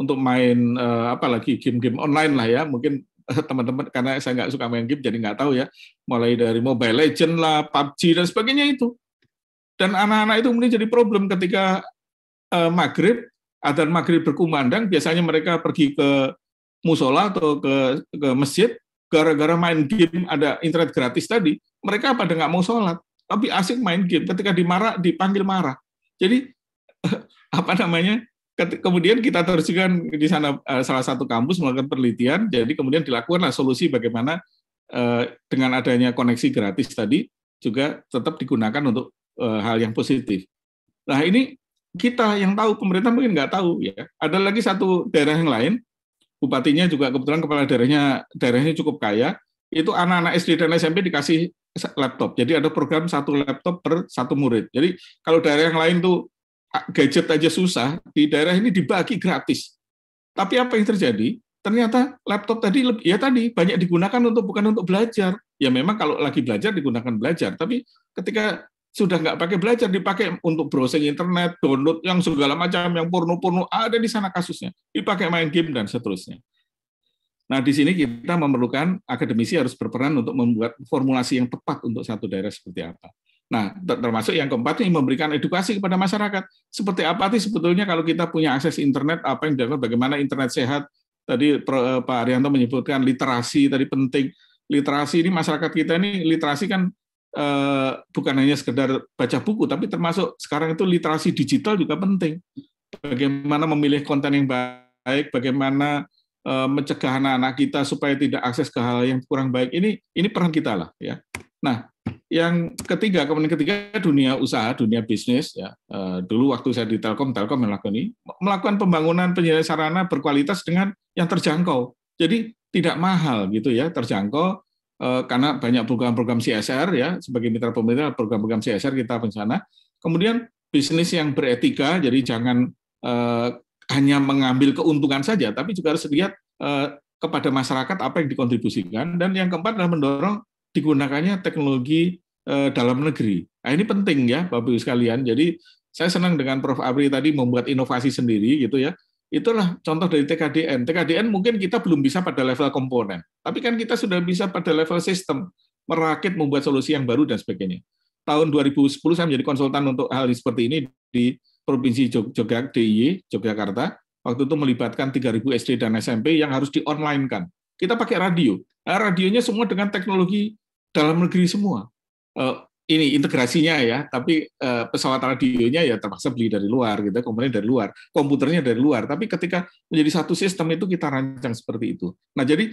untuk main eh, apalagi game-game online lah ya. Mungkin eh, teman-teman karena saya nggak suka main game jadi nggak tahu ya. Mulai dari Mobile Legend lah, PUBG dan sebagainya itu. Dan anak-anak itu mungkin jadi problem ketika eh, maghrib, ada maghrib berkumandang, biasanya mereka pergi ke musola atau ke, ke masjid gara-gara main game ada internet gratis tadi, mereka pada nggak mau sholat tapi asik main game. Ketika dimarah, dipanggil marah. Jadi apa namanya? Kemudian kita teruskan di sana eh, salah satu kampus melakukan penelitian. Jadi kemudian dilakukanlah solusi bagaimana eh, dengan adanya koneksi gratis tadi juga tetap digunakan untuk eh, hal yang positif. Nah ini kita yang tahu, pemerintah mungkin nggak tahu ya. Ada lagi satu daerah yang lain, bupatinya juga kebetulan kepala daerahnya daerahnya cukup kaya. Itu anak-anak SD dan SMP dikasih laptop. Jadi ada program satu laptop per satu murid. Jadi kalau daerah yang lain tuh gadget aja susah, di daerah ini dibagi gratis. Tapi apa yang terjadi? Ternyata laptop tadi ya tadi banyak digunakan untuk bukan untuk belajar. Ya memang kalau lagi belajar digunakan belajar, tapi ketika sudah nggak pakai belajar dipakai untuk browsing internet, download yang segala macam yang porno-porno ada di sana kasusnya, dipakai main game dan seterusnya. Nah, di sini kita memerlukan akademisi harus berperan untuk membuat formulasi yang tepat untuk satu daerah seperti apa. Nah, termasuk yang keempat ini memberikan edukasi kepada masyarakat. Seperti apa sih sebetulnya kalau kita punya akses internet, apa yang dilakukan, bagaimana internet sehat. Tadi eh, Pak Arianto menyebutkan literasi tadi penting. Literasi ini masyarakat kita ini literasi kan eh, bukan hanya sekedar baca buku, tapi termasuk sekarang itu literasi digital juga penting. Bagaimana memilih konten yang baik, bagaimana Eh, mencegah anak-anak kita supaya tidak akses ke hal yang kurang baik ini ini peran kita lah ya. Nah, yang ketiga kemudian ketiga dunia usaha, dunia bisnis ya. Eh, dulu waktu saya di Telkom, Telkom melakukan ini melakukan pembangunan penyedia sarana berkualitas dengan yang terjangkau. Jadi tidak mahal gitu ya, terjangkau eh, karena banyak program-program CSR ya sebagai mitra pemerintah program-program CSR kita sana Kemudian bisnis yang beretika, jadi jangan hanya mengambil keuntungan saja, tapi juga harus lihat eh, kepada masyarakat apa yang dikontribusikan. Dan yang keempat adalah mendorong digunakannya teknologi eh, dalam negeri. Nah, ini penting ya, Bapak Ibu sekalian. Jadi saya senang dengan Prof. Abri tadi membuat inovasi sendiri gitu ya. Itulah contoh dari TKDN. TKDN mungkin kita belum bisa pada level komponen, tapi kan kita sudah bisa pada level sistem, merakit, membuat solusi yang baru dan sebagainya. Tahun 2010 saya menjadi konsultan untuk hal seperti ini di Provinsi Jogja DIY Yogyakarta waktu itu melibatkan 3.000 SD dan SMP yang harus di online kan. Kita pakai radio. Nah, radionya semua dengan teknologi dalam negeri semua. Uh, ini integrasinya ya, tapi uh, pesawat radionya ya terpaksa beli dari luar gitu, komponen dari luar, komputernya dari luar. Tapi ketika menjadi satu sistem itu kita rancang seperti itu. Nah, jadi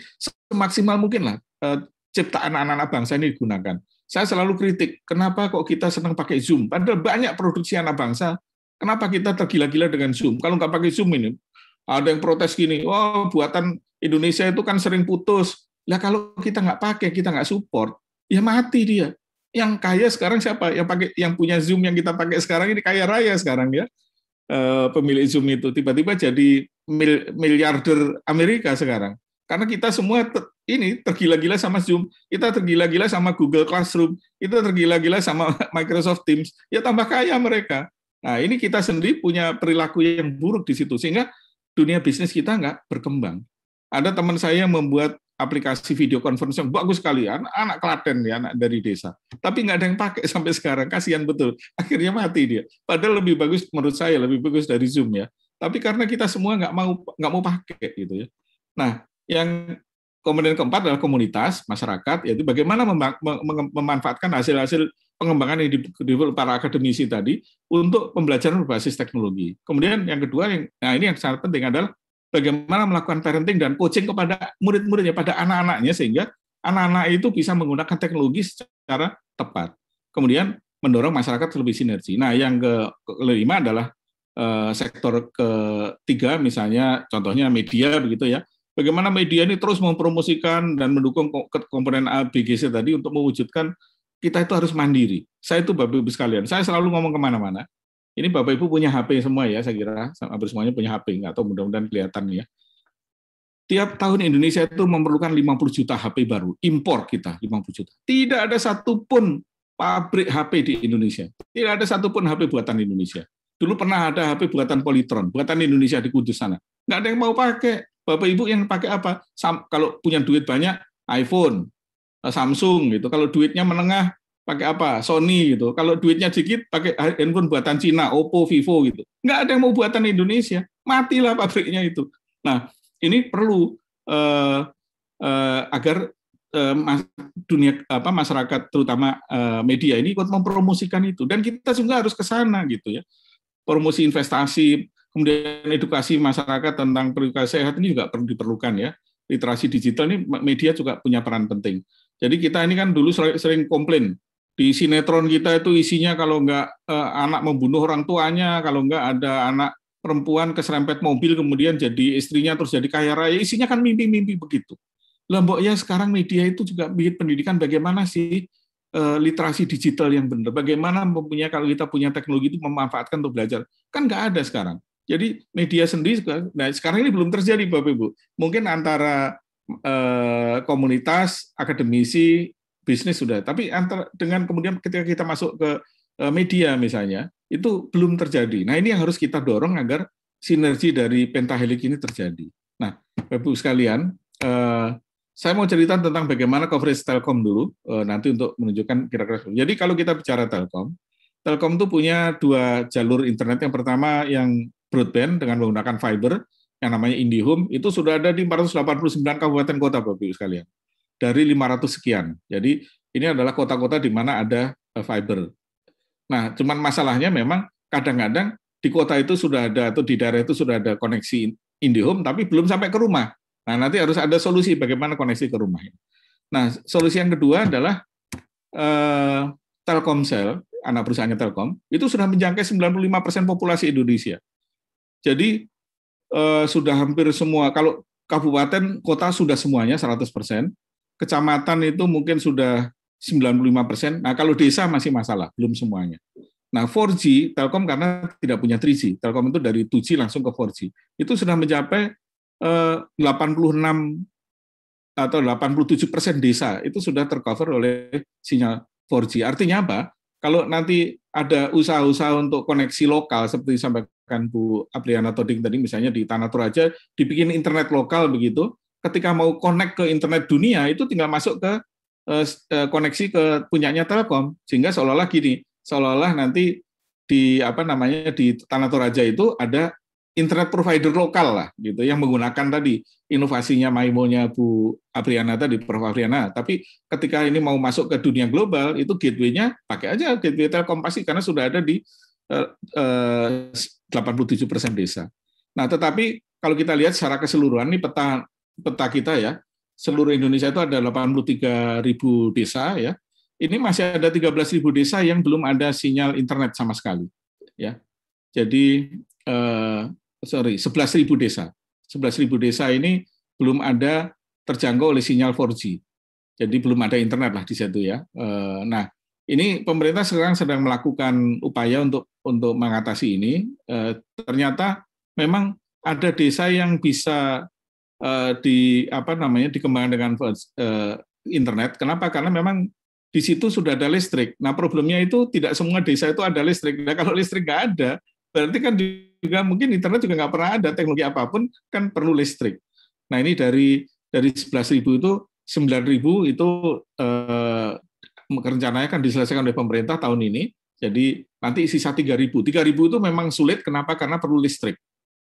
semaksimal mungkin lah uh, ciptaan anak-anak bangsa ini digunakan. Saya selalu kritik, kenapa kok kita senang pakai Zoom? Padahal banyak produksi anak bangsa Kenapa kita tergila-gila dengan Zoom? Kalau nggak pakai Zoom ini, ada yang protes gini, oh buatan Indonesia itu kan sering putus. Lah kalau kita nggak pakai, kita nggak support, ya mati dia. Yang kaya sekarang siapa? Yang pakai, yang punya Zoom yang kita pakai sekarang ini kaya raya sekarang ya. Eh, pemilik Zoom itu tiba-tiba jadi miliarder Amerika sekarang. Karena kita semua ter, ini tergila-gila sama Zoom, kita tergila-gila sama Google Classroom, kita tergila-gila sama Microsoft Teams, ya tambah kaya mereka. Nah, ini kita sendiri punya perilaku yang buruk di situ, sehingga dunia bisnis kita nggak berkembang. Ada teman saya yang membuat aplikasi video conference yang bagus sekali, anak, anak Klaten ya, anak dari desa. Tapi nggak ada yang pakai sampai sekarang, kasihan betul. Akhirnya mati dia. Padahal lebih bagus menurut saya, lebih bagus dari Zoom ya. Tapi karena kita semua nggak mau nggak mau pakai gitu ya. Nah, yang Komponen keempat adalah komunitas, masyarakat, yaitu bagaimana memanfaatkan hasil-hasil pengembangan yang dibuat para akademisi tadi untuk pembelajaran berbasis teknologi. Kemudian yang kedua, yang, nah ini yang sangat penting adalah bagaimana melakukan parenting dan coaching kepada murid-muridnya, pada anak-anaknya, sehingga anak-anak itu bisa menggunakan teknologi secara tepat. Kemudian mendorong masyarakat lebih sinergi. Nah, yang ke kelima adalah eh, sektor ketiga, misalnya contohnya media begitu ya, bagaimana media ini terus mempromosikan dan mendukung komponen ABGC tadi untuk mewujudkan kita itu harus mandiri. Saya itu Bapak Ibu sekalian, saya selalu ngomong kemana-mana. Ini Bapak Ibu punya HP semua ya, saya kira hampir semuanya punya HP, nggak tahu mudah-mudahan kelihatan ya. Tiap tahun Indonesia itu memerlukan 50 juta HP baru, impor kita 50 juta. Tidak ada satupun pabrik HP di Indonesia. Tidak ada satupun HP buatan Indonesia. Dulu pernah ada HP buatan Politron, buatan Indonesia di Kudus sana. Nggak ada yang mau pakai. Bapak Ibu yang pakai apa? Sam, kalau punya duit banyak, iPhone, eh, Samsung gitu. Kalau duitnya menengah, pakai apa? Sony gitu. Kalau duitnya sedikit, pakai handphone buatan Cina, Oppo, Vivo gitu. Enggak ada yang mau buatan Indonesia. Matilah pabriknya itu. Nah, ini perlu eh, eh, agar eh, dunia apa masyarakat terutama eh, media ini ikut mempromosikan itu dan kita juga harus ke sana gitu ya promosi investasi Kemudian edukasi masyarakat tentang perilaku sehat ini juga perlu diperlukan ya. Literasi digital ini media juga punya peran penting. Jadi kita ini kan dulu sering komplain di sinetron kita itu isinya kalau nggak eh, anak membunuh orang tuanya, kalau nggak ada anak perempuan keserempet mobil kemudian jadi istrinya terus jadi kaya raya, isinya kan mimpi-mimpi begitu. Lembok ya sekarang media itu juga bikin pendidikan bagaimana sih eh, literasi digital yang benar, bagaimana mempunyai kalau kita punya teknologi itu memanfaatkan untuk belajar. Kan nggak ada sekarang. Jadi media sendiri, nah sekarang ini belum terjadi Bapak Ibu. Mungkin antara eh, komunitas, akademisi, bisnis sudah. Tapi antara dengan kemudian ketika kita masuk ke eh, media misalnya, itu belum terjadi. Nah ini yang harus kita dorong agar sinergi dari pentahelik ini terjadi. Nah Bapak Ibu sekalian, eh, saya mau cerita tentang bagaimana coverage Telkom dulu, eh, nanti untuk menunjukkan kira-kira. Jadi kalau kita bicara Telkom, Telkom itu punya dua jalur internet. Yang pertama yang broadband dengan menggunakan fiber yang namanya IndiHome itu sudah ada di 489 kabupaten kota Bapak Ibu sekalian. Dari 500 sekian. Jadi ini adalah kota-kota di mana ada eh, fiber. Nah, cuman masalahnya memang kadang-kadang di kota itu sudah ada atau di daerah itu sudah ada koneksi IndiHome tapi belum sampai ke rumah. Nah, nanti harus ada solusi bagaimana koneksi ke rumah. Nah, solusi yang kedua adalah eh, Telkomsel, anak perusahaannya Telkom, itu sudah menjangkau 95% populasi Indonesia. Jadi eh, sudah hampir semua kalau kabupaten kota sudah semuanya 100%, kecamatan itu mungkin sudah 95%. Nah, kalau desa masih masalah, belum semuanya. Nah, 4G Telkom karena tidak punya 3G. Telkom itu dari 2G langsung ke 4G. Itu sudah mencapai eh, 86 atau 87 persen desa itu sudah tercover oleh sinyal 4G. Artinya apa? Kalau nanti ada usaha-usaha untuk koneksi lokal seperti sampai kan Bu Apriana Toding tadi misalnya di Tanah Toraja dibikin internet lokal begitu, ketika mau connect ke internet dunia itu tinggal masuk ke eh, eh, koneksi ke punyanya Telkom sehingga seolah-olah gini, seolah-olah nanti di apa namanya di Tanah Toraja itu ada internet provider lokal lah gitu yang menggunakan tadi inovasinya Maimonya Bu Apriana tadi Prof Apriana tapi ketika ini mau masuk ke dunia global itu gateway-nya pakai aja gateway Telkom pasti karena sudah ada di eh, eh, 87 persen desa. Nah, tetapi kalau kita lihat secara keseluruhan ini peta peta kita ya, seluruh Indonesia itu ada 83 ribu desa ya. Ini masih ada 13 ribu desa yang belum ada sinyal internet sama sekali. Ya, jadi eh, sorry 11 ribu desa, 11 ribu desa ini belum ada terjangkau oleh sinyal 4G. Jadi belum ada internet lah di situ ya. Eh, nah, ini pemerintah sekarang sedang melakukan upaya untuk untuk mengatasi ini. Eh, ternyata memang ada desa yang bisa eh, di apa namanya dikembangkan dengan eh, internet. Kenapa? Karena memang di situ sudah ada listrik. Nah problemnya itu tidak semua desa itu ada listrik. Nah kalau listrik nggak ada, berarti kan juga mungkin internet juga nggak pernah ada teknologi apapun kan perlu listrik. Nah ini dari dari 11.000 itu 9.000 itu eh, rencananya kan diselesaikan oleh pemerintah tahun ini jadi nanti sisa 3.000. 3.000 itu memang sulit, kenapa? Karena perlu listrik.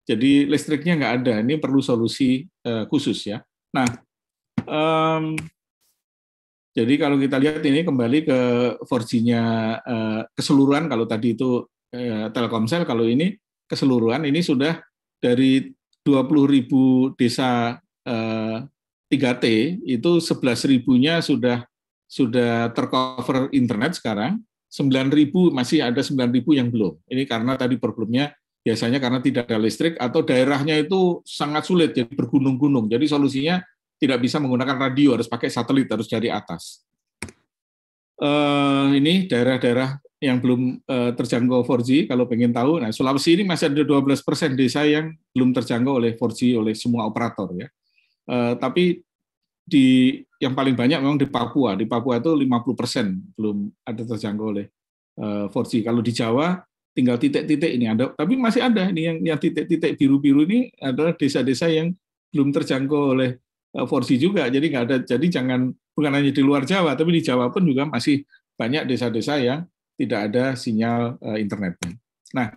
Jadi listriknya nggak ada, ini perlu solusi uh, khusus ya. Nah, um, jadi kalau kita lihat ini kembali ke 4G-nya uh, eh, keseluruhan, kalau tadi itu uh, Telkomsel, kalau ini keseluruhan, ini sudah dari 20.000 desa uh, 3T, itu 11.000-nya sudah sudah tercover internet sekarang, 9.000 masih ada 9.000 yang belum. Ini karena tadi problemnya biasanya karena tidak ada listrik atau daerahnya itu sangat sulit jadi bergunung-gunung. Jadi solusinya tidak bisa menggunakan radio, harus pakai satelit, harus dari atas. Uh, ini daerah-daerah yang belum uh, terjangkau 4G kalau pengen tahu. Nah, Sulawesi ini masih ada 12% desa yang belum terjangkau oleh 4G oleh semua operator ya. Uh, tapi di yang paling banyak memang di Papua. Di Papua itu 50 persen belum ada terjangkau oleh 4G. Eh, kalau di Jawa tinggal titik-titik ini ada, tapi masih ada ini yang yang titik-titik biru-biru ini adalah desa-desa yang belum terjangkau oleh 4G eh, juga. Jadi nggak ada. Jadi jangan bukan hanya di luar Jawa, tapi di Jawa pun juga masih banyak desa-desa yang tidak ada sinyal eh, internetnya. Nah,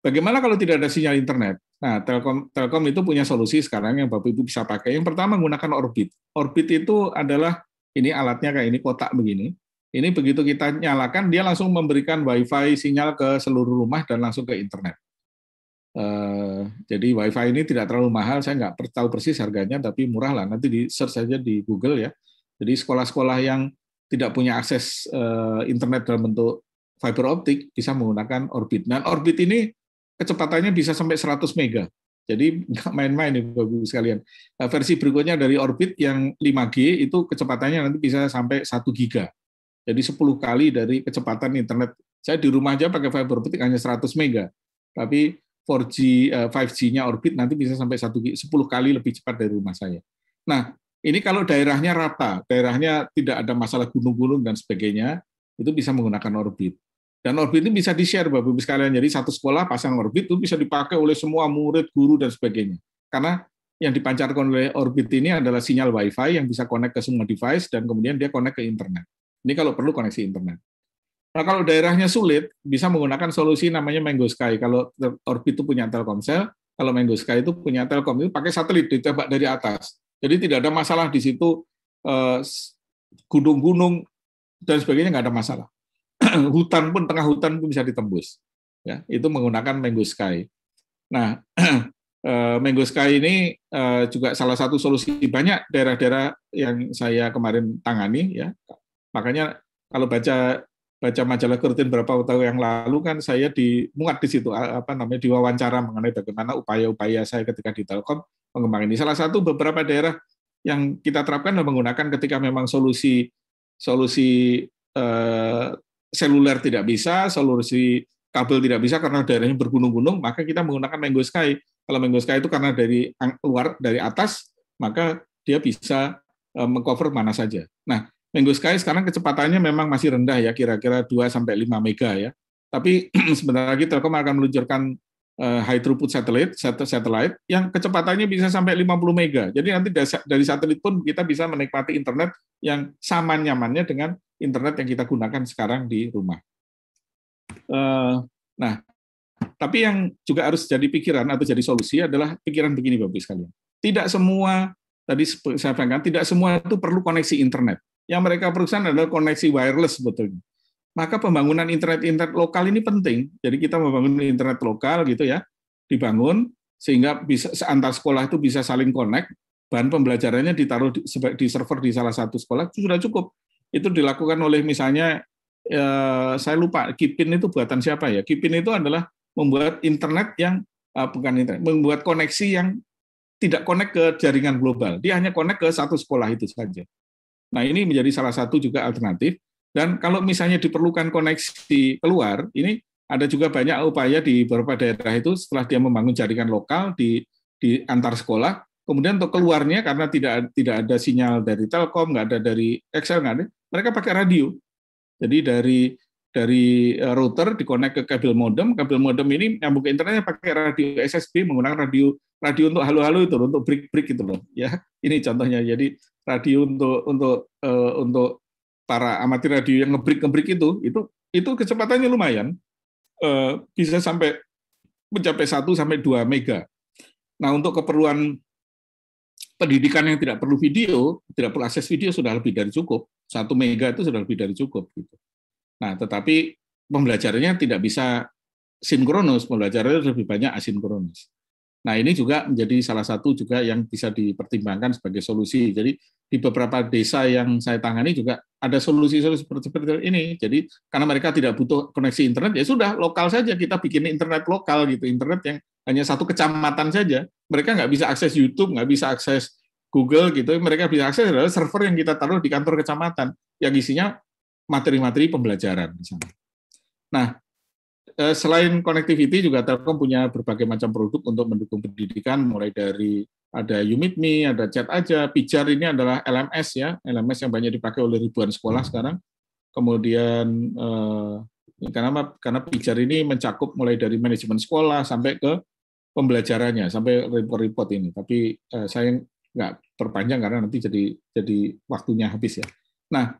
bagaimana kalau tidak ada sinyal internet? Nah, Telkom, Telkom itu punya solusi sekarang yang Bapak Ibu bisa pakai. Yang pertama menggunakan Orbit. Orbit itu adalah ini alatnya kayak ini kotak begini. Ini begitu kita nyalakan, dia langsung memberikan WiFi sinyal ke seluruh rumah dan langsung ke internet. Uh, jadi WiFi ini tidak terlalu mahal, saya nggak tahu persis harganya, tapi murah lah. Nanti di search saja di Google ya. Jadi sekolah-sekolah yang tidak punya akses uh, internet dalam bentuk fiber optik bisa menggunakan Orbit. Dan Orbit ini kecepatannya bisa sampai 100 mega. Jadi nggak main-main nih Bapak-Ibu sekalian. Nah, versi berikutnya dari Orbit yang 5G itu kecepatannya nanti bisa sampai 1 giga. Jadi 10 kali dari kecepatan internet. Saya di rumah aja pakai fiber optik hanya 100 mega. Tapi 4G 5G-nya eh, Orbit nanti bisa sampai 1 giga, 10 kali lebih cepat dari rumah saya. Nah, ini kalau daerahnya rata, daerahnya tidak ada masalah gunung-gunung dan sebagainya, itu bisa menggunakan Orbit. Dan Orbit ini bisa di-share Bapak-Ibu sekalian. Jadi satu sekolah pasang Orbit itu bisa dipakai oleh semua murid, guru, dan sebagainya. Karena yang dipancarkan oleh Orbit ini adalah sinyal Wi-Fi yang bisa connect ke semua device dan kemudian dia connect ke internet. Ini kalau perlu koneksi internet. Nah, kalau daerahnya sulit, bisa menggunakan solusi namanya Mango Sky. Kalau Orbit itu punya Telkomsel, kalau Mango Sky itu punya Telkom, itu pakai satelit, dicoba dari atas. Jadi tidak ada masalah di situ, eh, gunung-gunung, dan sebagainya nggak ada masalah. hutan pun tengah hutan pun bisa ditembus. Ya, itu menggunakan Mango Sky. Nah, eh, Mango Sky ini eh, juga salah satu solusi banyak daerah-daerah yang saya kemarin tangani ya. Makanya kalau baca baca majalah Curtin berapa tahun yang lalu kan saya dimuat di situ eh, apa namanya diwawancara mengenai bagaimana upaya-upaya saya ketika di Telkom mengembangkan ini. Salah satu beberapa daerah yang kita terapkan dan menggunakan ketika memang solusi solusi eh, seluler tidak bisa, solusi kabel tidak bisa karena daerahnya bergunung-gunung, maka kita menggunakan Mango Sky. Kalau Mango Sky itu karena dari luar dari atas, maka dia bisa eh, mengcover mana saja. Nah, Mango Sky sekarang kecepatannya memang masih rendah ya, kira-kira 2 sampai 5 mega ya. Tapi sebentar lagi Telkom akan meluncurkan eh, high throughput satellite, satellite yang kecepatannya bisa sampai 50 mega. Jadi nanti dari satelit pun kita bisa menikmati internet yang sama nyamannya dengan internet yang kita gunakan sekarang di rumah. Eh, nah, tapi yang juga harus jadi pikiran atau jadi solusi adalah pikiran begini Bapak sekalian. Tidak semua tadi saya katakan tidak semua itu perlu koneksi internet. Yang mereka perusahaan adalah koneksi wireless sebetulnya. Maka pembangunan internet-internet lokal ini penting. Jadi kita membangun internet lokal gitu ya, dibangun sehingga bisa antar sekolah itu bisa saling connect. Bahan pembelajarannya ditaruh di, di server di salah satu sekolah sudah cukup itu dilakukan oleh misalnya eh, saya lupa Kipin itu buatan siapa ya? Kipin itu adalah membuat internet yang eh, bukan internet, membuat koneksi yang tidak connect ke jaringan global. Dia hanya connect ke satu sekolah itu saja. Nah, ini menjadi salah satu juga alternatif. Dan kalau misalnya diperlukan koneksi keluar, ini ada juga banyak upaya di beberapa daerah itu setelah dia membangun jaringan lokal di di antar sekolah, Kemudian untuk keluarnya karena tidak tidak ada sinyal dari Telkom, nggak ada dari XL, nggak ada, mereka pakai radio. Jadi dari dari eh, router dikonek ke kabel modem, kabel modem ini yang buka internetnya pakai radio SSB menggunakan radio radio untuk halo-halo itu untuk break-break gitu loh ya. Ini contohnya. Jadi radio untuk untuk uh, untuk para amatir radio yang ngebreak ngebreak itu itu itu kecepatannya lumayan. Uh, bisa sampai mencapai 1 sampai dua mega. Nah, untuk keperluan pendidikan yang tidak perlu video, tidak perlu akses video sudah lebih dari cukup. Satu mega itu sudah lebih dari cukup gitu. Nah, tetapi pembelajarannya tidak bisa sinkronus, pembelajarannya lebih banyak asinkronus. Nah, ini juga menjadi salah satu juga yang bisa dipertimbangkan sebagai solusi. Jadi di beberapa desa yang saya tangani juga ada solusi-solusi seperti, seperti ini. Jadi karena mereka tidak butuh koneksi internet, ya sudah lokal saja kita bikin internet lokal gitu, internet yang hanya satu kecamatan saja, mereka nggak bisa akses YouTube, nggak bisa akses Google gitu, mereka bisa akses adalah server yang kita taruh di kantor kecamatan yang isinya materi-materi pembelajaran Nah, eh, selain connectivity juga Telkom punya berbagai macam produk untuk mendukung pendidikan mulai dari ada YouMeetMe, ada Chat Aja, Pijar ini adalah LMS ya, LMS yang banyak dipakai oleh ribuan sekolah sekarang. Kemudian eh, karena karena Pijar ini mencakup mulai dari manajemen sekolah sampai ke pembelajarannya sampai report-report ini. Tapi eh, saya nggak perpanjang karena nanti jadi jadi waktunya habis ya. Nah,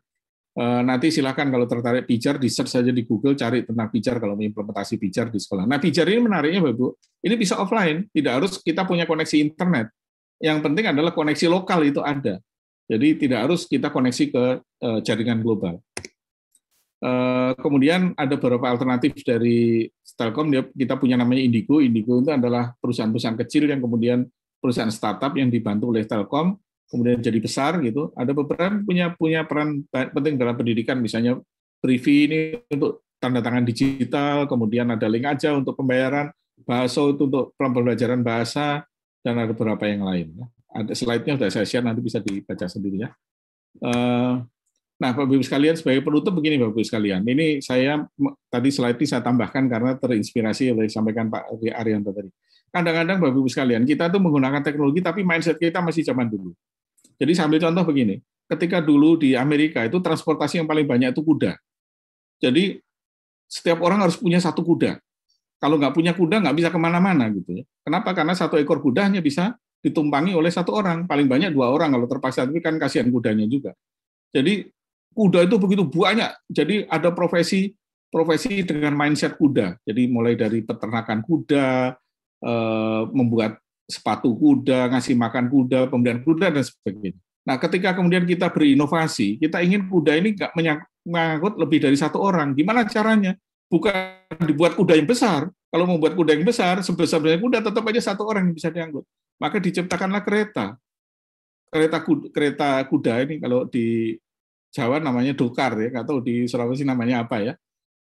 eh, nanti silahkan kalau tertarik pijar di search saja di Google cari tentang pijar kalau implementasi pijar di sekolah. Nah, pijar ini menariknya Bapak ini bisa offline, tidak harus kita punya koneksi internet. Yang penting adalah koneksi lokal itu ada. Jadi tidak harus kita koneksi ke eh, jaringan global. Eh, kemudian ada beberapa alternatif dari Telkom. Kita punya namanya Indigo. Indigo itu adalah perusahaan-perusahaan kecil yang kemudian perusahaan startup yang dibantu oleh Telkom, kemudian jadi besar gitu. Ada beberapa punya punya peran penting dalam pendidikan, misalnya Privi ini untuk tanda tangan digital, kemudian ada link aja untuk pembayaran, Bahasa itu untuk pembelajaran bahasa, dan ada beberapa yang lain. Ada slide-nya sudah saya share, nanti bisa dibaca sendiri ya. Eh, Nah, Bapak Ibu sekalian sebagai penutup begini Bapak Ibu sekalian. Ini saya tadi slide ini saya tambahkan karena terinspirasi oleh sampaikan Pak Arianto tadi. Kadang-kadang Bapak Ibu sekalian, kita tuh menggunakan teknologi tapi mindset kita masih zaman dulu. Jadi sambil contoh begini, ketika dulu di Amerika itu transportasi yang paling banyak itu kuda. Jadi setiap orang harus punya satu kuda. Kalau nggak punya kuda nggak bisa kemana-mana gitu ya. Kenapa? Karena satu ekor kuda hanya bisa ditumpangi oleh satu orang, paling banyak dua orang kalau terpaksa. Tapi kan kasihan kudanya juga. Jadi kuda itu begitu banyak. Jadi ada profesi profesi dengan mindset kuda. Jadi mulai dari peternakan kuda, eh, membuat sepatu kuda, ngasih makan kuda, pembelian kuda dan sebagainya. Nah, ketika kemudian kita berinovasi, kita ingin kuda ini nggak mengangkut lebih dari satu orang. Gimana caranya? Bukan dibuat kuda yang besar. Kalau membuat kuda yang besar, sebesar-besarnya kuda tetap aja satu orang yang bisa diangkut. Maka diciptakanlah kereta. Kereta kuda, kereta kuda ini kalau di Jawa namanya dokar ya, atau di Sulawesi namanya apa ya.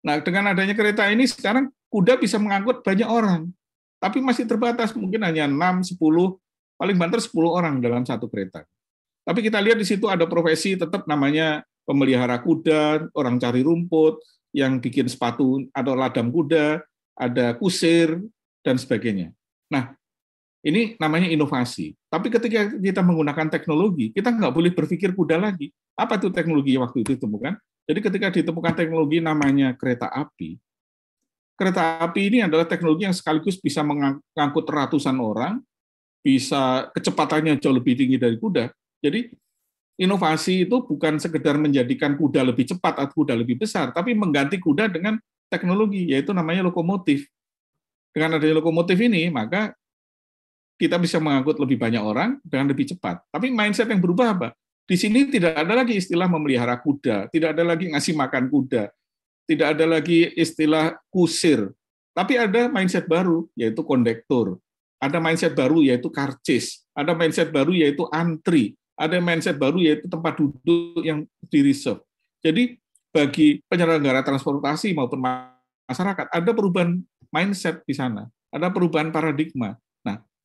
Nah, dengan adanya kereta ini sekarang kuda bisa mengangkut banyak orang. Tapi masih terbatas, mungkin hanya 6, 10, paling banter 10 orang dalam satu kereta. Tapi kita lihat di situ ada profesi tetap namanya pemelihara kuda, orang cari rumput, yang bikin sepatu atau ladang kuda, ada kusir, dan sebagainya. Nah, ini namanya inovasi. Tapi ketika kita menggunakan teknologi, kita nggak boleh berpikir kuda lagi. Apa itu teknologi yang waktu itu ditemukan? Jadi ketika ditemukan teknologi namanya kereta api, kereta api ini adalah teknologi yang sekaligus bisa mengangkut ratusan orang, bisa kecepatannya jauh lebih tinggi dari kuda. Jadi inovasi itu bukan sekedar menjadikan kuda lebih cepat atau kuda lebih besar, tapi mengganti kuda dengan teknologi, yaitu namanya lokomotif. Dengan adanya lokomotif ini, maka kita bisa mengangkut lebih banyak orang dengan lebih cepat. Tapi mindset yang berubah apa? Di sini tidak ada lagi istilah memelihara kuda, tidak ada lagi ngasih makan kuda, tidak ada lagi istilah kusir. Tapi ada mindset baru, yaitu kondektur. Ada mindset baru, yaitu karcis. Ada mindset baru, yaitu antri. Ada mindset baru, yaitu tempat duduk yang di-reserve. Jadi bagi penyelenggara transportasi maupun masyarakat, ada perubahan mindset di sana. Ada perubahan paradigma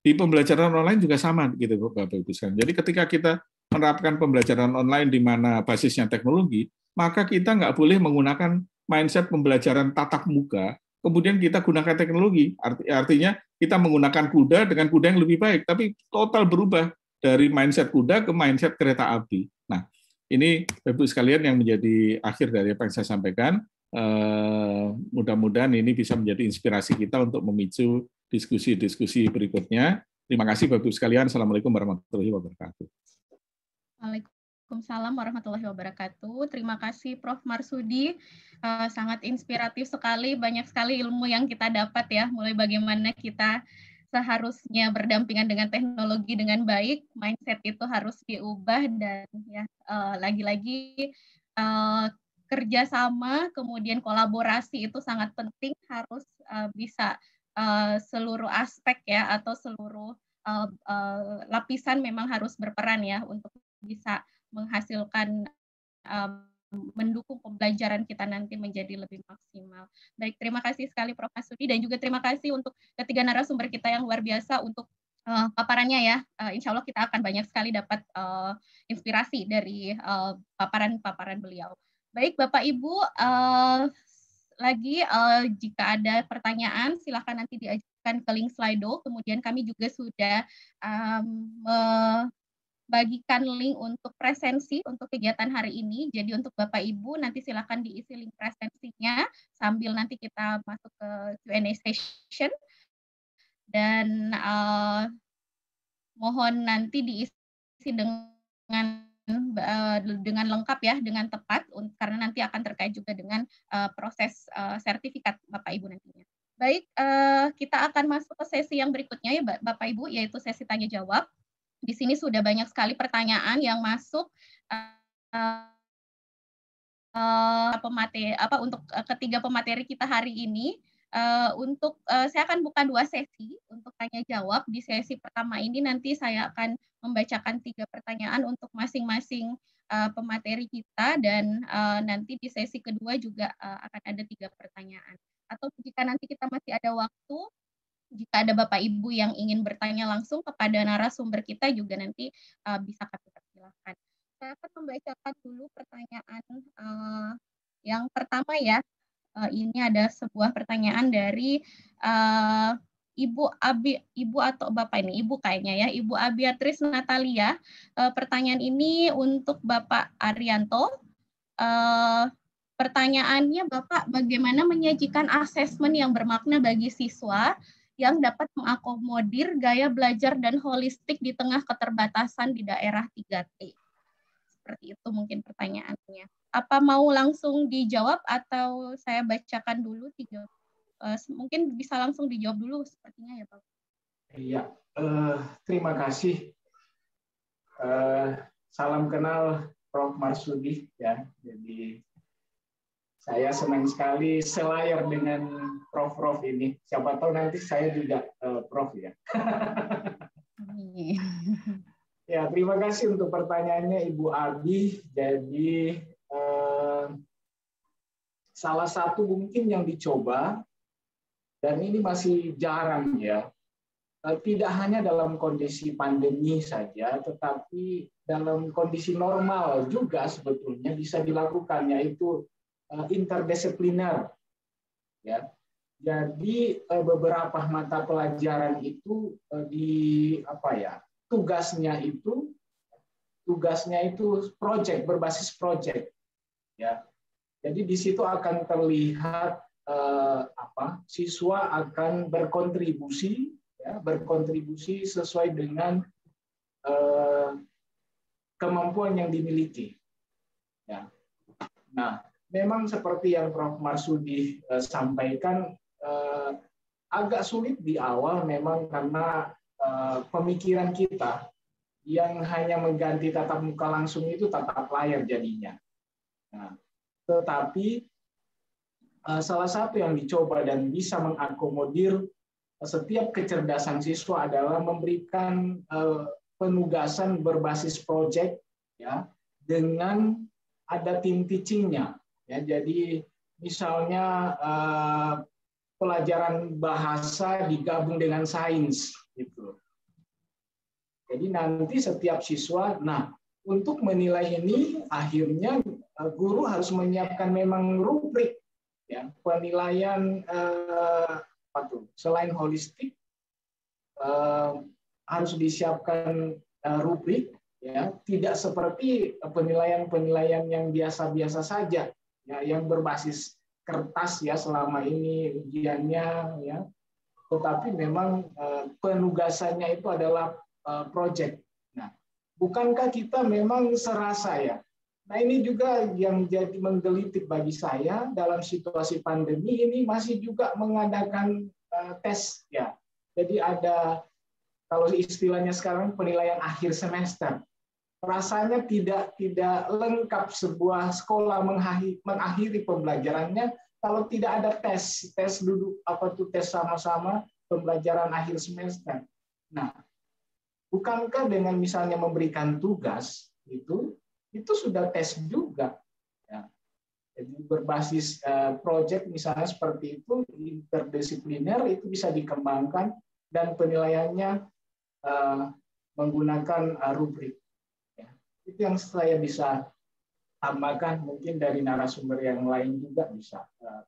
di pembelajaran online juga sama gitu Bapak Ibu sekalian. Jadi ketika kita menerapkan pembelajaran online di mana basisnya teknologi, maka kita nggak boleh menggunakan mindset pembelajaran tatap muka, kemudian kita gunakan teknologi. artinya kita menggunakan kuda dengan kuda yang lebih baik, tapi total berubah dari mindset kuda ke mindset kereta api. Nah, ini Bapak Ibu sekalian yang menjadi akhir dari apa yang saya sampaikan. Uh, mudah-mudahan ini bisa menjadi inspirasi kita untuk memicu diskusi-diskusi berikutnya. Terima kasih Bapak-Ibu sekalian. Assalamualaikum warahmatullahi wabarakatuh. Waalaikumsalam warahmatullahi wabarakatuh. Terima kasih Prof. Marsudi. Eh, sangat inspiratif sekali, banyak sekali ilmu yang kita dapat ya, mulai bagaimana kita seharusnya berdampingan dengan teknologi dengan baik, mindset itu harus diubah dan ya eh, lagi-lagi eh, kerjasama kemudian kolaborasi itu sangat penting harus bisa Eh, seluruh aspek ya atau seluruh eh, eh, lapisan memang harus berperan ya untuk bisa menghasilkan mendukung pembelajaran kita nanti menjadi lebih maksimal. Baik, terima kasih sekali Prof. Sudi dan juga terima kasih untuk ketiga narasumber kita yang luar biasa untuk uh, paparannya ya. Uh, insya Allah kita akan banyak sekali dapat uh, inspirasi dari paparan-paparan uh, beliau. Baik, Bapak Ibu, uh, lagi uh, jika ada pertanyaan silahkan nanti diajukan ke link Slido. Kemudian kami juga sudah um, membagikan link untuk presensi untuk kegiatan hari ini. Jadi untuk Bapak Ibu nanti silahkan diisi link presensinya sambil nanti kita masuk ke Q&A session. Dan uh, mohon nanti diisi dengan Hmm, eh, dengan lengkap ya, dengan tepat karena nanti akan terkait juga dengan eh, proses eh, sertifikat Bapak Ibu nantinya. Baik, kita akan masuk ke sesi yang berikutnya ya Bapak Ibu yaitu sesi tanya jawab. Di sini sudah banyak sekali pertanyaan yang masuk uh, uh, apa untuk ketiga pemateri kita hari ini. Uh, untuk uh, saya akan buka dua sesi untuk tanya jawab. Di sesi pertama ini nanti saya akan membacakan tiga pertanyaan untuk masing-masing uh, pemateri kita dan uh, nanti di sesi kedua juga uh, akan ada tiga pertanyaan. Atau jika nanti kita masih ada waktu, jika ada Bapak Ibu yang ingin bertanya langsung kepada narasumber kita juga nanti uh, bisa kami persilahkan. Saya akan membacakan dulu pertanyaan uh, yang pertama ya uh, ini ada sebuah pertanyaan dari uh, Ibu Abi, Ibu atau Bapak ini, Ibu kayaknya ya, Ibu Abiatris Natalia. uh, pertanyaan ini untuk Bapak Arianto. uh, pertanyaannya Bapak, bagaimana menyajikan asesmen yang bermakna bagi siswa yang dapat mengakomodir gaya belajar dan holistik di tengah keterbatasan di daerah 3T? Seperti itu mungkin pertanyaannya. Apa mau langsung dijawab atau saya bacakan dulu tiga? Uh, mungkin bisa langsung dijawab dulu sepertinya ya Pak. Iya, uh, terima kasih. Uh, salam kenal Prof. Marsudi ya. Jadi saya senang sekali selayar dengan Prof-Prof ini. Siapa tahu nanti saya juga uh, Prof ya. Ya, terima kasih untuk pertanyaannya Ibu Abi. Jadi eh, salah satu mungkin yang dicoba dan ini masih jarang ya. Eh, tidak hanya dalam kondisi pandemi saja, tetapi dalam kondisi normal juga sebetulnya bisa dilakukan yaitu eh, interdisipliner. Ya. Jadi eh, beberapa mata pelajaran itu eh, di apa ya? tugasnya itu tugasnya itu project berbasis project ya jadi di situ akan terlihat eh, apa siswa akan berkontribusi ya berkontribusi sesuai dengan eh, kemampuan yang dimiliki ya nah memang seperti yang Prof Marsudi eh, sampaikan eh, agak sulit di awal memang karena Eh, pemikiran kita yang hanya mengganti tatap muka langsung itu tatap layar jadinya. Nah, tetapi eh, salah satu yang dicoba dan bisa mengakomodir eh, setiap kecerdasan siswa adalah memberikan penugasan berbasis proyek ya dengan ada tim teachingnya ya jadi misalnya pelajaran bahasa digabung dengan sains Gitu. Jadi nanti setiap siswa, nah untuk menilai ini akhirnya eh, guru harus menyiapkan memang rubrik ya penilaian eh, apa tuh selain holistik eh, harus disiapkan eh, rubrik ya tidak seperti penilaian-penilaian yang biasa-biasa saja ya yang berbasis kertas ya selama ini ujiannya ya tetapi memang eh, penugasannya itu adalah eh, proyek. Nah, bukankah kita memang serasa ya? Nah, ini juga yang jadi menggelitik bagi saya dalam situasi pandemi ini masih juga mengadakan eh, tes ya. Jadi ada kalau istilahnya sekarang penilaian akhir semester rasanya tidak tidak lengkap sebuah sekolah mengakhiri pembelajarannya kalau tidak ada tes, tes duduk apa tuh tes sama-sama pembelajaran akhir semester. Nah, bukankah dengan misalnya memberikan tugas itu itu sudah tes juga. Ya. Jadi berbasis eh, project misalnya seperti itu interdisipliner itu bisa dikembangkan dan penilaiannya eh, menggunakan eh, rubrik. Ya. Itu yang saya bisa tambahkan mungkin dari narasumber yang lain juga bisa eh,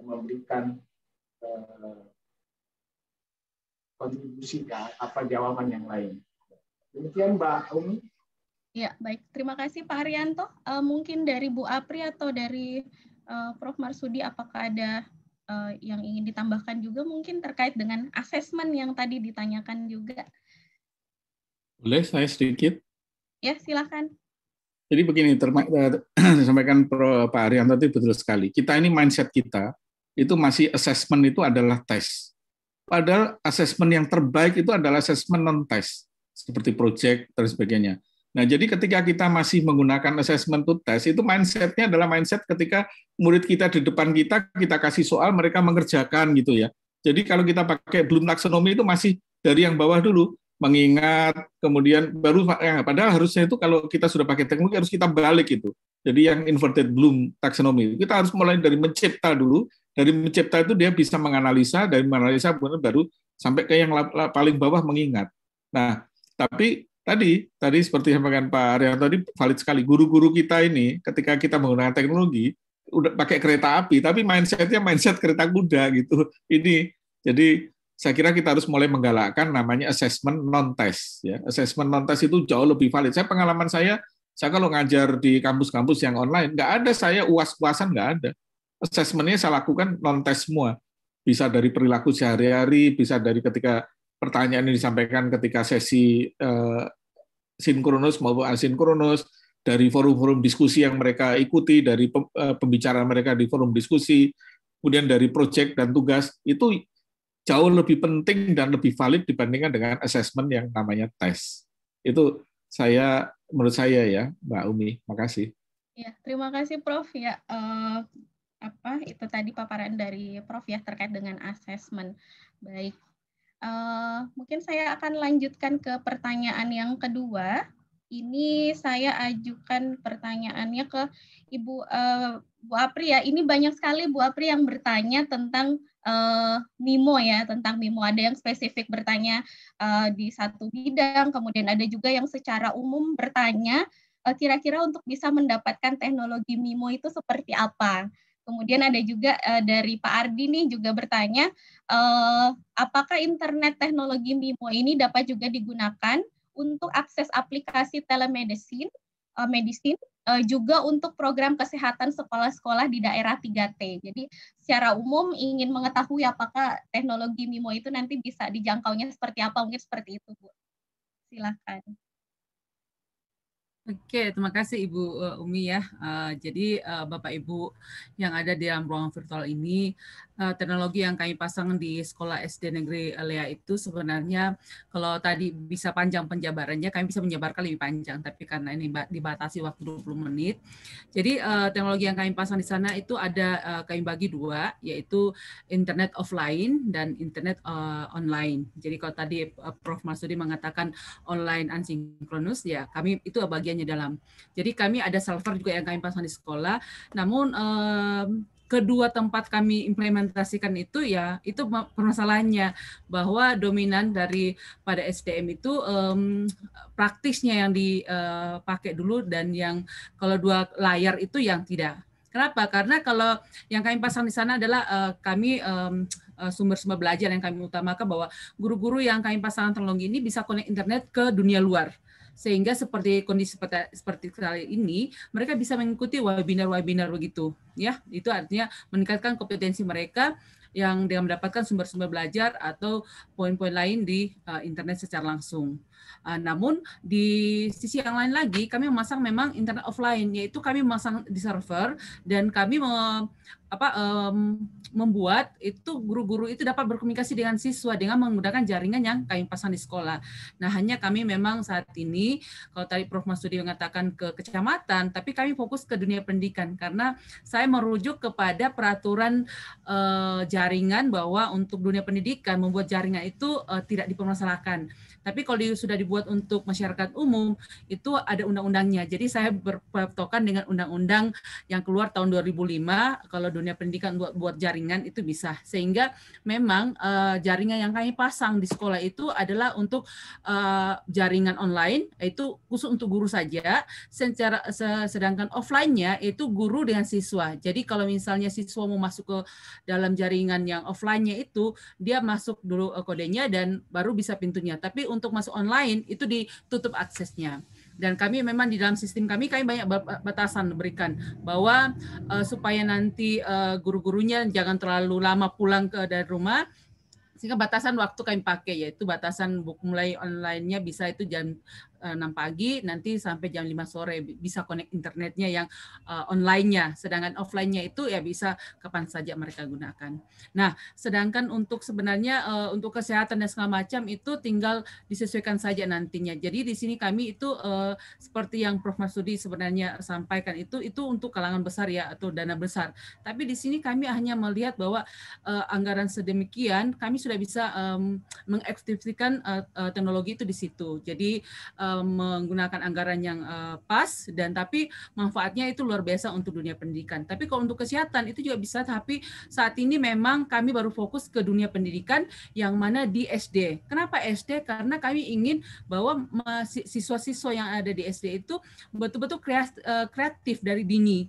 memberikan uh, kontribusi ya, apa jawaban yang lain. Demikian Mbak Umi. Ya, baik. Terima kasih Pak Haryanto. Uh, mungkin dari Bu Apri atau dari uh, Prof. Marsudi, apakah ada uh, yang ingin ditambahkan juga mungkin terkait dengan asesmen yang tadi ditanyakan juga? Boleh saya sedikit? Ya, silakan. Jadi begini, disampaikan eh, Pak Arianto itu betul sekali. Kita ini mindset kita itu masih assessment itu adalah tes. Padahal assessment yang terbaik itu adalah assessment non test seperti project dan sebagainya. Nah, jadi ketika kita masih menggunakan assessment to test, itu mindsetnya adalah mindset ketika murid kita di depan kita, kita kasih soal, mereka mengerjakan gitu ya. Jadi kalau kita pakai belum taksonomi itu masih dari yang bawah dulu mengingat, kemudian baru ya, padahal harusnya itu kalau kita sudah pakai teknologi harus kita balik itu. Jadi yang inverted Bloom taxonomy kita harus mulai dari mencipta dulu. Dari mencipta itu dia bisa menganalisa, dari menganalisa baru sampai ke yang paling bawah mengingat. Nah, tapi tadi tadi seperti yang sampaikan Pak Arya tadi valid sekali guru-guru kita ini ketika kita menggunakan teknologi udah pakai kereta api tapi mindsetnya mindset kereta kuda gitu ini jadi saya kira kita harus mulai menggalakkan namanya assessment non test ya assessment non test itu jauh lebih valid saya pengalaman saya saya kalau ngajar di kampus-kampus yang online nggak ada saya uas-uasan nggak ada assessmentnya saya lakukan non test semua bisa dari perilaku sehari-hari bisa dari ketika pertanyaan ini disampaikan ketika sesi eh, sinkronus maupun asinkronus dari forum-forum diskusi yang mereka ikuti dari eh, pembicaraan mereka di forum diskusi kemudian dari proyek dan tugas itu jauh lebih penting dan lebih valid dibandingkan dengan assessment yang namanya tes. Itu saya menurut saya ya, Mbak Umi. Makasih. Ya, terima kasih Prof ya. eh, apa itu tadi paparan dari Prof ya terkait dengan assessment. Baik. Eh, mungkin saya akan lanjutkan ke pertanyaan yang kedua. Ini saya ajukan pertanyaannya ke Ibu eh, Bu Apri ya, ini banyak sekali Bu Apri yang bertanya tentang uh, MIMO ya, tentang MIMO. Ada yang spesifik bertanya uh, di satu bidang, kemudian ada juga yang secara umum bertanya eh, kira-kira uh, untuk bisa mendapatkan teknologi MIMO itu seperti apa. Kemudian ada juga uh, dari Pak Ardi nih juga bertanya, uh, apakah internet teknologi MIMO ini dapat juga digunakan untuk akses aplikasi telemedicine, uh, medicine, Eh, juga untuk program kesehatan sekolah-sekolah di daerah 3T. Jadi secara umum ingin mengetahui apakah teknologi MIMO itu nanti bisa dijangkaunya seperti apa, mungkin seperti itu, Bu. Silakan. Oke, terima kasih Ibu eh, Umi ya. Uh, jadi uh, Bapak Ibu yang ada di dalam ruang virtual ini, Eh, teknologi yang kami pasang di sekolah SD negeri Lea itu sebenarnya kalau tadi bisa panjang penjabarannya kami bisa menjabarkan lebih panjang tapi karena ini dibatasi waktu 20 menit. Jadi eh, teknologi yang kami pasang di sana itu ada eh, kami bagi dua yaitu internet offline dan internet online. Jadi kalau tadi Prof Masudi mengatakan online asynchronous ya kami itu bagiannya dalam. Jadi kami ada server juga yang kami pasang di sekolah namun kedua tempat kami implementasikan itu ya itu permasalahannya bahwa dominan dari pada SDM itu um, praktisnya yang dipakai eh, dulu dan yang kalau dua layar itu yang tidak. Kenapa? Karena kalau yang kami pasang di sana adalah uh, kami um, sumber-sumber belajar yang kami utamakan bahwa guru-guru yang kami pasang teknologi ini bisa connect internet ke dunia luar sehingga seperti kondisi seperti, seperti kali ini mereka bisa mengikuti webinar-webinar begitu ya itu artinya meningkatkan kompetensi mereka yang dengan mendapatkan sumber-sumber belajar atau poin-poin lain di uh, internet secara langsung. Ah, namun di sisi yang lain lagi kami memasang memang internet offline yaitu kami memasang di server dan kami me, apa um, membuat itu guru-guru itu dapat berkomunikasi dengan siswa dengan menggunakan jaringan yang kami pasang di sekolah. Nah, hanya kami memang saat ini kalau tadi Prof Masudi mengatakan ke kecamatan, tapi kami fokus ke dunia pendidikan karena saya merujuk kepada peraturan uh, jaringan bahwa untuk dunia pendidikan membuat jaringan itu uh, tidak dipermasalahkan. Tapi kalau di, sudah dibuat untuk masyarakat umum itu ada undang-undangnya. Jadi saya berpatokan dengan undang-undang yang keluar tahun 2005 kalau dunia pendidikan buat buat jaringan itu bisa. Sehingga memang uh, jaringan yang kami pasang di sekolah itu adalah untuk uh, jaringan online itu khusus untuk guru saja secara sedangkan offline-nya itu guru dengan siswa. Jadi kalau misalnya siswa mau masuk ke dalam jaringan yang offline-nya itu dia masuk dulu eh, kodenya dan baru bisa pintunya. Tapi untuk untuk masuk online itu ditutup aksesnya dan kami memang di dalam sistem kami kami banyak batasan berikan bahwa uh, supaya nanti uh, guru-gurunya jangan terlalu lama pulang ke dari rumah sehingga batasan waktu kami pakai yaitu batasan buku mulai online-nya bisa itu jam 6 eh, pagi nanti sampai jam 5 sore bisa connect internetnya yang uh, online-nya sedangkan offline-nya itu ya bisa kapan saja mereka gunakan. Nah, sedangkan untuk sebenarnya uh, untuk kesehatan dan segala macam itu tinggal disesuaikan saja nantinya. Jadi di sini kami itu uh, seperti yang Prof Masudi sebenarnya sampaikan itu itu untuk kalangan besar ya atau dana besar. Tapi di sini kami hanya melihat bahwa uh, anggaran sedemikian kami sudah bisa um, mengaktifkan uh, uh, teknologi itu di situ. Jadi uh, Eh, menggunakan anggaran yang uh, pas dan tapi manfaatnya itu luar biasa untuk dunia pendidikan. Tapi kalau untuk kesehatan itu juga bisa tapi saat ini memang kami baru fokus ke dunia pendidikan yang mana di SD. Kenapa SD? Karena kami ingin bahwa siswa-siswa yang ada di SD itu betul-betul eh, kreatif dari dini.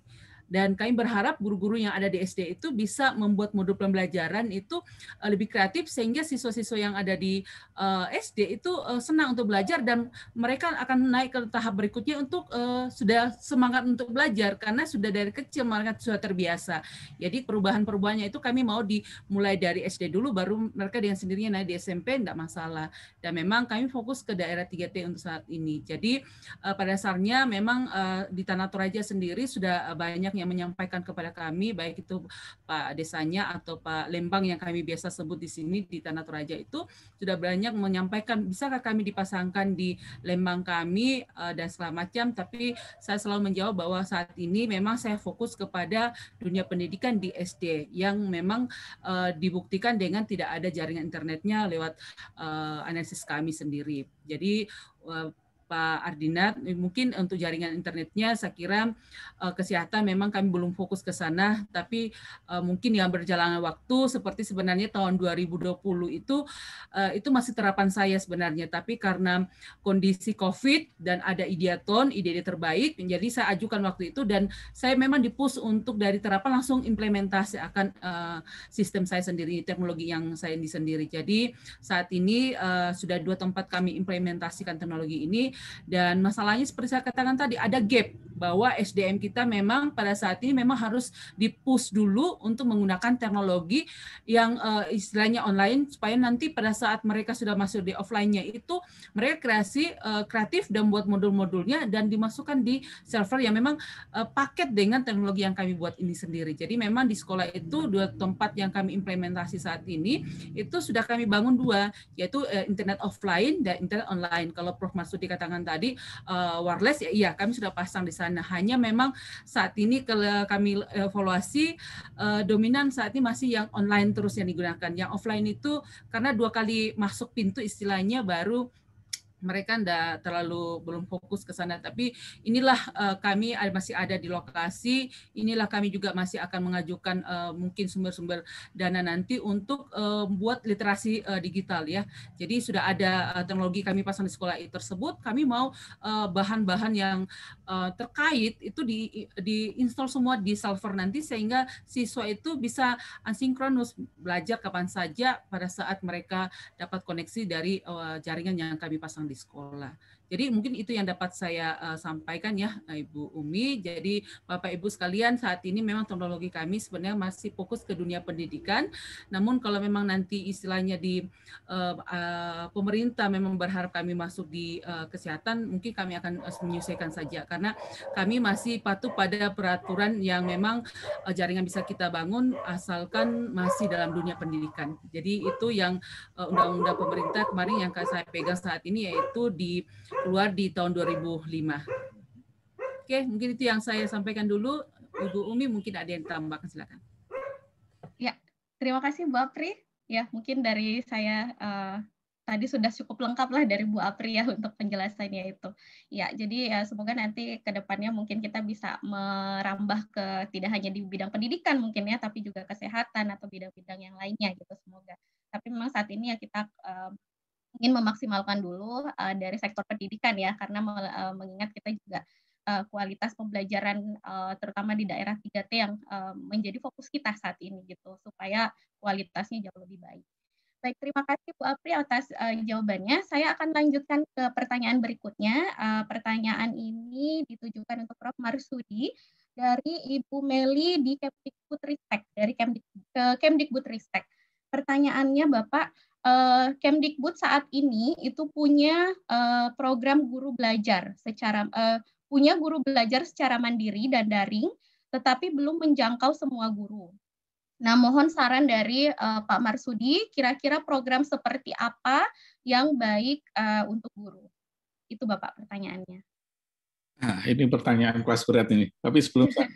Dan kami berharap guru-guru yang ada di SD itu bisa membuat modul pembelajaran itu eh, lebih kreatif sehingga siswa-siswa yang ada di eh, SD itu eh, senang untuk belajar dan mereka akan naik ke tahap berikutnya untuk sudah semangat untuk belajar karena sudah dari kecil mereka sudah terbiasa. Jadi perubahan-perubahannya itu kami mau dimulai dari SD dulu baru mereka dengan sendirinya naik di SMP tidak masalah. Dan memang kami fokus ke daerah 3T untuk saat ini. Jadi pada dasarnya memang di Tanah Toraja sendiri sudah banyaknya yang menyampaikan kepada kami baik itu Pak desanya atau Pak Lembang yang kami biasa sebut di sini di Tanah Toraja itu sudah banyak menyampaikan bisakah kami dipasangkan di Lembang kami eh, dan segala macam tapi saya selalu menjawab bahwa saat ini memang saya fokus kepada dunia pendidikan di SD yang memang eh, dibuktikan dengan tidak ada jaringan internetnya lewat eh, analisis kami sendiri. Jadi Pak Ardina, eh, mungkin untuk jaringan internetnya saya kira eh, kesehatan memang kami belum fokus ke sana, tapi eh, mungkin yang berjalannya waktu seperti sebenarnya tahun 2020 itu itu masih terapan saya sebenarnya, tapi karena kondisi COVID dan ada ideaton, ide ide terbaik, jadi saya ajukan waktu itu dan saya memang dipus untuk dari terapan langsung implementasi akan sistem saya sendiri, teknologi yang saya sendiri. Jadi saat ini sudah dua tempat kami implementasikan teknologi ini dan masalahnya seperti saya katakan tadi ada gap bahwa SDM kita memang pada saat ini memang harus dipush dulu untuk menggunakan teknologi yang uh, istilahnya online supaya nanti pada saat mereka sudah masuk di offline-nya itu mereka kreasi uh, kreatif dan buat modul-modulnya dan dimasukkan di server yang memang uh, paket dengan teknologi yang kami buat ini sendiri. Jadi memang di sekolah itu dua tempat yang kami implementasi saat ini itu sudah kami bangun dua yaitu uh, internet offline dan internet online. Kalau Prof Masudi katakan tangan tadi uh, wireless ya iya kami sudah pasang di sana. Hanya memang saat ini kalau kami eh, evaluasi uh, dominan saat ini masih yang online terus yang digunakan. Yang offline itu karena dua kali masuk pintu istilahnya baru mereka tidak terlalu belum fokus ke sana tapi inilah uh, kami masih ada di lokasi inilah kami juga masih akan mengajukan uh, mungkin sumber-sumber dana nanti untuk uh, literasi uh, digital ya jadi sudah ada uh, teknologi kami pasang di sekolah itu tersebut kami mau bahan-bahan uh, yang uh, terkait itu di install semua di server nanti sehingga siswa itu bisa asinkronus belajar kapan saja pada saat mereka dapat koneksi dari uh, jaringan yang kami pasang di sekolah jadi mungkin itu yang dapat saya uh, sampaikan ya eh, Ibu Umi. Jadi Bapak Ibu sekalian saat ini memang teknologi kami sebenarnya masih fokus ke dunia pendidikan. Namun kalau memang nanti istilahnya di uh, uh, pemerintah memang berharap kami masuk di uh, kesehatan, mungkin kami akan uh, saja karena kami masih patuh pada peraturan yang memang uh, jaringan bisa kita bangun asalkan masih dalam dunia pendidikan. Jadi itu yang undang-undang uh, pemerintah kemarin yang saya pegang saat ini yaitu di keluar di tahun 2005. Oke, mungkin itu yang saya sampaikan dulu. Ibu Umi mungkin ada yang tambahkan silakan. Ya, terima kasih Bu Apri. Ya, mungkin dari saya uh, tadi sudah cukup lengkap lah dari Bu Apri ya untuk penjelasannya itu. Ya, jadi ya semoga nanti ke depannya mungkin kita bisa merambah ke tidak hanya di bidang pendidikan mungkin ya, tapi juga kesehatan atau bidang-bidang yang lainnya gitu semoga. Tapi memang saat ini ya kita uh, ingin memaksimalkan dulu uh, dari sektor pendidikan ya karena uh, mengingat kita juga uh, kualitas pembelajaran uh, terutama di daerah 3T yang uh, menjadi fokus kita saat ini gitu supaya kualitasnya jauh lebih baik. Baik, terima kasih Bu Apri atas uh, jawabannya. Saya akan lanjutkan ke pertanyaan berikutnya. Uh, pertanyaan ini ditujukan untuk Prof. Marsudi dari Ibu Meli di Kemdikbud dari Kemdik, ke Kemdikbud Ristek. Pertanyaannya Bapak, uh, Kemdikbud saat ini itu punya uh, program guru belajar secara uh, punya guru belajar secara mandiri dan daring, tetapi belum menjangkau semua guru. Nah, mohon saran dari uh, Pak Marsudi, kira-kira program seperti apa yang baik uh, untuk guru? Itu Bapak pertanyaannya. Nah, ini pertanyaan kelas berat ini. Tapi sebelum saya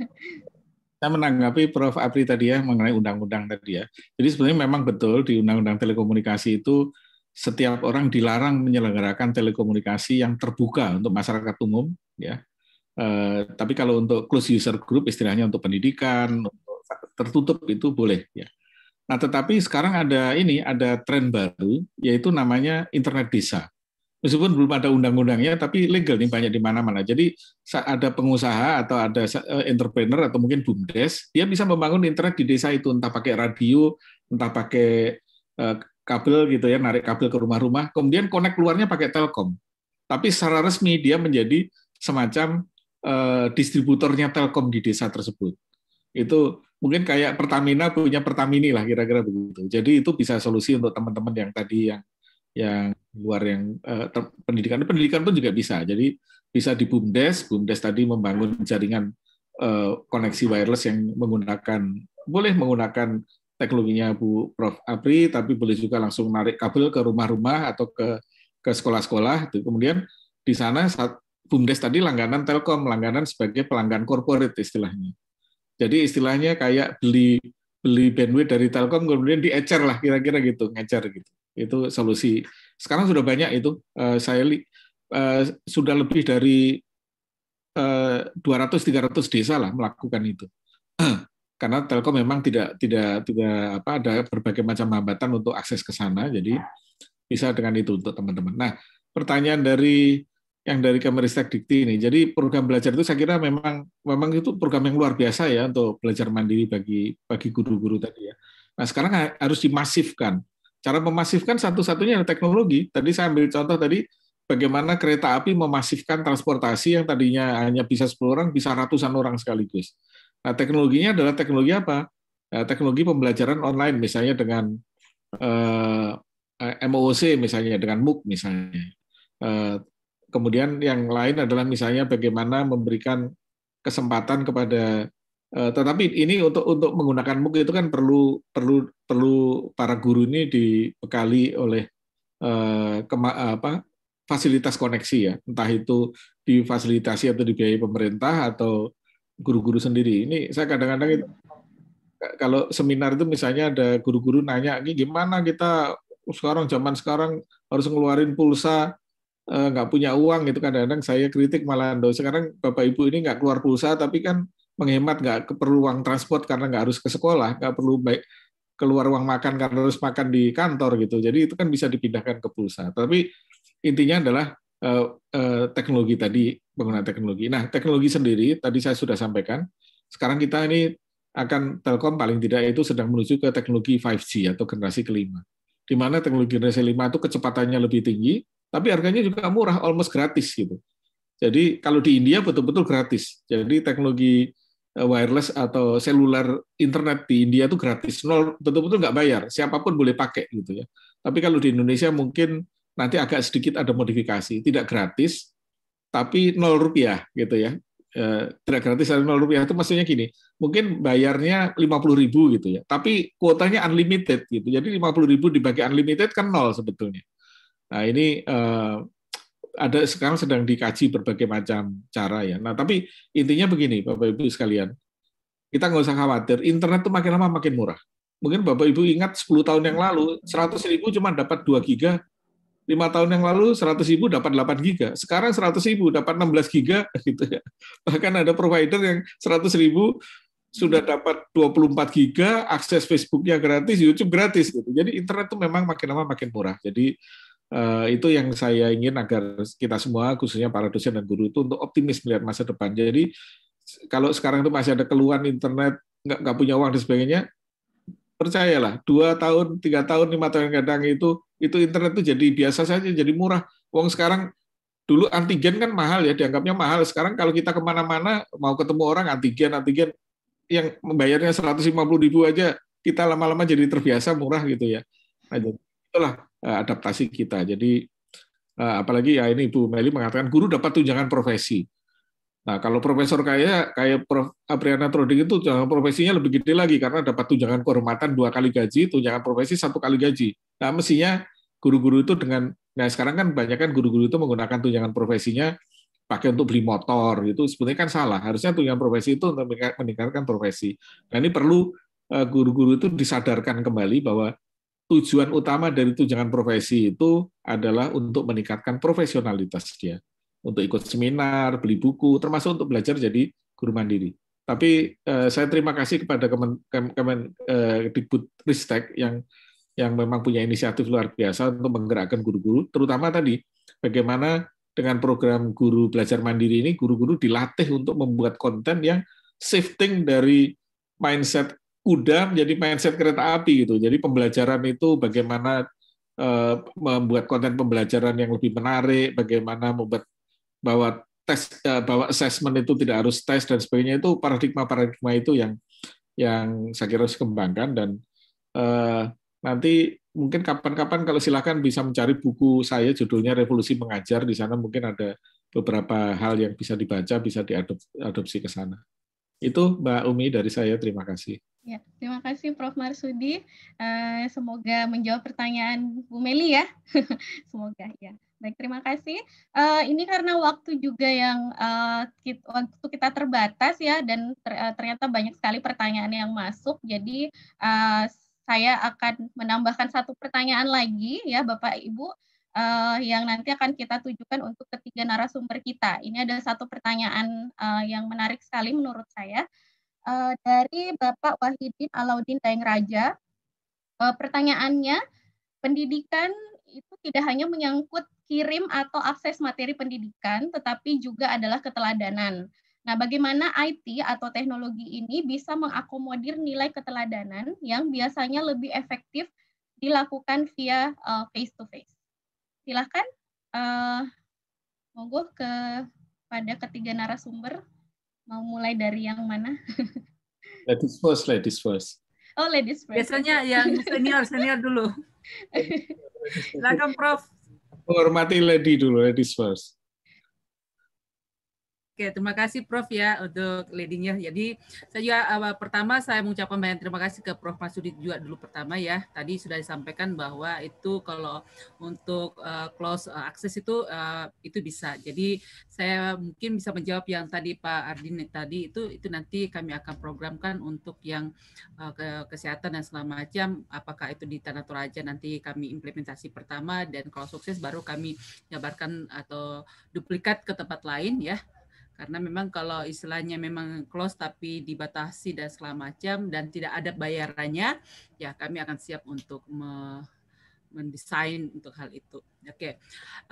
saya menanggapi Prof. Apri tadi ya mengenai undang-undang tadi ya. Jadi sebenarnya memang betul di undang-undang telekomunikasi itu setiap orang dilarang menyelenggarakan telekomunikasi yang terbuka untuk masyarakat umum ya. Eh, tapi kalau untuk close user group istilahnya untuk pendidikan untuk tertutup itu boleh ya. Nah, tetapi sekarang ada ini ada tren baru yaitu namanya internet desa meskipun belum ada undang-undangnya, tapi legal nih banyak di mana-mana. Jadi ada pengusaha atau ada eh, entrepreneur atau mungkin bumdes, dia bisa membangun internet di desa itu entah pakai radio, entah pakai eh, kabel gitu ya, narik kabel ke rumah-rumah, kemudian connect keluarnya pakai Telkom. Tapi secara resmi dia menjadi semacam eh, distributornya Telkom di desa tersebut. Itu mungkin kayak Pertamina punya Pertamini lah kira-kira begitu. Jadi itu bisa solusi untuk teman-teman yang tadi yang yang luar yang uh, pendidikan pendidikan pun juga bisa. Jadi bisa di bumdes, bumdes tadi membangun jaringan eh, koneksi wireless yang menggunakan boleh menggunakan teknologinya Bu Prof Apri, tapi boleh juga langsung narik kabel ke rumah-rumah atau ke ke sekolah-sekolah. itu Kemudian di sana saat bumdes tadi langganan Telkom, langganan sebagai pelanggan korporat istilahnya. Jadi istilahnya kayak beli beli bandwidth dari Telkom kemudian diecer lah kira-kira gitu, ngecer gitu itu solusi sekarang sudah banyak itu uh, saya uh, sudah lebih dari uh, eh, 200-300 desa lah melakukan itu karena Telkom memang tidak tidak tidak apa ada berbagai macam hambatan untuk akses ke sana jadi bisa dengan itu untuk teman-teman. Nah, pertanyaan dari yang dari Kemeristek Dikti ini. Jadi program belajar itu saya kira memang memang itu program yang luar biasa ya untuk belajar mandiri bagi bagi guru-guru tadi ya. Nah, sekarang harus dimasifkan. Cara memasifkan satu-satunya adalah teknologi. Tadi saya ambil contoh tadi bagaimana kereta api memasifkan transportasi yang tadinya hanya bisa 10 orang bisa ratusan orang sekaligus. Nah, teknologinya adalah teknologi apa? Eh, teknologi pembelajaran online misalnya dengan eh, MOOC misalnya dengan MOOC misalnya. Eh, kemudian yang lain adalah misalnya bagaimana memberikan kesempatan kepada Eh, tetapi ini untuk untuk menggunakan MOOC itu kan perlu perlu perlu para guru ini dibekali oleh uh, kema, apa fasilitas koneksi ya entah itu difasilitasi atau dibiayai pemerintah atau guru-guru sendiri ini saya kadang-kadang itu, eh, kalau seminar itu misalnya ada guru-guru nanya ini gimana kita sekarang zaman sekarang harus ngeluarin pulsa nggak punya uang gitu kadang-kadang saya kritik malah sekarang bapak ibu ini nggak keluar pulsa tapi kan menghemat nggak keperluan uang transport karena nggak harus ke sekolah nggak perlu baik keluar uang makan karena harus makan di kantor gitu jadi itu kan bisa dipindahkan ke pulsa tapi intinya adalah eh, eh, teknologi tadi penggunaan teknologi nah teknologi sendiri tadi saya sudah sampaikan sekarang kita ini akan Telkom paling tidak itu sedang menuju ke teknologi 5G atau generasi kelima. Di mana teknologi generasi kelima itu kecepatannya lebih tinggi, tapi harganya juga murah, almost gratis gitu. Jadi kalau di India betul-betul gratis. Jadi teknologi Eh, wireless atau seluler internet di India itu gratis, nol betul-betul nggak bayar, siapapun boleh pakai gitu ya. Tapi kalau di Indonesia mungkin nanti agak sedikit ada modifikasi, tidak gratis, tapi nol rupiah gitu ya. Eh, tidak gratis dari nol rupiah itu maksudnya gini, mungkin bayarnya lima puluh ribu gitu ya, tapi kuotanya unlimited gitu, jadi lima puluh ribu dibagi unlimited kan nol sebetulnya. Nah ini eh, ada sekarang sedang dikaji berbagai macam cara ya. Nah, tapi intinya begini, Bapak Ibu sekalian, kita nggak usah khawatir, internet itu makin lama makin murah. Mungkin Bapak Ibu ingat 10 tahun yang lalu, 100 ribu cuma dapat 2 giga, Lima tahun yang lalu 100 ribu dapat 8 giga, sekarang 100 ribu dapat 16 giga, gitu ya. Bahkan ada provider yang 100 ribu sudah dapat 24 giga, akses Facebooknya gratis, YouTube gratis gitu. Jadi internet itu memang makin lama makin murah. Jadi Eh, itu yang saya ingin agar kita semua, khususnya para dosen dan guru itu untuk optimis melihat masa depan. Jadi kalau sekarang itu masih ada keluhan internet, nggak, nggak punya uang dan sebagainya, percayalah dua tahun, tiga tahun, lima tahun kadang itu itu internet itu jadi biasa saja, jadi murah. Uang sekarang dulu antigen kan mahal ya, dianggapnya mahal. Sekarang kalau kita kemana-mana mau ketemu orang antigen, antigen yang membayarnya 150 ribu aja, kita lama-lama jadi terbiasa murah gitu ya. Nah, jadi itulah eh, adaptasi kita. Jadi eh, apalagi ya ini ibu Meli mengatakan guru dapat tunjangan profesi. Nah, kalau profesor kaya kayak Prof. Apriana Troding itu tunjangan eh, profesinya lebih gede lagi karena dapat tunjangan kehormatan dua kali gaji, tunjangan profesi satu kali gaji. Nah, mestinya guru-guru itu dengan nah sekarang kan banyak kan guru-guru itu menggunakan tunjangan profesinya pakai untuk beli motor itu sebenarnya kan salah. Harusnya tunjangan profesi itu untuk meningkatkan profesi. Nah, ini perlu guru-guru itu disadarkan kembali bahwa tujuan utama dari tunjangan profesi itu adalah untuk meningkatkan profesionalitas dia, untuk ikut seminar, beli buku, termasuk untuk belajar jadi guru mandiri. Tapi eh, saya terima kasih kepada Kemen, Kemen eh, Dikbud Ristek yang yang memang punya inisiatif luar biasa untuk menggerakkan guru-guru, terutama tadi bagaimana dengan program guru belajar mandiri ini guru-guru dilatih untuk membuat konten yang shifting dari mindset udah menjadi mindset kereta api gitu. Jadi pembelajaran itu bagaimana eh, membuat konten pembelajaran yang lebih menarik, bagaimana membuat bahwa tes eh, bahwa assessment itu tidak harus tes dan sebagainya itu paradigma-paradigma itu yang yang saya kira harus kembangkan dan uh, nanti mungkin kapan-kapan kalau silakan bisa mencari buku saya judulnya Revolusi Mengajar di sana mungkin ada beberapa hal yang bisa dibaca bisa diadopsi ke sana. Itu Mbak Umi dari saya, terima kasih. Ya, terima kasih Prof. Marsudi. Uh, semoga menjawab pertanyaan Bu Meli ya. semoga ya. Baik, terima kasih. Uh, ini karena waktu juga yang uh, eh, kita, waktu kita terbatas ya, dan ter, uh, ternyata banyak sekali pertanyaan yang masuk. Jadi uh, saya akan menambahkan satu pertanyaan lagi ya, Bapak Ibu uh, yang nanti akan kita tujukan untuk ketiga narasumber kita. Ini ada satu pertanyaan uh, yang menarik sekali menurut saya uh, dari Bapak Wahidin Alauddin Daeng Raja. Uh, pertanyaannya, pendidikan itu tidak hanya menyangkut kirim atau akses materi pendidikan, tetapi juga adalah keteladanan. Nah, bagaimana IT atau teknologi ini bisa mengakomodir nilai keteladanan yang biasanya lebih efektif dilakukan via face-to-face? Uh, -face? silahkan uh, eh, monggo ke pada ketiga narasumber mau mulai dari yang mana? ladies first, ladies first. Oh, ladies first. Biasanya yang senior senior dulu. Silakan Prof. Menghormati lady dulu, ladies first. Oke, terima kasih Prof ya untuk leadingnya. Jadi saya juga uh, pertama saya mengucapkan banyak terima kasih ke Prof Masudi juga dulu pertama ya. Tadi sudah disampaikan bahwa itu kalau untuk uh, close uh, eh, access itu uh, itu bisa. Jadi saya mungkin bisa menjawab yang tadi Pak Ardin tadi itu itu nanti kami akan programkan untuk yang uh, ke kesehatan dan segala macam. Apakah itu di Tanah Toraja nanti kami implementasi pertama dan kalau sukses baru kami jabarkan atau duplikat ke tempat lain ya karena memang kalau istilahnya memang close tapi dibatasi dan segala macam dan tidak ada bayarannya ya kami akan siap untuk me mendesain untuk hal itu. Oke, okay.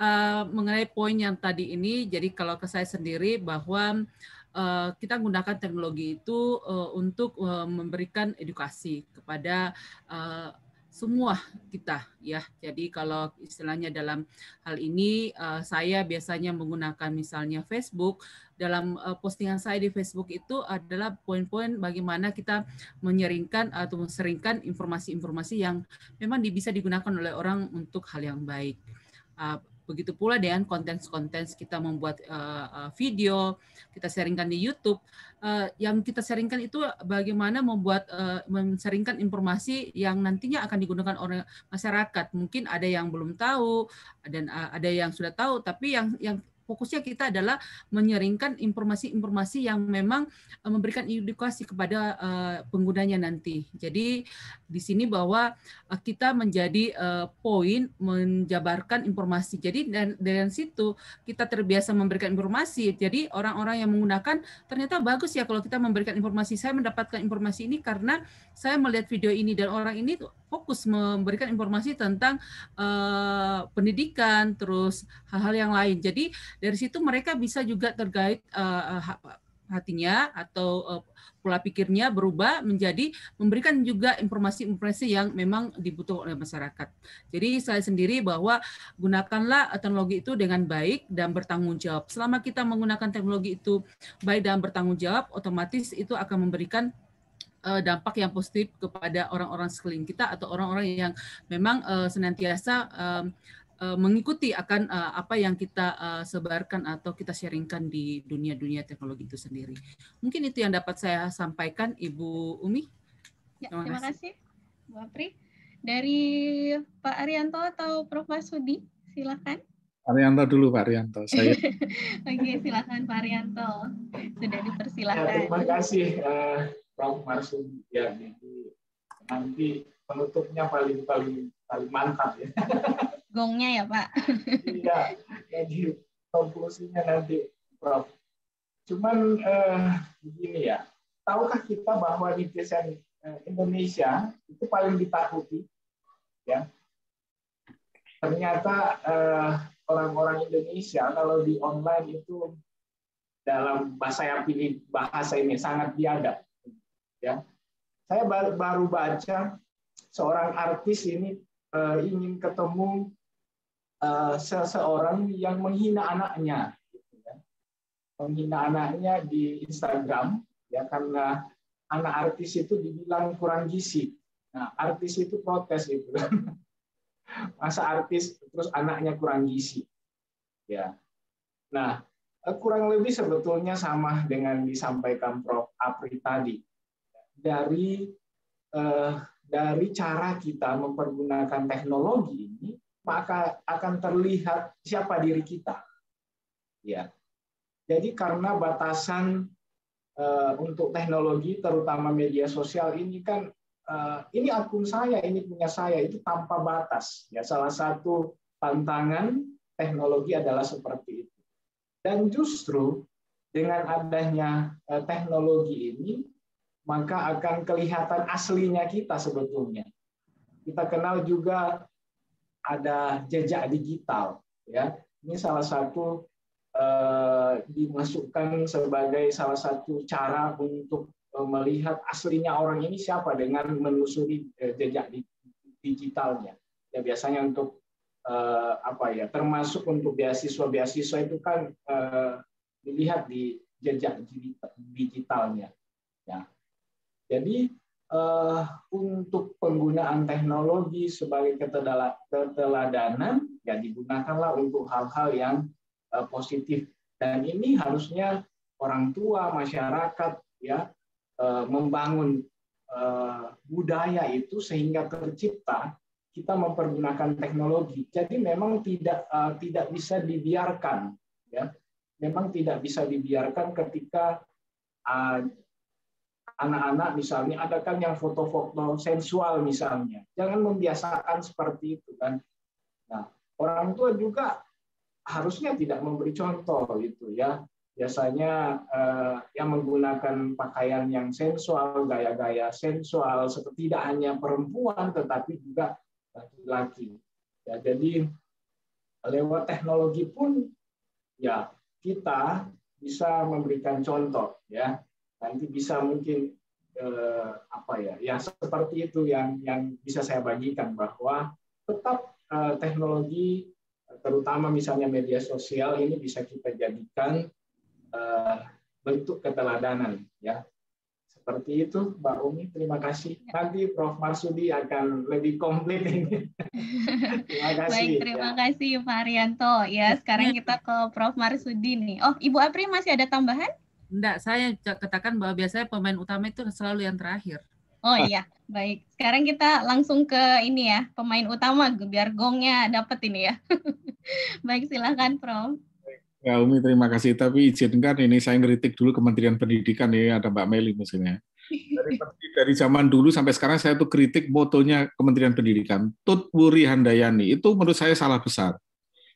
uh, eh, mengenai poin yang tadi ini, jadi kalau ke saya sendiri bahwa Uh, kita menggunakan teknologi itu uh, untuk uh, memberikan edukasi kepada uh, semua kita ya. Jadi kalau istilahnya dalam hal ini uh, saya biasanya menggunakan misalnya Facebook dalam uh, postingan saya di Facebook itu adalah poin-poin bagaimana kita menyeringkan atau menseringkan informasi-informasi yang memang bisa digunakan oleh orang untuk hal yang baik. Uh, begitu pula dengan konten-konten kita membuat uh, video, kita seringkan di YouTube. Uh, yang kita seringkan itu bagaimana membuat uh, menseringkan informasi yang nantinya akan digunakan oleh masyarakat. Mungkin ada yang belum tahu dan uh, ada yang sudah tahu, tapi yang yang fokusnya kita adalah menyeringkan informasi-informasi yang memang eh, memberikan edukasi kepada eh, penggunanya nanti. Jadi di sini bahwa eh, kita menjadi poin menjabarkan informasi. Jadi dan dari situ kita terbiasa memberikan informasi. Jadi orang-orang yang menggunakan ternyata bagus ya kalau kita memberikan informasi. Saya mendapatkan informasi ini karena saya melihat video ini dan orang ini fokus memberikan informasi tentang uh, pendidikan terus hal-hal yang lain. Jadi dari situ mereka bisa juga tergait uh, hatinya atau uh, pola pikirnya berubah menjadi memberikan juga informasi-informasi yang memang dibutuhkan oleh masyarakat. Jadi saya sendiri bahwa gunakanlah teknologi itu dengan baik dan bertanggung jawab. Selama kita menggunakan teknologi itu baik dan bertanggung jawab, otomatis itu akan memberikan dampak yang positif kepada orang-orang sekeliling kita atau orang-orang yang memang senantiasa Eh, mengikuti akan uh, apa yang kita uh, sebarkan atau kita sharingkan di dunia-dunia teknologi itu sendiri. Mungkin itu yang dapat saya sampaikan Ibu Umi. Ya, terima, terima kasih. kasih Bu Apri. Dari Pak Arianto atau Prof Masudi, silakan. Arianto dulu Pak Arianto. Saya. Oke, silakan Pak Arianto. Sudah dipersilakan. Ya, terima kasih uh, Prof Masudi Ya, nanti penutupnya paling paling paling mantap ya. gongnya ya Pak. Iya, jadi konklusinya nanti Prof. Cuman eh, begini ya, tahukah kita bahwa di eh, Indonesia itu paling ditakuti? Ya, ternyata orang eh, orang-orang Indonesia kalau di online itu dalam bahasa yang pilih bahasa ini sangat biadab. Ya, saya baru baca seorang artis ini eh, ingin ketemu Eh, seseorang yang menghina anaknya, gitu ya. menghina anaknya di Instagram, ya karena anak artis itu dibilang kurang gizi. Nah, artis itu protes itu. Masa artis terus anaknya kurang gizi. Ya. Nah, eh, kurang lebih sebetulnya sama dengan disampaikan Prof Apri tadi. Dari eh, dari cara kita mempergunakan teknologi ini maka akan terlihat siapa diri kita. Ya. Jadi karena batasan eh, untuk teknologi terutama media sosial ini kan eh, ini akun saya, ini punya saya itu tanpa batas. Ya salah satu tantangan teknologi adalah seperti itu. Dan justru dengan adanya eh, teknologi ini maka akan kelihatan aslinya kita sebetulnya. Kita kenal juga ada jejak digital ya ini salah satu eh, dimasukkan sebagai salah satu cara untuk eh, melihat aslinya orang ini siapa dengan menelusuri eh, jejak digitalnya ya biasanya untuk eh, apa ya termasuk untuk beasiswa beasiswa itu kan eh, dilihat di jejak digitalnya ya jadi uh, untuk penggunaan teknologi sebagai keteladanan ya digunakanlah untuk hal-hal yang uh, positif dan ini harusnya orang tua masyarakat ya uh, membangun uh, budaya itu sehingga tercipta kita mempergunakan teknologi jadi memang tidak uh, tidak bisa dibiarkan ya memang tidak bisa dibiarkan ketika uh, anak-anak misalnya ada kan yang foto-foto sensual misalnya. Jangan membiasakan seperti itu kan. Nah, orang tua juga harusnya tidak memberi contoh gitu ya. Biasanya eh, yang menggunakan pakaian yang sensual, gaya-gaya sensual seperti tidak hanya perempuan tetapi juga laki-laki. Ya, jadi lewat teknologi pun ya kita bisa memberikan contoh ya nanti bisa mungkin eh, apa ya ya seperti itu yang yang bisa saya bagikan bahwa tetap eh, teknologi terutama misalnya media sosial ini bisa kita jadikan eh, bentuk keteladanan ya seperti itu Mbak Umi terima kasih ya. nanti Prof Marsudi akan lebih komplit ini terima kasih baik ya. terima ya. kasih Pak Arianto ya sekarang ya. kita ke Prof Marsudi nih oh Ibu Apri masih ada tambahan Enggak, saya katakan bahwa biasanya pemain utama itu selalu yang terakhir. Oh iya, baik. Sekarang kita langsung ke ini ya, pemain utama biar gongnya dapat ini ya. baik, silahkan Prof. Ya Umi, terima kasih. Tapi izinkan ini saya ngeritik dulu Kementerian Pendidikan ya, ada Mbak Meli misalnya. Dari, dari zaman dulu sampai sekarang saya tuh kritik motonya Kementerian Pendidikan. Tut Wuri Handayani, itu menurut saya salah besar.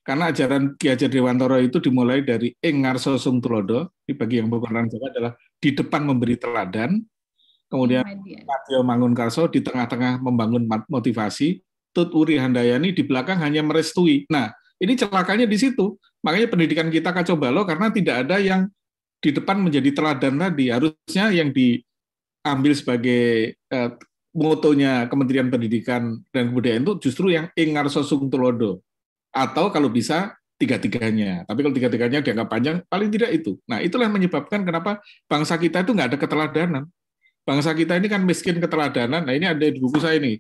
Karena ajaran Ki Hajar Dewantoro itu dimulai dari engarso sung tulodo, ini bagi yang bukan orang Jawa adalah di depan memberi teladan, kemudian Patio iya, Mangun Karso di tengah-tengah membangun motivasi, Tut Uri Handayani di belakang hanya merestui. Nah, ini celakanya di situ. Makanya pendidikan kita kacau balau karena tidak ada yang di depan menjadi teladan tadi. Harusnya yang diambil sebagai eh, motonya Kementerian Pendidikan dan Kebudayaan itu justru yang Engar Sosung Tulodo atau kalau bisa tiga-tiganya. Tapi kalau tiga-tiganya dianggap panjang, paling tidak itu. Nah, itulah yang menyebabkan kenapa bangsa kita itu nggak ada keteladanan. Bangsa kita ini kan miskin keteladanan. Nah, ini ada di buku saya ini.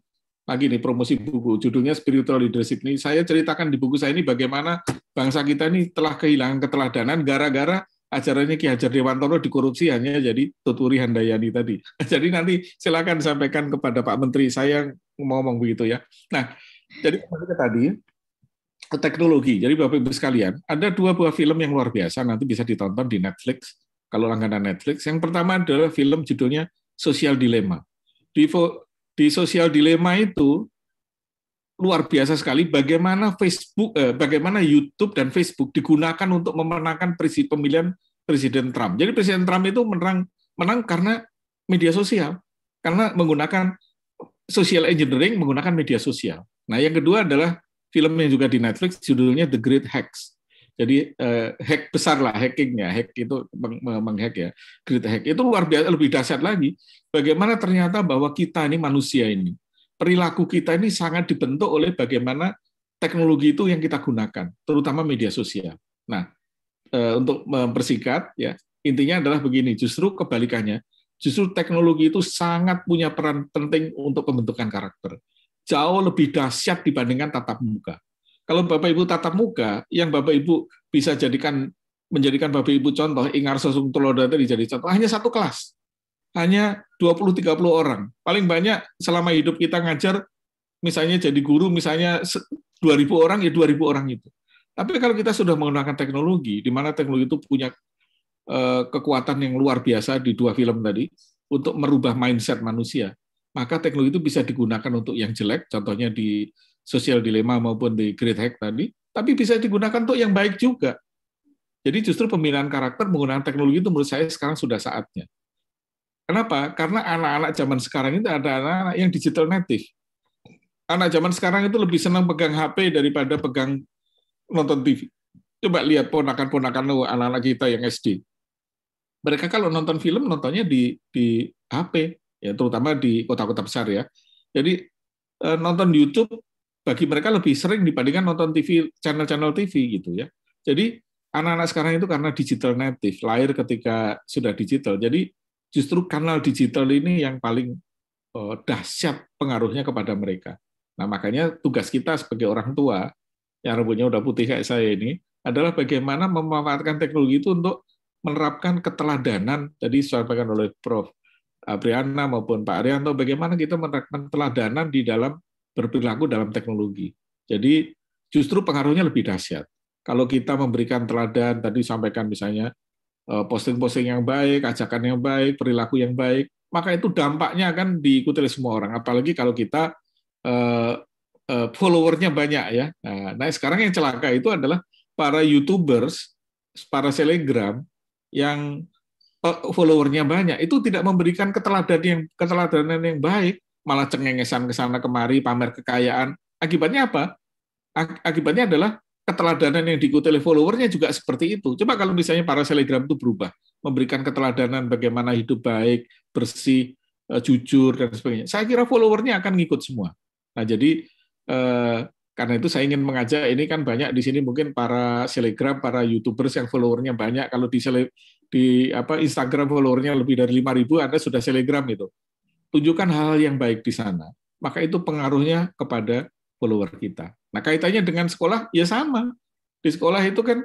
Lagi nih promosi buku, judulnya Spiritual Leadership nih. Saya ceritakan di buku saya ini bagaimana bangsa kita ini telah kehilangan keteladanan gara-gara ajarannya Ki Hajar Dewantoro dikorupsi hanya jadi Tuturi Handayani tadi. Jadi nanti silakan sampaikan kepada Pak Menteri saya ngomong begitu ya. Nah, jadi tadi teknologi. Jadi Bapak Ibu sekalian, ada dua buah film yang luar biasa nanti bisa ditonton di Netflix kalau langganan Netflix. Yang pertama adalah film judulnya Social Dilemma. Di di Social Dilemma itu luar biasa sekali bagaimana Facebook eh, bagaimana YouTube dan Facebook digunakan untuk memenangkan presiden pemilihan Presiden Trump. Jadi Presiden Trump itu menang menang karena media sosial, karena menggunakan social engineering menggunakan media sosial. Nah, yang kedua adalah film yang juga di Netflix judulnya The Great Hacks. Jadi eh, hack besar lah hackingnya, hack itu menghack ya, great hack itu luar biasa lebih dahsyat lagi. Bagaimana ternyata bahwa kita ini manusia ini perilaku kita ini sangat dibentuk oleh bagaimana teknologi itu yang kita gunakan, terutama media sosial. Nah, eh, untuk mempersingkat ya intinya adalah begini, justru kebalikannya, justru teknologi itu sangat punya peran penting untuk pembentukan karakter jauh lebih dahsyat dibandingkan tatap muka. Kalau Bapak Ibu tatap muka, yang Bapak Ibu bisa jadikan menjadikan Bapak Ibu contoh, Ingar Sosung Tulodo tadi jadi contoh, hanya satu kelas. Hanya 20-30 orang. Paling banyak selama hidup kita ngajar, misalnya jadi guru, misalnya 2.000 orang, ya 2.000 orang itu. Tapi kalau kita sudah menggunakan teknologi, di mana teknologi itu punya eh, kekuatan yang luar biasa di dua film tadi, untuk merubah mindset manusia maka teknologi itu bisa digunakan untuk yang jelek, contohnya di sosial dilema maupun di great hack tadi, tapi bisa digunakan untuk yang baik juga. Jadi justru pembinaan karakter menggunakan teknologi itu menurut saya sekarang sudah saatnya. Kenapa? Karena anak-anak zaman sekarang itu ada anak-anak yang digital native. Anak zaman sekarang itu lebih senang pegang HP daripada pegang nonton TV. Coba lihat ponakan-ponakan anak-anak kita yang SD. Mereka kalau nonton film nontonnya di di HP, ya terutama di kota-kota besar ya. Jadi eh, nonton YouTube bagi mereka lebih sering dibandingkan nonton TV channel-channel TV gitu ya. Jadi anak-anak sekarang itu karena digital native, lahir ketika sudah digital. Jadi justru kanal digital ini yang paling eh, dahsyat pengaruhnya kepada mereka. Nah, makanya tugas kita sebagai orang tua yang rambutnya udah putih kayak saya ini adalah bagaimana memanfaatkan teknologi itu untuk menerapkan keteladanan tadi disampaikan oleh Prof Apriana maupun Pak Arianto bagaimana kita menerapkan teladanan di dalam berperilaku dalam teknologi. Jadi justru pengaruhnya lebih dahsyat. Kalau kita memberikan teladan tadi sampaikan misalnya eh, posting-posting yang baik, ajakan yang baik, perilaku yang baik, maka itu dampaknya akan diikuti oleh semua orang. Apalagi kalau kita eh, eh, followernya banyak ya. Nah, nah sekarang yang celaka itu adalah para youtubers, para selegram yang Eh, followernya banyak, itu tidak memberikan keteladanan yang keteladanan yang baik, malah cengengesan ke sana kemari, pamer kekayaan. Akibatnya apa? Akibatnya adalah keteladanan yang diikuti oleh followernya juga seperti itu. Coba kalau misalnya para selegram itu berubah, memberikan keteladanan bagaimana hidup baik, bersih, eh, jujur dan sebagainya. Saya kira followernya akan ngikut semua. Nah, jadi eh, karena itu saya ingin mengajak ini kan banyak di sini mungkin para selegram, para youtubers yang followernya banyak. Kalau di sele, di apa Instagram followernya lebih dari 5.000, Anda sudah selegram itu. Tunjukkan hal-hal yang baik di sana. Maka itu pengaruhnya kepada follower kita. Nah, kaitannya dengan sekolah, ya sama. Di sekolah itu kan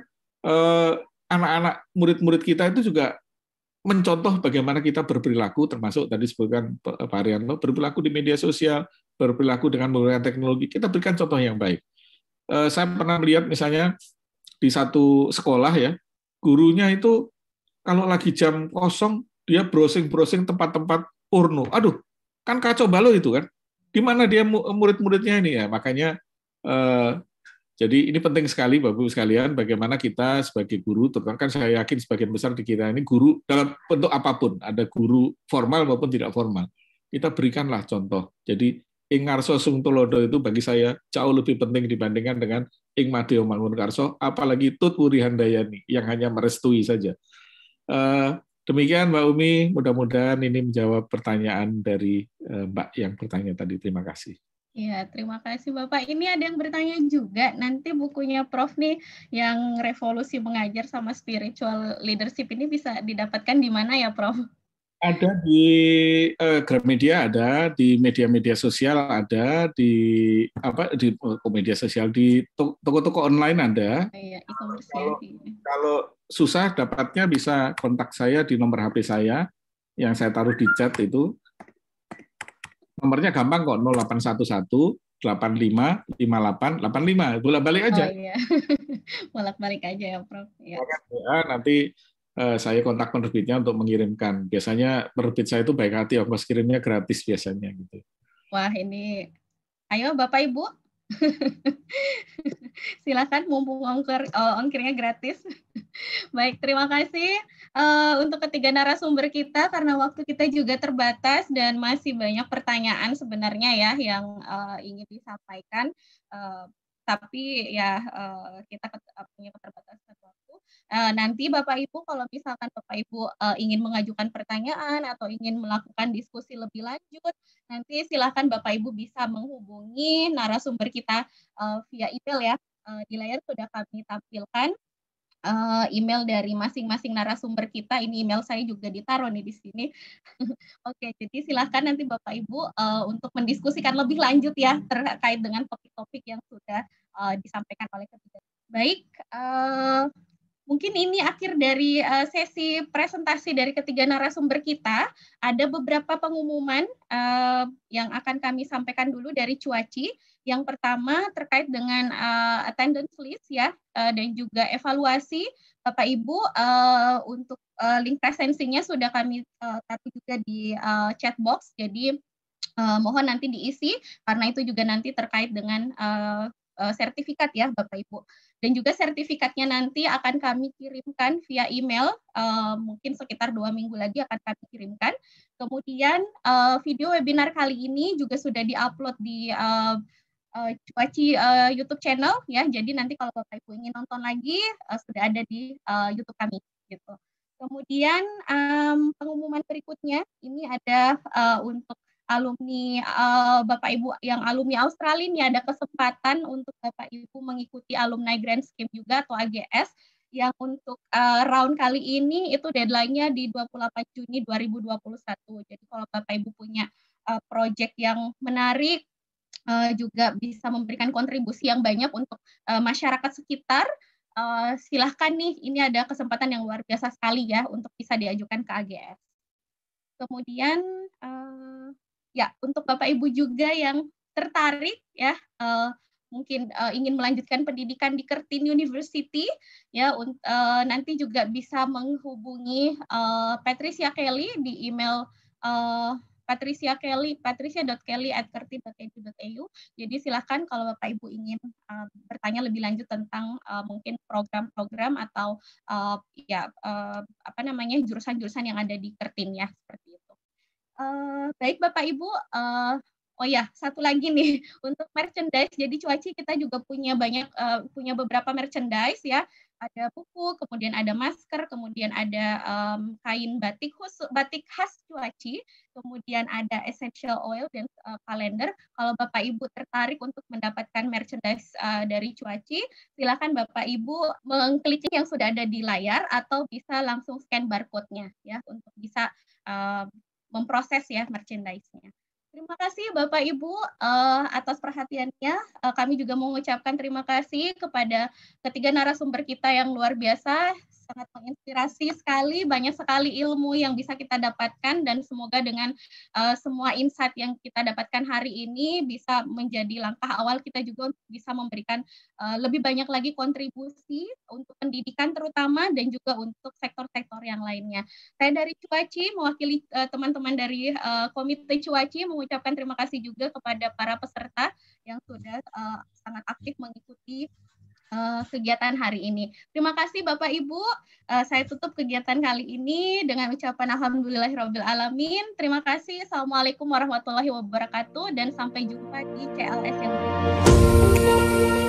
eh, anak-anak murid-murid kita itu juga mencontoh bagaimana kita berperilaku, termasuk tadi sebutkan eh, Pak Arianto, berperilaku di media sosial, berperilaku dengan menggunakan teknologi. Kita berikan contoh yang baik. Eh, saya pernah melihat misalnya di satu sekolah ya, gurunya itu kalau lagi jam kosong dia browsing-browsing tempat-tempat porno. Aduh, kan kacau balau itu kan. Di mana dia murid-muridnya ini ya? Makanya eh, jadi ini penting sekali Bapak-Ibu sekalian bagaimana kita sebagai guru, terutama kan saya yakin sebagian besar di kita ini guru dalam bentuk apapun, ada guru formal maupun tidak formal. Kita berikanlah contoh. Jadi ing ngarso sung itu bagi saya jauh lebih penting dibandingkan dengan ing madeo karso, apalagi tut wuri handayani yang hanya merestui saja. Eh, demikian Mbak Umi, mudah-mudahan ini menjawab pertanyaan dari eh, Mbak yang bertanya tadi. Terima kasih. Ya, terima kasih Bapak. Ini ada yang bertanya juga, nanti bukunya Prof nih yang revolusi mengajar sama spiritual leadership ini bisa didapatkan di mana ya Prof? ada di uh, Gramedia ada di media-media sosial ada di apa di uh, media sosial di toko-toko online ada iya, ya, kalau, iya. kalau susah dapatnya bisa kontak saya di nomor HP saya yang saya taruh di chat itu nomornya gampang kok 0811 85 58 85 bolak balik aja oh, iya. bolak balik aja ya Prof ya. nanti Eh, saya kontak penerbitnya untuk mengirimkan. Biasanya penerbit saya itu baik hati, ongkos kirimnya gratis biasanya gitu. Wah ini, ayo Bapak Ibu, silakan mumpung ongkir eh, ongkirnya gratis. Baik, terima kasih eh, untuk ketiga narasumber kita karena waktu kita juga terbatas dan masih banyak pertanyaan sebenarnya ya yang ingin disampaikan tapi ya uh, kita eh, punya keterbatasan waktu. Uh, nanti Bapak Ibu kalau misalkan Bapak Ibu uh, ingin mengajukan pertanyaan atau ingin melakukan diskusi lebih lanjut, nanti silakan Bapak Ibu bisa menghubungi narasumber kita uh, via email ya. Uh, di layar sudah kami tampilkan uh, email dari masing-masing narasumber kita. Ini email saya juga ditaruh nih di sini. Oke, okay, jadi silahkan nanti Bapak Ibu uh, untuk mendiskusikan lebih lanjut ya terkait dengan topik-topik yang sudah uh, disampaikan oleh ketiga. Baik, uh, mungkin ini akhir dari sesi presentasi dari ketiga narasumber kita. Ada beberapa pengumuman yang akan kami sampaikan dulu dari Cuaci yang pertama terkait dengan uh, attendance list ya uh, dan juga evaluasi Bapak Ibu uh, untuk uh, link presensinya sudah kami uh, taruh juga di uh, chat box. Jadi uh, mohon nanti diisi karena itu juga nanti terkait dengan uh, sertifikat ya Bapak Ibu. Dan juga sertifikatnya nanti akan kami kirimkan via email, uh, mungkin sekitar dua minggu lagi akan kami kirimkan. Kemudian uh, video webinar kali ini juga sudah diupload di uh, uh, eh, cuaci uh, eh, YouTube channel ya. Jadi nanti kalau Bapak Ibu ingin nonton lagi uh, sudah ada di uh, YouTube kami gitu. Kemudian um, pengumuman berikutnya ini ada uh, untuk alumni uh, Bapak Ibu yang alumni Australia ini ada kesempatan untuk Bapak Ibu mengikuti alumni Grand Scheme juga atau AGS yang untuk uh, round kali ini itu deadline-nya di 28 Juni 2021. Jadi kalau Bapak Ibu punya uh, project yang menarik uh, juga bisa memberikan kontribusi yang banyak untuk uh, masyarakat sekitar, uh, silahkan nih, ini ada kesempatan yang luar biasa sekali ya untuk bisa diajukan ke AGS. Kemudian, uh, ya untuk Bapak Ibu juga yang tertarik ya, uh, mungkin uh, ingin melanjutkan pendidikan di Kertin University ya uh, nanti juga bisa menghubungi uh, Patricia Kelly di email uh, Patricia Kelly, at patricia.kelly@kerti.edu.eu. Jadi silakan kalau Bapak Ibu ingin uh, bertanya lebih lanjut tentang uh, mungkin program-program atau uh, ya uh, apa namanya jurusan-jurusan yang ada di Kertin ya seperti itu. Uh, baik Bapak Ibu, uh, Oh ya, satu lagi nih untuk merchandise. Jadi cuaci kita juga punya banyak uh, punya beberapa merchandise ya ada buku, kemudian ada masker, kemudian ada um, kain batik khusus batik khas cuaci, kemudian ada essential oil dan uh, e, kalender. Kalau Bapak Ibu tertarik untuk mendapatkan merchandise uh, dari cuaci, silakan Bapak Ibu mengklik yang sudah ada di layar atau bisa langsung scan barcode-nya ya untuk bisa uh, memproses ya merchandise-nya. Terima kasih Bapak Ibu uh, atas perhatiannya. Uh, kami juga mengucapkan terima kasih kepada ketiga narasumber kita yang luar biasa sangat menginspirasi sekali, banyak sekali ilmu yang bisa kita dapatkan dan semoga dengan uh, semua insight yang kita dapatkan hari ini bisa menjadi langkah awal kita juga bisa memberikan uh, lebih banyak lagi kontribusi untuk pendidikan terutama dan juga untuk sektor-sektor yang lainnya. Saya dari Cuaci mewakili eh, teman-teman uh, dari uh, Komite Cuaci mengucapkan terima kasih juga kepada para peserta yang sudah uh, sangat aktif mengikuti Eh, kegiatan hari ini. Terima kasih Bapak Ibu. Eh, saya tutup kegiatan kali ini dengan ucapan alhamdulillahirabbil alamin. Terima kasih. Assalamualaikum warahmatullahi wabarakatuh dan sampai jumpa di CLS yang berikutnya.